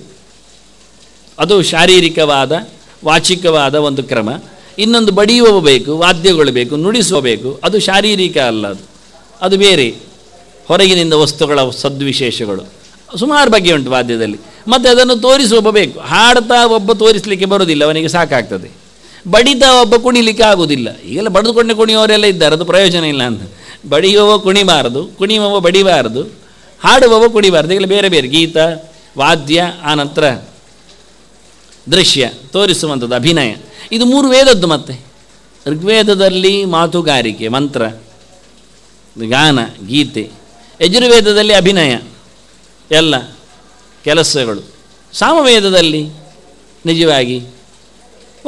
ಅದು ಶಾರೀರಿಕವಾದ ವಾಚಿಕವಾದ ಒಂದು ಕ್ರಮ ಇನ್ನೊಂದು ಬಡಿಯುವವ ಬೇಕು ವಾದ್ಯಗಳು ಬೇಕು ನುಡಿಸುವ ಬೇಕು ಅದು ಶಾರೀರಿಕ ಅಲ್ಲ ಅದು ಅದು ಬೇರೆ ಹೊರಗಿನಿಂದ ವಸ್ತುಗಳ ಸದ್ವಿಶೇಷಗಳು ಸುಮಾರು ಬಗೆ ಉಂಟು ವಾದ್ಯದಲ್ಲಿ ಮತ್ತು ಅದನ್ನು ತೋರಿಸುವ ಬೇಕು ಹಾಡ್ತಾ ಒಬ್ಬ ತೋರಿಸಲಿಕ್ಕೆ ಬರೋದಿಲ್ಲ ಅವನಿಗೆ ಸಾಕಾಗ್ತದೆ ಬಡಿತ ಒಬ್ಬ ಕುಣಿಲಿಕ್ಕೆ ಆಗುವುದಿಲ್ಲ ಈಗೆಲ್ಲ ಬಡಿದುಕೊಂಡೆ ಕುಣಿಯುವವರೆಲ್ಲ ಇದ್ದಾರೆ ಅದು ಪ್ರಯೋಜನ ಇಲ್ಲ ಅಂತ ಬಡಿಯುವವ ಕುಣಿಬಾರದು ಕುಣಿಯುವವ ಬಡಿಬಾರದು ಹಾಡುವವ ಕುಣಿಬಾರದು ಈಗಲೇ ಬೇರೆ ಬೇರೆ ಗೀತ ವಾದ್ಯ ಆನಂತರ ದೃಶ್ಯ ತೋರಿಸುವಂಥದ್ದು ಅಭಿನಯ ಇದು ಮೂರು ವೇದದ್ದು ಮತ್ತೆ ಋಗ್ವೇದದಲ್ಲಿ ಮಾತುಗಾರಿಕೆ ಮಂತ್ರ ಗಾನ ಗೀತೆ ಯಜುರ್ವೇದದಲ್ಲಿ ಅಭಿನಯ ಎಲ್ಲ ಕೆಲಸಗಳು ಸಾಮವೇದದಲ್ಲಿ ನಿಜವಾಗಿ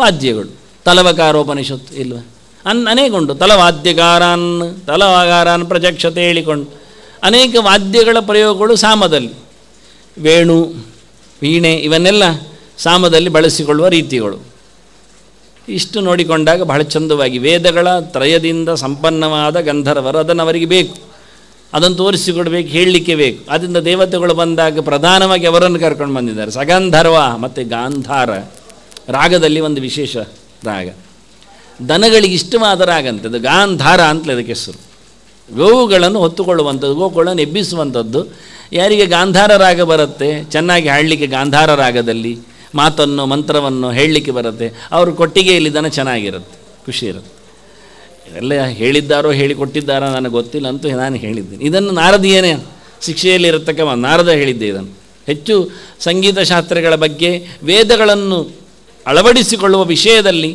ವಾದ್ಯಗಳು ತಲವಕಾರೋಪನಿಷತ್ತು ಇಲ್ವ ಅನ್ ಅನೇಕುಂಟು ತಲವಾದ್ಯಕಾರಾನ್ ತಲವಾಗಾರಾನ್ ಪ್ರಜಕ್ಷತೆ ಹೇಳಿಕೊಂಡು ಅನೇಕ ವಾದ್ಯಗಳ ಪ್ರಯೋಗಗಳು ಸಾಮದಲ್ಲಿ ವೇಣು ವೀಣೆ ಇವನ್ನೆಲ್ಲ ಸಾಮದಲ್ಲಿ ಬಳಸಿಕೊಳ್ಳುವ ರೀತಿಗಳು ಇಷ್ಟು ನೋಡಿಕೊಂಡಾಗ ಬಹಳ ಚಂದವಾಗಿ ವೇದಗಳ ತ್ರಯದಿಂದ ಸಂಪನ್ನವಾದ ಗಂಧರ್ವರು ಅದನ್ನು ಅವರಿಗೆ ಬೇಕು ಅದನ್ನು ತೋರಿಸಿಕೊಡ್ಬೇಕು ಹೇಳಲಿಕ್ಕೆ ಬೇಕು ಅದರಿಂದ ದೇವತೆಗಳು ಬಂದಾಗ ಪ್ರಧಾನವಾಗಿ ಅವರನ್ನು ಕರ್ಕೊಂಡು ಬಂದಿದ್ದಾರೆ ಸಗಂಧರ್ವ ಮತ್ತು ಗಾಂಧಾರ ರಾಗದಲ್ಲಿ ಒಂದು ವಿಶೇಷ ರಾಗ ದನಗಳಿಗೆ ಇಷ್ಟವಾದ ರಾಗ ಅಂತದ್ದು ಗಾಂಧಾರ ಅಂತಲೇ ಅದಕ್ಕೆ ಹೆಸರು ಗೋವುಗಳನ್ನು ಹೊತ್ತುಕೊಳ್ಳುವಂಥದ್ದು ಗೋವುಗಳನ್ನು ಎಬ್ಬಿಸುವಂಥದ್ದು ಯಾರಿಗೆ ಗಾಂಧಾರ ರಾಗ ಬರುತ್ತೆ ಚೆನ್ನಾಗಿ ಹಾಡಲಿಕ್ಕೆ ಗಾಂಧಾರ ರಾಗದಲ್ಲಿ ಮಾತನ್ನು ಮಂತ್ರವನ್ನು ಹೇಳಲಿಕ್ಕೆ ಬರುತ್ತೆ ಅವ್ರ ಕೊಟ್ಟಿಗೆಯಲ್ಲಿ ದನ ಚೆನ್ನಾಗಿರುತ್ತೆ ಖುಷಿ ಇರುತ್ತೆ ಎಲ್ಲ ಹೇಳಿದ್ದಾರೋ ಹೇಳಿಕೊಟ್ಟಿದ್ದಾರೋ ನನಗೆ ಗೊತ್ತಿಲ್ಲ ಅಂತೂ ನಾನು ಹೇಳಿದ್ದೀನಿ ಇದನ್ನು ಏನೇ ಶಿಕ್ಷೆಯಲ್ಲಿರತಕ್ಕ ನಾರದ ಹೇಳಿದ್ದೆ ಇದನ್ನು ಹೆಚ್ಚು ಸಂಗೀತ ಶಾಸ್ತ್ರಗಳ ಬಗ್ಗೆ ವೇದಗಳನ್ನು ಅಳವಡಿಸಿಕೊಳ್ಳುವ ವಿಷಯದಲ್ಲಿ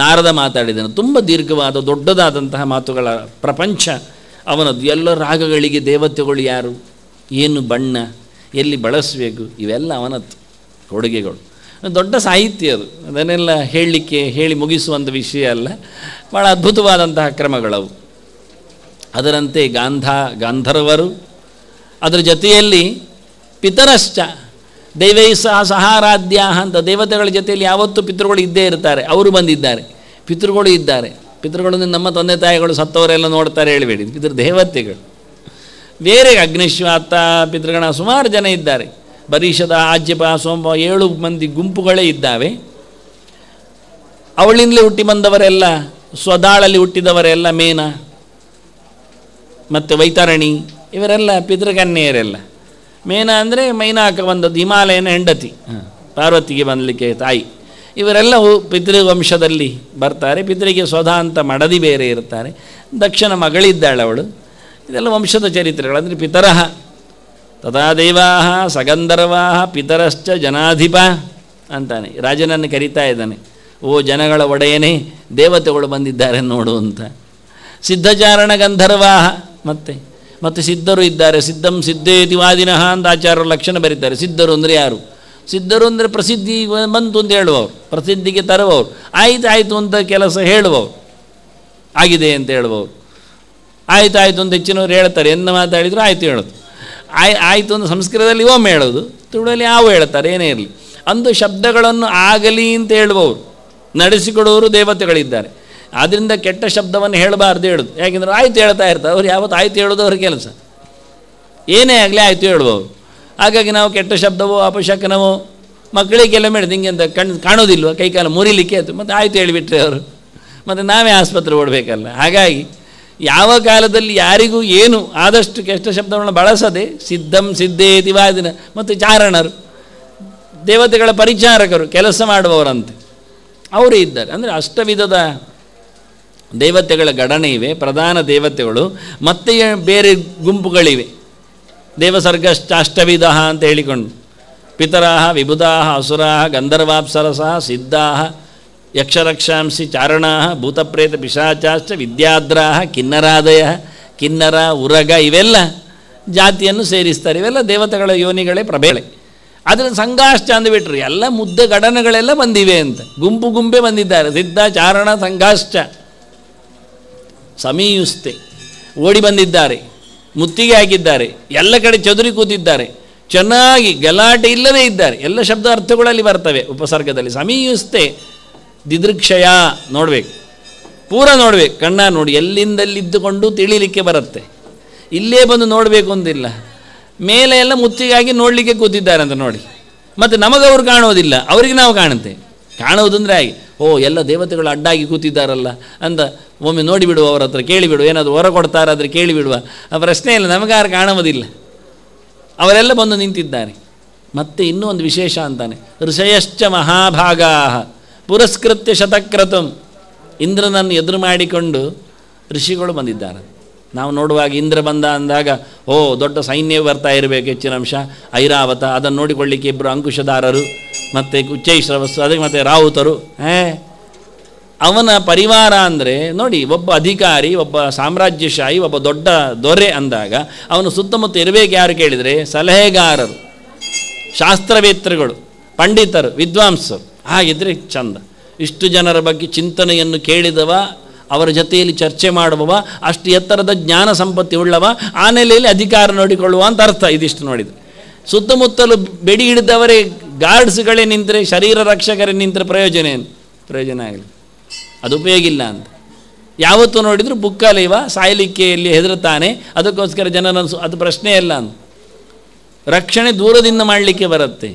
ನಾರದ ಮಾತಾಡಿದನು ತುಂಬ ದೀರ್ಘವಾದ ದೊಡ್ಡದಾದಂತಹ ಮಾತುಗಳ ಪ್ರಪಂಚ ಅವನದ್ದು ಎಲ್ಲ ರಾಗಗಳಿಗೆ ದೇವತೆಗಳು ಯಾರು ಏನು ಬಣ್ಣ ಎಲ್ಲಿ ಬಳಸಬೇಕು ಇವೆಲ್ಲ ಅವನದ್ದು ಕೊಡುಗೆಗಳು ದೊಡ್ಡ ಸಾಹಿತ್ಯ ಅದು ಅದನ್ನೆಲ್ಲ ಹೇಳಲಿಕ್ಕೆ ಹೇಳಿ ಮುಗಿಸುವಂಥ ವಿಷಯ ಅಲ್ಲ ಭಾಳ ಅದ್ಭುತವಾದಂತಹ ಕ್ರಮಗಳವು ಅದರಂತೆ ಗಾಂಧ ಗಾಂಧರ್ವರು ಅದರ ಜೊತೆಯಲ್ಲಿ ಪಿತರಶ್ಚ ದೇವೈ ಸಹ ಸಹಾರಾಧ್ಯ ಅಂತ ದೇವತೆಗಳ ಜೊತೆಯಲ್ಲಿ ಯಾವತ್ತೂ ಪಿತೃಗಳು ಇದ್ದೇ ಇರ್ತಾರೆ ಅವರು ಬಂದಿದ್ದಾರೆ ಪಿತೃಗಳು ಇದ್ದಾರೆ ಪಿತೃಗಳನ್ನು ನಮ್ಮ ತಂದೆ ತಾಯಿಗಳು ಸತ್ತವರೆಲ್ಲ ನೋಡ್ತಾರೆ ಹೇಳಬೇಡಿ ಪಿತೃ ದೇವತೆಗಳು ಬೇರೆ ಅಗ್ನಿಶ್ವಾತ ಪಿತೃಗಣ ಸುಮಾರು ಜನ ಇದ್ದಾರೆ ಬರೀಷದ ಆಜ್ಯಪ ಸೋಮ ಏಳು ಮಂದಿ ಗುಂಪುಗಳೇ ಇದ್ದಾವೆ ಅವಳಿಂದಲೇ ಹುಟ್ಟಿ ಬಂದವರೆಲ್ಲ ಸ್ವದಾಳಲ್ಲಿ ಹುಟ್ಟಿದವರೆಲ್ಲ ಮೇನ ಮತ್ತು ವೈತರಣಿ ಇವರೆಲ್ಲ ಪಿತೃಗನ್ಯೆಯರೆಲ್ಲ ಮೇನ ಅಂದರೆ ಮೈನಾಕ ಬಂದದ್ದು ಹಿಮಾಲಯನ ಹೆಂಡತಿ ಪಾರ್ವತಿಗೆ ಬಂದಲಿಕ್ಕೆ ತಾಯಿ ಇವರೆಲ್ಲವೂ ಪಿತೃವಂಶದಲ್ಲಿ ಬರ್ತಾರೆ ಪಿತೃಗೆ ಸ್ವಧಾ ಅಂತ ಮಡದಿ ಬೇರೆ ಇರ್ತಾರೆ ದಕ್ಷಿಣ ಮಗಳಿದ್ದಾಳೆ ಅವಳು ಇದೆಲ್ಲ ವಂಶದ ಚರಿತ್ರೆಗಳು ಅಂದರೆ ಪಿತರಹ ತಥಾ ದೇವಾ ಸಗಂಧರ್ವಾಹ ಪಿತರಶ್ಚ ಜನಾಧಿಪ ಅಂತಾನೆ ರಾಜನನ್ನು ಕರಿತಾ ಇದ್ದಾನೆ ಓ ಜನಗಳ ಒಡೆಯನೇ ದೇವತೆಗಳು ಬಂದಿದ್ದಾರೆ ನೋಡು ಅಂತ ಸಿದ್ಧಚಾರಣ ಗಂಧರ್ವಾಹ ಮತ್ತೆ ಮತ್ತು ಸಿದ್ಧರು ಇದ್ದಾರೆ ಸಿದ್ಧಂ ಸಿದ್ಧೇತಿ ವಾದಿನಹ ಅಂತ ಆಚಾರ್ಯರು ಲಕ್ಷಣ ಬರೀತಾರೆ ಸಿದ್ಧರು ಅಂದರೆ ಯಾರು ಸಿದ್ಧರು ಅಂದರೆ ಪ್ರಸಿದ್ಧಿ ಬಂತು ಅಂತ ಹೇಳುವವರು ಪ್ರಸಿದ್ಧಿಗೆ ತರುವವರು ಆಯ್ತು ಆಯಿತು ಅಂತ ಕೆಲಸ ಹೇಳುವವರು ಆಗಿದೆ ಅಂತ ಹೇಳುವವರು ಆಯ್ತು ಆಯಿತು ಅಂತ ಹೆಚ್ಚಿನವ್ರು ಹೇಳ್ತಾರೆ ಎನ್ನು ಮಾತಾಡಿದ್ರು ಆಯಿತು ಹೇಳೋದು ಆಯ್ ಆಯಿತು ಅಂತ ಸಂಸ್ಕೃತದಲ್ಲಿ ಒಮ್ಮೆ ಹೇಳೋದು ತುಳುವಲ್ಲಿ ಯಾವ ಹೇಳ್ತಾರೆ ಏನೇ ಇರಲಿ ಅಂದು ಶಬ್ದಗಳನ್ನು ಆಗಲಿ ಅಂತ ಹೇಳುವವರು ನಡೆಸಿಕೊಡುವವರು ದೇವತೆಗಳಿದ್ದಾರೆ ಆದ್ದರಿಂದ ಕೆಟ್ಟ ಶಬ್ದವನ್ನು ಹೇಳಬಾರ್ದು ಹೇಳೋದು ಯಾಕೆಂದ್ರೆ ಆಯ್ತು ಹೇಳ್ತಾ ಇರ್ತಾರೆ ಅವ್ರು ಯಾವತ್ತು ಆಯ್ತು ಹೇಳೋದು ಅವ್ರ ಕೆಲಸ ಏನೇ ಆಗಲಿ ಆಯಿತು ಹೇಳ್ಬೋದು ಹಾಗಾಗಿ ನಾವು ಕೆಟ್ಟ ಶಬ್ದವೋ ಅಪಶಕನವೋ ಮಕ್ಕಳಿಗೆ ಕೆಲವು ಮೇಡ ಹಿಂಗೆ ಅಂತ ಕಣ್ ಕಾಣೋದಿಲ್ವ ಕೈಕಾಲ ಮುರಿಲಿಕ್ಕೆ ಆಯಿತು ಮತ್ತು ಆಯ್ತು ಹೇಳಿಬಿಟ್ರೆ ಅವರು ಮತ್ತು ನಾವೇ ಆಸ್ಪತ್ರೆ ಓಡಬೇಕಲ್ಲ ಹಾಗಾಗಿ ಯಾವ ಕಾಲದಲ್ಲಿ ಯಾರಿಗೂ ಏನು ಆದಷ್ಟು ಕೆಟ್ಟ ಶಬ್ದವನ್ನು ಬಳಸದೆ ಸಿದ್ಧಂ ಸಿದ್ಧೇತಿ ವಾದಿನ ಮತ್ತು ಚಾರಣರು ದೇವತೆಗಳ ಪರಿಚಾರಕರು ಕೆಲಸ ಮಾಡುವವರಂತೆ ಅವರು ಇದ್ದಾರೆ ಅಂದರೆ ಅಷ್ಟವಿಧದ ದೇವತೆಗಳ ಗಡನೆ ಇವೆ ಪ್ರಧಾನ ದೇವತೆಗಳು ಮತ್ತೆ ಬೇರೆ ಗುಂಪುಗಳಿವೆ ದೇವಸರ್ಗ ಅಂತ ಹೇಳಿಕೊಂಡು ಪಿತರಾಹ ವಿಬುಧಾಹ ಅಸುರಾಹ ಗಂಧರ್ವಾಪ್ಸರಸಃ ಸಿದ್ಧಾಹ ಯಕ್ಷರಕ್ಷಾಂಸಿ ಚಾರಣಾಹ ಭೂತಪ್ರೇತ ಪಿಶಾಚಾಶ್ಚ ವಿದ್ಯಾದ್ರಾಹ ಕಿನ್ನರಾದಯ ಕಿನ್ನರ ಉರಗ ಇವೆಲ್ಲ ಜಾತಿಯನ್ನು ಸೇರಿಸ್ತಾರೆ ಇವೆಲ್ಲ ದೇವತೆಗಳ ಯೋನಿಗಳೇ ಪ್ರಬೇಳೆ ಆದರೆ ಸಂಘಾಶ್ಚ ಅಂದ್ಬಿಟ್ರಿ ಎಲ್ಲ ಮುದ್ದ ಗಡನಗಳೆಲ್ಲ ಬಂದಿವೆ ಅಂತ ಗುಂಪು ಗುಂಪೇ ಬಂದಿದ್ದಾರೆ ಸಿದ್ಧ ಚಾರಣ ಸಂಘಾಶ್ಚ ಸಮೀಯುಸ್ತೆ ಓಡಿ ಬಂದಿದ್ದಾರೆ ಮುತ್ತಿಗೆ ಹಾಕಿದ್ದಾರೆ ಎಲ್ಲ ಕಡೆ ಚದುರಿ ಕೂತಿದ್ದಾರೆ ಚೆನ್ನಾಗಿ ಗಲಾಟೆ ಇಲ್ಲದೇ ಇದ್ದಾರೆ ಎಲ್ಲ ಶಬ್ದ ಅರ್ಥಗಳಲ್ಲಿ ಬರ್ತವೆ ಉಪಸರ್ಗದಲ್ಲಿ ಸಮೀಯುಸ್ತೆ ದಿದೃಕ್ಷಯ ನೋಡಬೇಕು ಪೂರ ನೋಡಬೇಕು ಕಣ್ಣ ನೋಡಿ ಎಲ್ಲಿಂದಲ್ಲಿದ್ದುಕೊಂಡು ತಿಳಿಲಿಕ್ಕೆ ಬರುತ್ತೆ ಇಲ್ಲೇ ಬಂದು ನೋಡಬೇಕು ಅಂದಿಲ್ಲ ಮೇಲೆ ಎಲ್ಲ ಮುತ್ತಿಗಾಗಿ ನೋಡಲಿಕ್ಕೆ ಕೂತಿದ್ದಾರೆ ಅಂತ ನೋಡಿ ಮತ್ತು ನಮಗವ್ರು ಕಾಣೋದಿಲ್ಲ ಅವರಿಗೆ ನಾವು ಕಾಣುತ್ತೆ ಕಾಣುವುದಂದರೆ ಹಾಗೆ ಓ ಎಲ್ಲ ದೇವತೆಗಳು ಅಡ್ಡಾಗಿ ಕೂತಿದ್ದಾರಲ್ಲ ಅಂತ ಒಮ್ಮೆ ನೋಡಿಬಿಡುವ ಅವರ ಹತ್ರ ಕೇಳಿಬಿಡುವ ಏನಾದರೂ ಹೊರ ಕೊಡ್ತಾರಾದರೆ ಕೇಳಿಬಿಡುವ ಆ ಪ್ರಶ್ನೆ ಇಲ್ಲ ನಮಗಾರು ಕಾಣುವುದಿಲ್ಲ ಅವರೆಲ್ಲ ಬಂದು ನಿಂತಿದ್ದಾರೆ ಮತ್ತೆ ಇನ್ನೂ ಒಂದು ವಿಶೇಷ ಅಂತಾನೆ ಋಷಯಶ್ಚ ಮಹಾಭಾಗಾಹ ಪುರಸ್ಕೃತ್ಯ ಶತಕ್ರತಂ ಇಂದ್ರನನ್ನು ಎದುರು ಮಾಡಿಕೊಂಡು ಋಷಿಗಳು ಬಂದಿದ್ದಾರೆ ನಾವು ನೋಡುವಾಗ ಇಂದ್ರ ಬಂದ ಅಂದಾಗ ಓ ದೊಡ್ಡ ಸೈನ್ಯ ಬರ್ತಾ ಇರಬೇಕು ಹೆಚ್ಚಿನ ಅಂಶ ಐರಾವತ ಅದನ್ನು ನೋಡಿಕೊಳ್ಳಿಕ್ಕೆ ಇಬ್ಬರು ಅಂಕುಶದಾರರು ಮತ್ತು ಕುಚ್ಚೈಶ್ರವಸ್ಸು ಅದಕ್ಕೆ ಮತ್ತು ರಾಹುತರು ಹೇ ಅವನ ಪರಿವಾರ ಅಂದರೆ ನೋಡಿ ಒಬ್ಬ ಅಧಿಕಾರಿ ಒಬ್ಬ ಸಾಮ್ರಾಜ್ಯಶಾಹಿ ಒಬ್ಬ ದೊಡ್ಡ ದೊರೆ ಅಂದಾಗ ಅವನು ಸುತ್ತಮುತ್ತ ಇರಬೇಕು ಯಾರು ಕೇಳಿದರೆ ಸಲಹೆಗಾರರು ಶಾಸ್ತ್ರವೇತ್ರಗಳು ಪಂಡಿತರು ವಿದ್ವಾಂಸರು ಹಾಗಿದ್ರೆ ಚಂದ ಇಷ್ಟು ಜನರ ಬಗ್ಗೆ ಚಿಂತನೆಯನ್ನು ಕೇಳಿದವ ಅವರ ಜೊತೆಯಲ್ಲಿ ಚರ್ಚೆ ಮಾಡುವವ ಅಷ್ಟು ಎತ್ತರದ ಜ್ಞಾನ ಸಂಪತ್ತಿ ಉಳ್ಳವ ಆ ನೆಲೆಯಲ್ಲಿ ಅಧಿಕಾರ ನೋಡಿಕೊಳ್ಳುವ ಅಂತ ಅರ್ಥ ಇದಿಷ್ಟು ನೋಡಿದರೆ ಸುತ್ತಮುತ್ತಲು ಬೆಡಿ ಹಿಡಿದವರೇ ಗಾರ್ಡ್ಸ್ಗಳೇ ನಿಂತರೆ ಶರೀರ ರಕ್ಷಕರೇ ನಿಂತರೆ ಪ್ರಯೋಜನ ಏನು ಪ್ರಯೋಜನ ಆಗಲಿ ಅದು ಉಪಯೋಗಿಲ್ಲ ಅಂತ ಯಾವತ್ತೂ ನೋಡಿದರೂ ಬುಕ್ಕಲಿವ ಸಾಯಲಿಕ್ಕೆಯಲ್ಲಿ ಹೆದರುತ್ತಾನೆ ಅದಕ್ಕೋಸ್ಕರ ಜನರನ್ನು ಅದು ಪ್ರಶ್ನೆ ಇಲ್ಲ ಅಂತ ರಕ್ಷಣೆ ದೂರದಿಂದ ಮಾಡಲಿಕ್ಕೆ ಬರುತ್ತೆ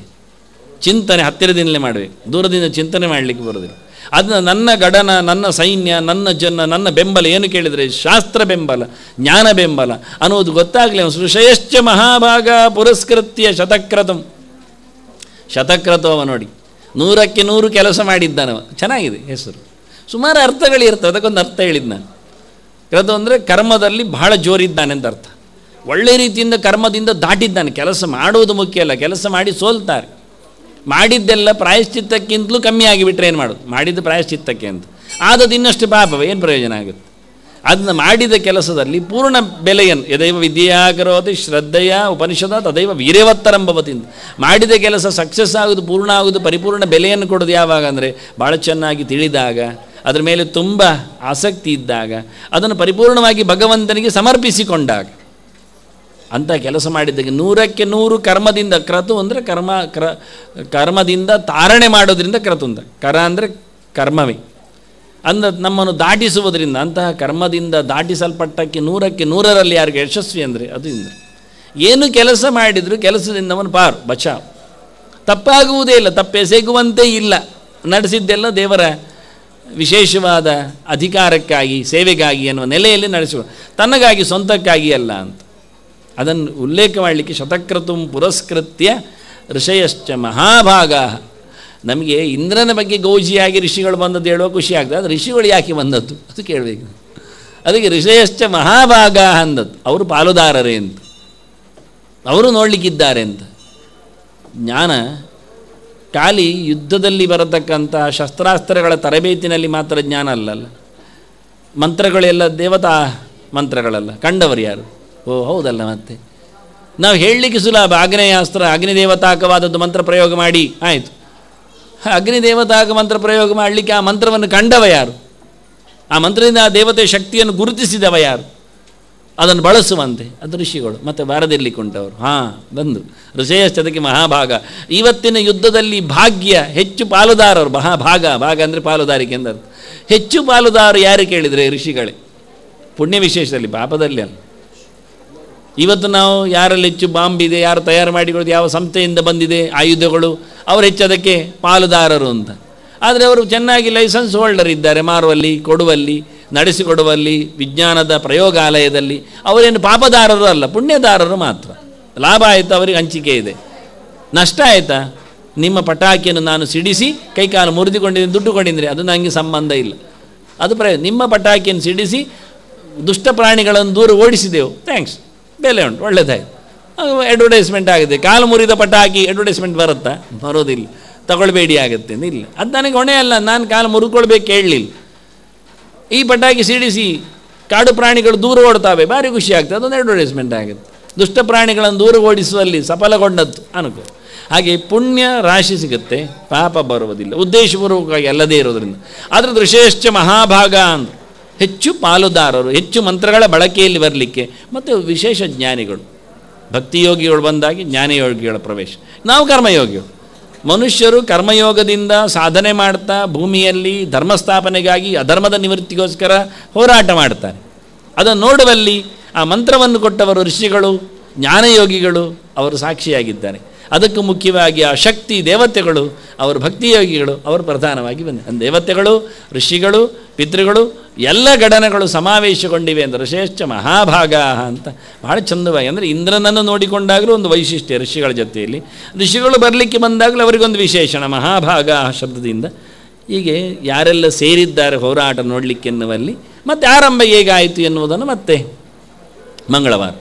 ಚಿಂತನೆ ಹತ್ತಿರದಿಂದಲೇ ಮಾಡಬೇಕು ದೂರದಿಂದ ಚಿಂತನೆ ಮಾಡಲಿಕ್ಕೆ ಬರೋದಿಲ್ಲ ಅದನ್ನ ನನ್ನ ಗಡನ ನನ್ನ ಸೈನ್ಯ ನನ್ನ ಜನ ನನ್ನ ಬೆಂಬಲ ಏನು ಕೇಳಿದರೆ ಶಾಸ್ತ್ರ ಬೆಂಬಲ ಜ್ಞಾನ ಬೆಂಬಲ ಅನ್ನೋದು ಗೊತ್ತಾಗಲಿ ಅವನು ಮಹಾಭಾಗ ಪುರಸ್ಕೃತ್ಯ ಶತಕ್ರತಂ ಶತಕ್ರತವ ನೋಡಿ ನೂರಕ್ಕೆ ನೂರು ಕೆಲಸ ಮಾಡಿದ್ದಾನವ ಚೆನ್ನಾಗಿದೆ ಹೆಸರು ಸುಮಾರು ಅರ್ಥಗಳಿರ್ತವೆ ಅದಕ್ಕೊಂದು ಅರ್ಥ ಹೇಳಿದ್ದು ನಾನು ಕ್ರತು ಅಂದರೆ ಕರ್ಮದಲ್ಲಿ ಬಹಳ ಜೋರಿದ್ದಾನೆ ಅಂತ ಅರ್ಥ ಒಳ್ಳೆ ರೀತಿಯಿಂದ ಕರ್ಮದಿಂದ ದಾಟಿದ್ದಾನೆ ಕೆಲಸ ಮಾಡೋದು ಮುಖ್ಯ ಅಲ್ಲ ಕೆಲಸ ಮಾಡಿ ಸೋಲ್ತಾರೆ ಮಾಡಿದ್ದೆಲ್ಲ ಪ್ರಾಯಶ್ಚಿತ್ತಕ್ಕಿಂತಲೂ ಕಮ್ಮಿ ಆಗಿಬಿಟ್ರೆ ಏನು ಮಾಡೋದು ಮಾಡಿದ್ದು ಪ್ರಾಯಶ್ಚಿತ್ತಕ್ಕೆ ಅಂತ ಆದದ್ದು ಇನ್ನಷ್ಟು ಪಾಪವ ಏನು ಪ್ರಯೋಜನ ಆಗುತ್ತೆ ಅದನ್ನು ಮಾಡಿದ ಕೆಲಸದಲ್ಲಿ ಪೂರ್ಣ ಬೆಲೆಯನ್ನು ಯದೈವ ವಿದ್ಯೆಯಾ ಶ್ರದ್ಧೆಯ ಉಪನಿಷದ ತದೈವ ವೀರ್ಯವತ್ತರಂಭವತಿಂದ ಮಾಡಿದ ಕೆಲಸ ಸಕ್ಸಸ್ ಆಗೋದು ಪೂರ್ಣ ಆಗೋದು ಪರಿಪೂರ್ಣ ಬೆಲೆಯನ್ನು ಕೊಡೋದು ಯಾವಾಗ ಅಂದರೆ ಭಾಳ ಚೆನ್ನಾಗಿ ತಿಳಿದಾಗ ಅದರ ಮೇಲೆ ತುಂಬ ಆಸಕ್ತಿ ಇದ್ದಾಗ ಅದನ್ನು ಪರಿಪೂರ್ಣವಾಗಿ ಭಗವಂತನಿಗೆ ಸಮರ್ಪಿಸಿಕೊಂಡಾಗ ಅಂಥ ಕೆಲಸ ಮಾಡಿದ್ದಕ್ಕೆ ನೂರಕ್ಕೆ ನೂರು ಕರ್ಮದಿಂದ ಕ್ರತು ಅಂದರೆ ಕರ್ಮ ಕ್ರ ಕರ್ಮದಿಂದ ತಾರಣೆ ಮಾಡೋದರಿಂದ ಕ್ರತು ಅಂತ ಕರ ಅಂದರೆ ಕರ್ಮವೇ ಅಂದ ನಮ್ಮನ್ನು ದಾಟಿಸುವುದರಿಂದ ಅಂತಹ ಕರ್ಮದಿಂದ ದಾಟಿಸಲ್ಪಟ್ಟಕ್ಕೆ ನೂರಕ್ಕೆ ನೂರರಲ್ಲಿ ಯಾರಿಗೆ ಯಶಸ್ವಿ ಅಂದರೆ ಅದು ಏನು ಕೆಲಸ ಮಾಡಿದರೂ ಕೆಲಸದಿಂದ ಅವನು ಪಾರು ಬಚಾವ್ ತಪ್ಪಾಗುವುದೇ ಇಲ್ಲ ತಪ್ಪೆಸೆಗುವಂತೆ ಇಲ್ಲ ನಡೆಸಿದ್ದೆಲ್ಲ ದೇವರ ವಿಶೇಷವಾದ ಅಧಿಕಾರಕ್ಕಾಗಿ ಸೇವೆಗಾಗಿ ಅನ್ನುವ ನೆಲೆಯಲ್ಲಿ ನಡೆಸುವ ತನಗಾಗಿ ಸ್ವಂತಕ್ಕಾಗಿ ಅಲ್ಲ ಅಂತ ಅದನ್ನು ಉಲ್ಲೇಖ ಮಾಡಲಿಕ್ಕೆ ಶತಕ್ರತುಂ ಪುರಸ್ಕೃತ್ಯ ಋಷಯಶ್ಚ ಮಹಾಭಾಗ ನಮಗೆ ಇಂದ್ರನ ಬಗ್ಗೆ ಗೌಜಿಯಾಗಿ ಋಷಿಗಳು ಬಂದದ್ದು ಹೇಳುವ ಖುಷಿ ಆಗ್ತದೆ ಅದು ಋಷಿಗಳು ಯಾಕೆ ಬಂದದ್ದು ಅದು ಕೇಳಬೇಕು ಅದಕ್ಕೆ ಋಷಯಶ್ಚ ಮಹಾಭಾಗ ಅಂದದ್ದು ಅವರು ಪಾಲುದಾರರೇ ಅಂತ ಅವರು ನೋಡಲಿಕ್ಕಿದ್ದಾರೆ ಅಂತ ಜ್ಞಾನ ಖಾಲಿ ಯುದ್ಧದಲ್ಲಿ ಬರತಕ್ಕಂಥ ಶಸ್ತ್ರಾಸ್ತ್ರಗಳ ತರಬೇತಿನಲ್ಲಿ ಮಾತ್ರ ಜ್ಞಾನ ಅಲ್ಲಲ್ಲ ಮಂತ್ರಗಳೆಲ್ಲ ದೇವತಾ ಮಂತ್ರಗಳಲ್ಲ ಕಂಡವರು ಯಾರು ಓ ಹೌದಲ್ಲ ಮತ್ತೆ ನಾವು ಹೇಳಲಿಕ್ಕೆ ಸುಲಭ ಆಗ್ನೇಯಾಸ್ತ್ರ ಅಗ್ನಿದೇವತಾಕವಾದದ್ದು ಮಂತ್ರ ಪ್ರಯೋಗ ಮಾಡಿ ಆಯಿತು ಅಗ್ನಿದೇವತಾಕ ಮಂತ್ರ ಪ್ರಯೋಗ ಮಾಡಲಿಕ್ಕೆ ಆ ಮಂತ್ರವನ್ನು ಕಂಡವ ಯಾರು ಆ ಮಂತ್ರದಿಂದ ಆ ದೇವತೆ ಶಕ್ತಿಯನ್ನು ಗುರುತಿಸಿದವ ಯಾರು ಅದನ್ನು ಬಳಸುವಂತೆ ಅದು ಋಷಿಗಳು ಮತ್ತು ಬಾರದಿರ್ಲಿಕ್ಕುಂಟವರು ಹಾಂ ಬಂದು ಋಷಯಶ್ಚದಕ್ಕೆ ಮಹಾಭಾಗ ಇವತ್ತಿನ ಯುದ್ಧದಲ್ಲಿ ಭಾಗ್ಯ ಹೆಚ್ಚು ಪಾಲುದಾರರು ಮಹಾಭಾಗ ಭಾಗ ಅಂದರೆ ಪಾಲುದಾರಿಕೆ ಎಂದರು ಹೆಚ್ಚು ಪಾಲುದಾರರು ಯಾರು ಕೇಳಿದರೆ ಋಷಿಗಳೇ ಪುಣ್ಯ ವಿಶೇಷದಲ್ಲಿ ಪಾಪದಲ್ಲಿ ಅಲ್ಲ ಇವತ್ತು ನಾವು ಯಾರಲ್ಲಿ ಹೆಚ್ಚು ಬಾಂಬ್ ಇದೆ ಯಾರು ತಯಾರು ಮಾಡಿಕೊಳ್ಳೋದು ಯಾವ ಸಂಸ್ಥೆಯಿಂದ ಬಂದಿದೆ ಆಯುಧಗಳು ಅವರು ಅದಕ್ಕೆ ಪಾಲುದಾರರು ಅಂತ ಆದರೆ ಅವರು ಚೆನ್ನಾಗಿ ಲೈಸೆನ್ಸ್ ಹೋಲ್ಡರ್ ಇದ್ದಾರೆ ಮಾರುವಲ್ಲಿ ಕೊಡುವಲ್ಲಿ ನಡೆಸಿಕೊಡುವಲ್ಲಿ ವಿಜ್ಞಾನದ ಪ್ರಯೋಗಾಲಯದಲ್ಲಿ ಅವರೇನು ಪಾಪದಾರರು ಅಲ್ಲ ಪುಣ್ಯದಾರರು ಮಾತ್ರ ಲಾಭ ಆಯಿತು ಅವರಿಗೆ ಹಂಚಿಕೆ ಇದೆ ನಷ್ಟ ಆಯಿತಾ ನಿಮ್ಮ ಪಟಾಕಿಯನ್ನು ನಾನು ಸಿಡಿಸಿ ಕೈಕಾಲು ಮುರಿದುಕೊಂಡಿದ್ದೀನಿ ದುಡ್ಡು ಕೊಂಡಿದ್ದೀನಿ ಅದು ನನಗೆ ಸಂಬಂಧ ಇಲ್ಲ ಅದು ಪ್ರಯತ್ನ ನಿಮ್ಮ ಪಟಾಕಿಯನ್ನು ಸಿಡಿಸಿ ದುಷ್ಟ ಪ್ರಾಣಿಗಳನ್ನು ದೂರ ಓಡಿಸಿದೆವು ಥ್ಯಾಂಕ್ಸ್ ಬೆಲೆ ಉಂಟು ಒಳ್ಳೆಯದಾಯಿತು ಅಡ್ವರ್ಟೈಸ್ಮೆಂಟ್ ಆಗಿದೆ ಕಾಲು ಮುರಿದ ಪಟಾಕಿ ಅಡ್ವರ್ಟೈಸ್ಮೆಂಟ್ ಬರುತ್ತಾ ಬರೋದಿಲ್ಲ ತಗೊಳ್ಬೇಡಿ ಆಗುತ್ತೆ ಇಲ್ಲ ಅದು ನನಗೆ ಹೊಣೆ ಅಲ್ಲ ನಾನು ಕಾಲು ಮುರುಕೊಳ್ಬೇಕು ಹೇಳಲಿಲ್ಲ ಈ ಪಟಾಕಿ ಸಿಡಿಸಿ ಕಾಡು ಪ್ರಾಣಿಗಳು ದೂರ ಓಡ್ತಾವೆ ಭಾರಿ ಖುಷಿ ಆಗ್ತದೆ ಅದೊಂದು ಅಡ್ವರ್ಟೈಸ್ಮೆಂಟ್ ಆಗುತ್ತೆ ದುಷ್ಟ ಪ್ರಾಣಿಗಳನ್ನು ದೂರ ಓಡಿಸುವಲ್ಲಿ ಸಫಲಗೊಂಡದ್ದು ಅನುಕೂಲ ಹಾಗೆ ಪುಣ್ಯ ರಾಶಿ ಸಿಗುತ್ತೆ ಪಾಪ ಬರುವುದಿಲ್ಲ ಉದ್ದೇಶಪೂರ್ವಕವಾಗಿ ಅಲ್ಲದೇ ಇರೋದರಿಂದ ಆದರೆ ದೃಶೇಶ್ಚ ಮಹಾಭಾಗ ಅಂತ ಹೆಚ್ಚು ಪಾಲುದಾರರು ಹೆಚ್ಚು ಮಂತ್ರಗಳ ಬಳಕೆಯಲ್ಲಿ ಬರಲಿಕ್ಕೆ ಮತ್ತು ವಿಶೇಷ ಜ್ಞಾನಿಗಳು ಭಕ್ತಿಯೋಗಿಗಳು ಬಂದಾಗಿ ಜ್ಞಾನಯೋಗಿಗಳ ಪ್ರವೇಶ ನಾವು ಕರ್ಮಯೋಗಿಗಳು ಮನುಷ್ಯರು ಕರ್ಮಯೋಗದಿಂದ ಸಾಧನೆ ಮಾಡ್ತಾ ಭೂಮಿಯಲ್ಲಿ ಧರ್ಮಸ್ಥಾಪನೆಗಾಗಿ ಅಧರ್ಮದ ನಿವೃತ್ತಿಗೋಸ್ಕರ ಹೋರಾಟ ಮಾಡ್ತಾರೆ ಅದನ್ನು ನೋಡುವಲ್ಲಿ ಆ ಮಂತ್ರವನ್ನು ಕೊಟ್ಟವರು ಋಷಿಗಳು ಜ್ಞಾನಯೋಗಿಗಳು ಅವರು ಸಾಕ್ಷಿಯಾಗಿದ್ದಾರೆ ಅದಕ್ಕೆ ಮುಖ್ಯವಾಗಿ ಆ ಶಕ್ತಿ ದೇವತೆಗಳು ಅವರು ಭಕ್ತಿಯೋಗಿಗಳು ಅವರು ಪ್ರಧಾನವಾಗಿ ಬಂದ ದೇವತೆಗಳು ಋಷಿಗಳು ಪಿತೃಗಳು ಎಲ್ಲ ಘಟನೆಗಳು ಸಮಾವೇಶಗೊಂಡಿವೆ ಅಂದರೆ ಶ್ರೇಷ್ಠ ಮಹಾಭಾಗ ಅಂತ ಭಾಳ ಚಂದವಾಗಿ ಅಂದರೆ ಇಂದ್ರನನ್ನು ನೋಡಿಕೊಂಡಾಗಲೂ ಒಂದು ವೈಶಿಷ್ಟ್ಯ ಋಷಿಗಳ ಜೊತೆಯಲ್ಲಿ ಋಷಿಗಳು ಬರಲಿಕ್ಕೆ ಬಂದಾಗಲೂ ಅವರಿಗೊಂದು ವಿಶೇಷಣ ಮಹಾಭಾಗ ಶಬ್ದದಿಂದ ಹೀಗೆ ಯಾರೆಲ್ಲ ಸೇರಿದ್ದಾರೆ ಹೋರಾಟ ನೋಡಲಿಕ್ಕೆನ್ನುವಲ್ಲಿ ಮತ್ತೆ ಆರಂಭ ಹೇಗಾಯಿತು ಎನ್ನುವುದನ್ನು ಮತ್ತೆ ಮಂಗಳವಾರ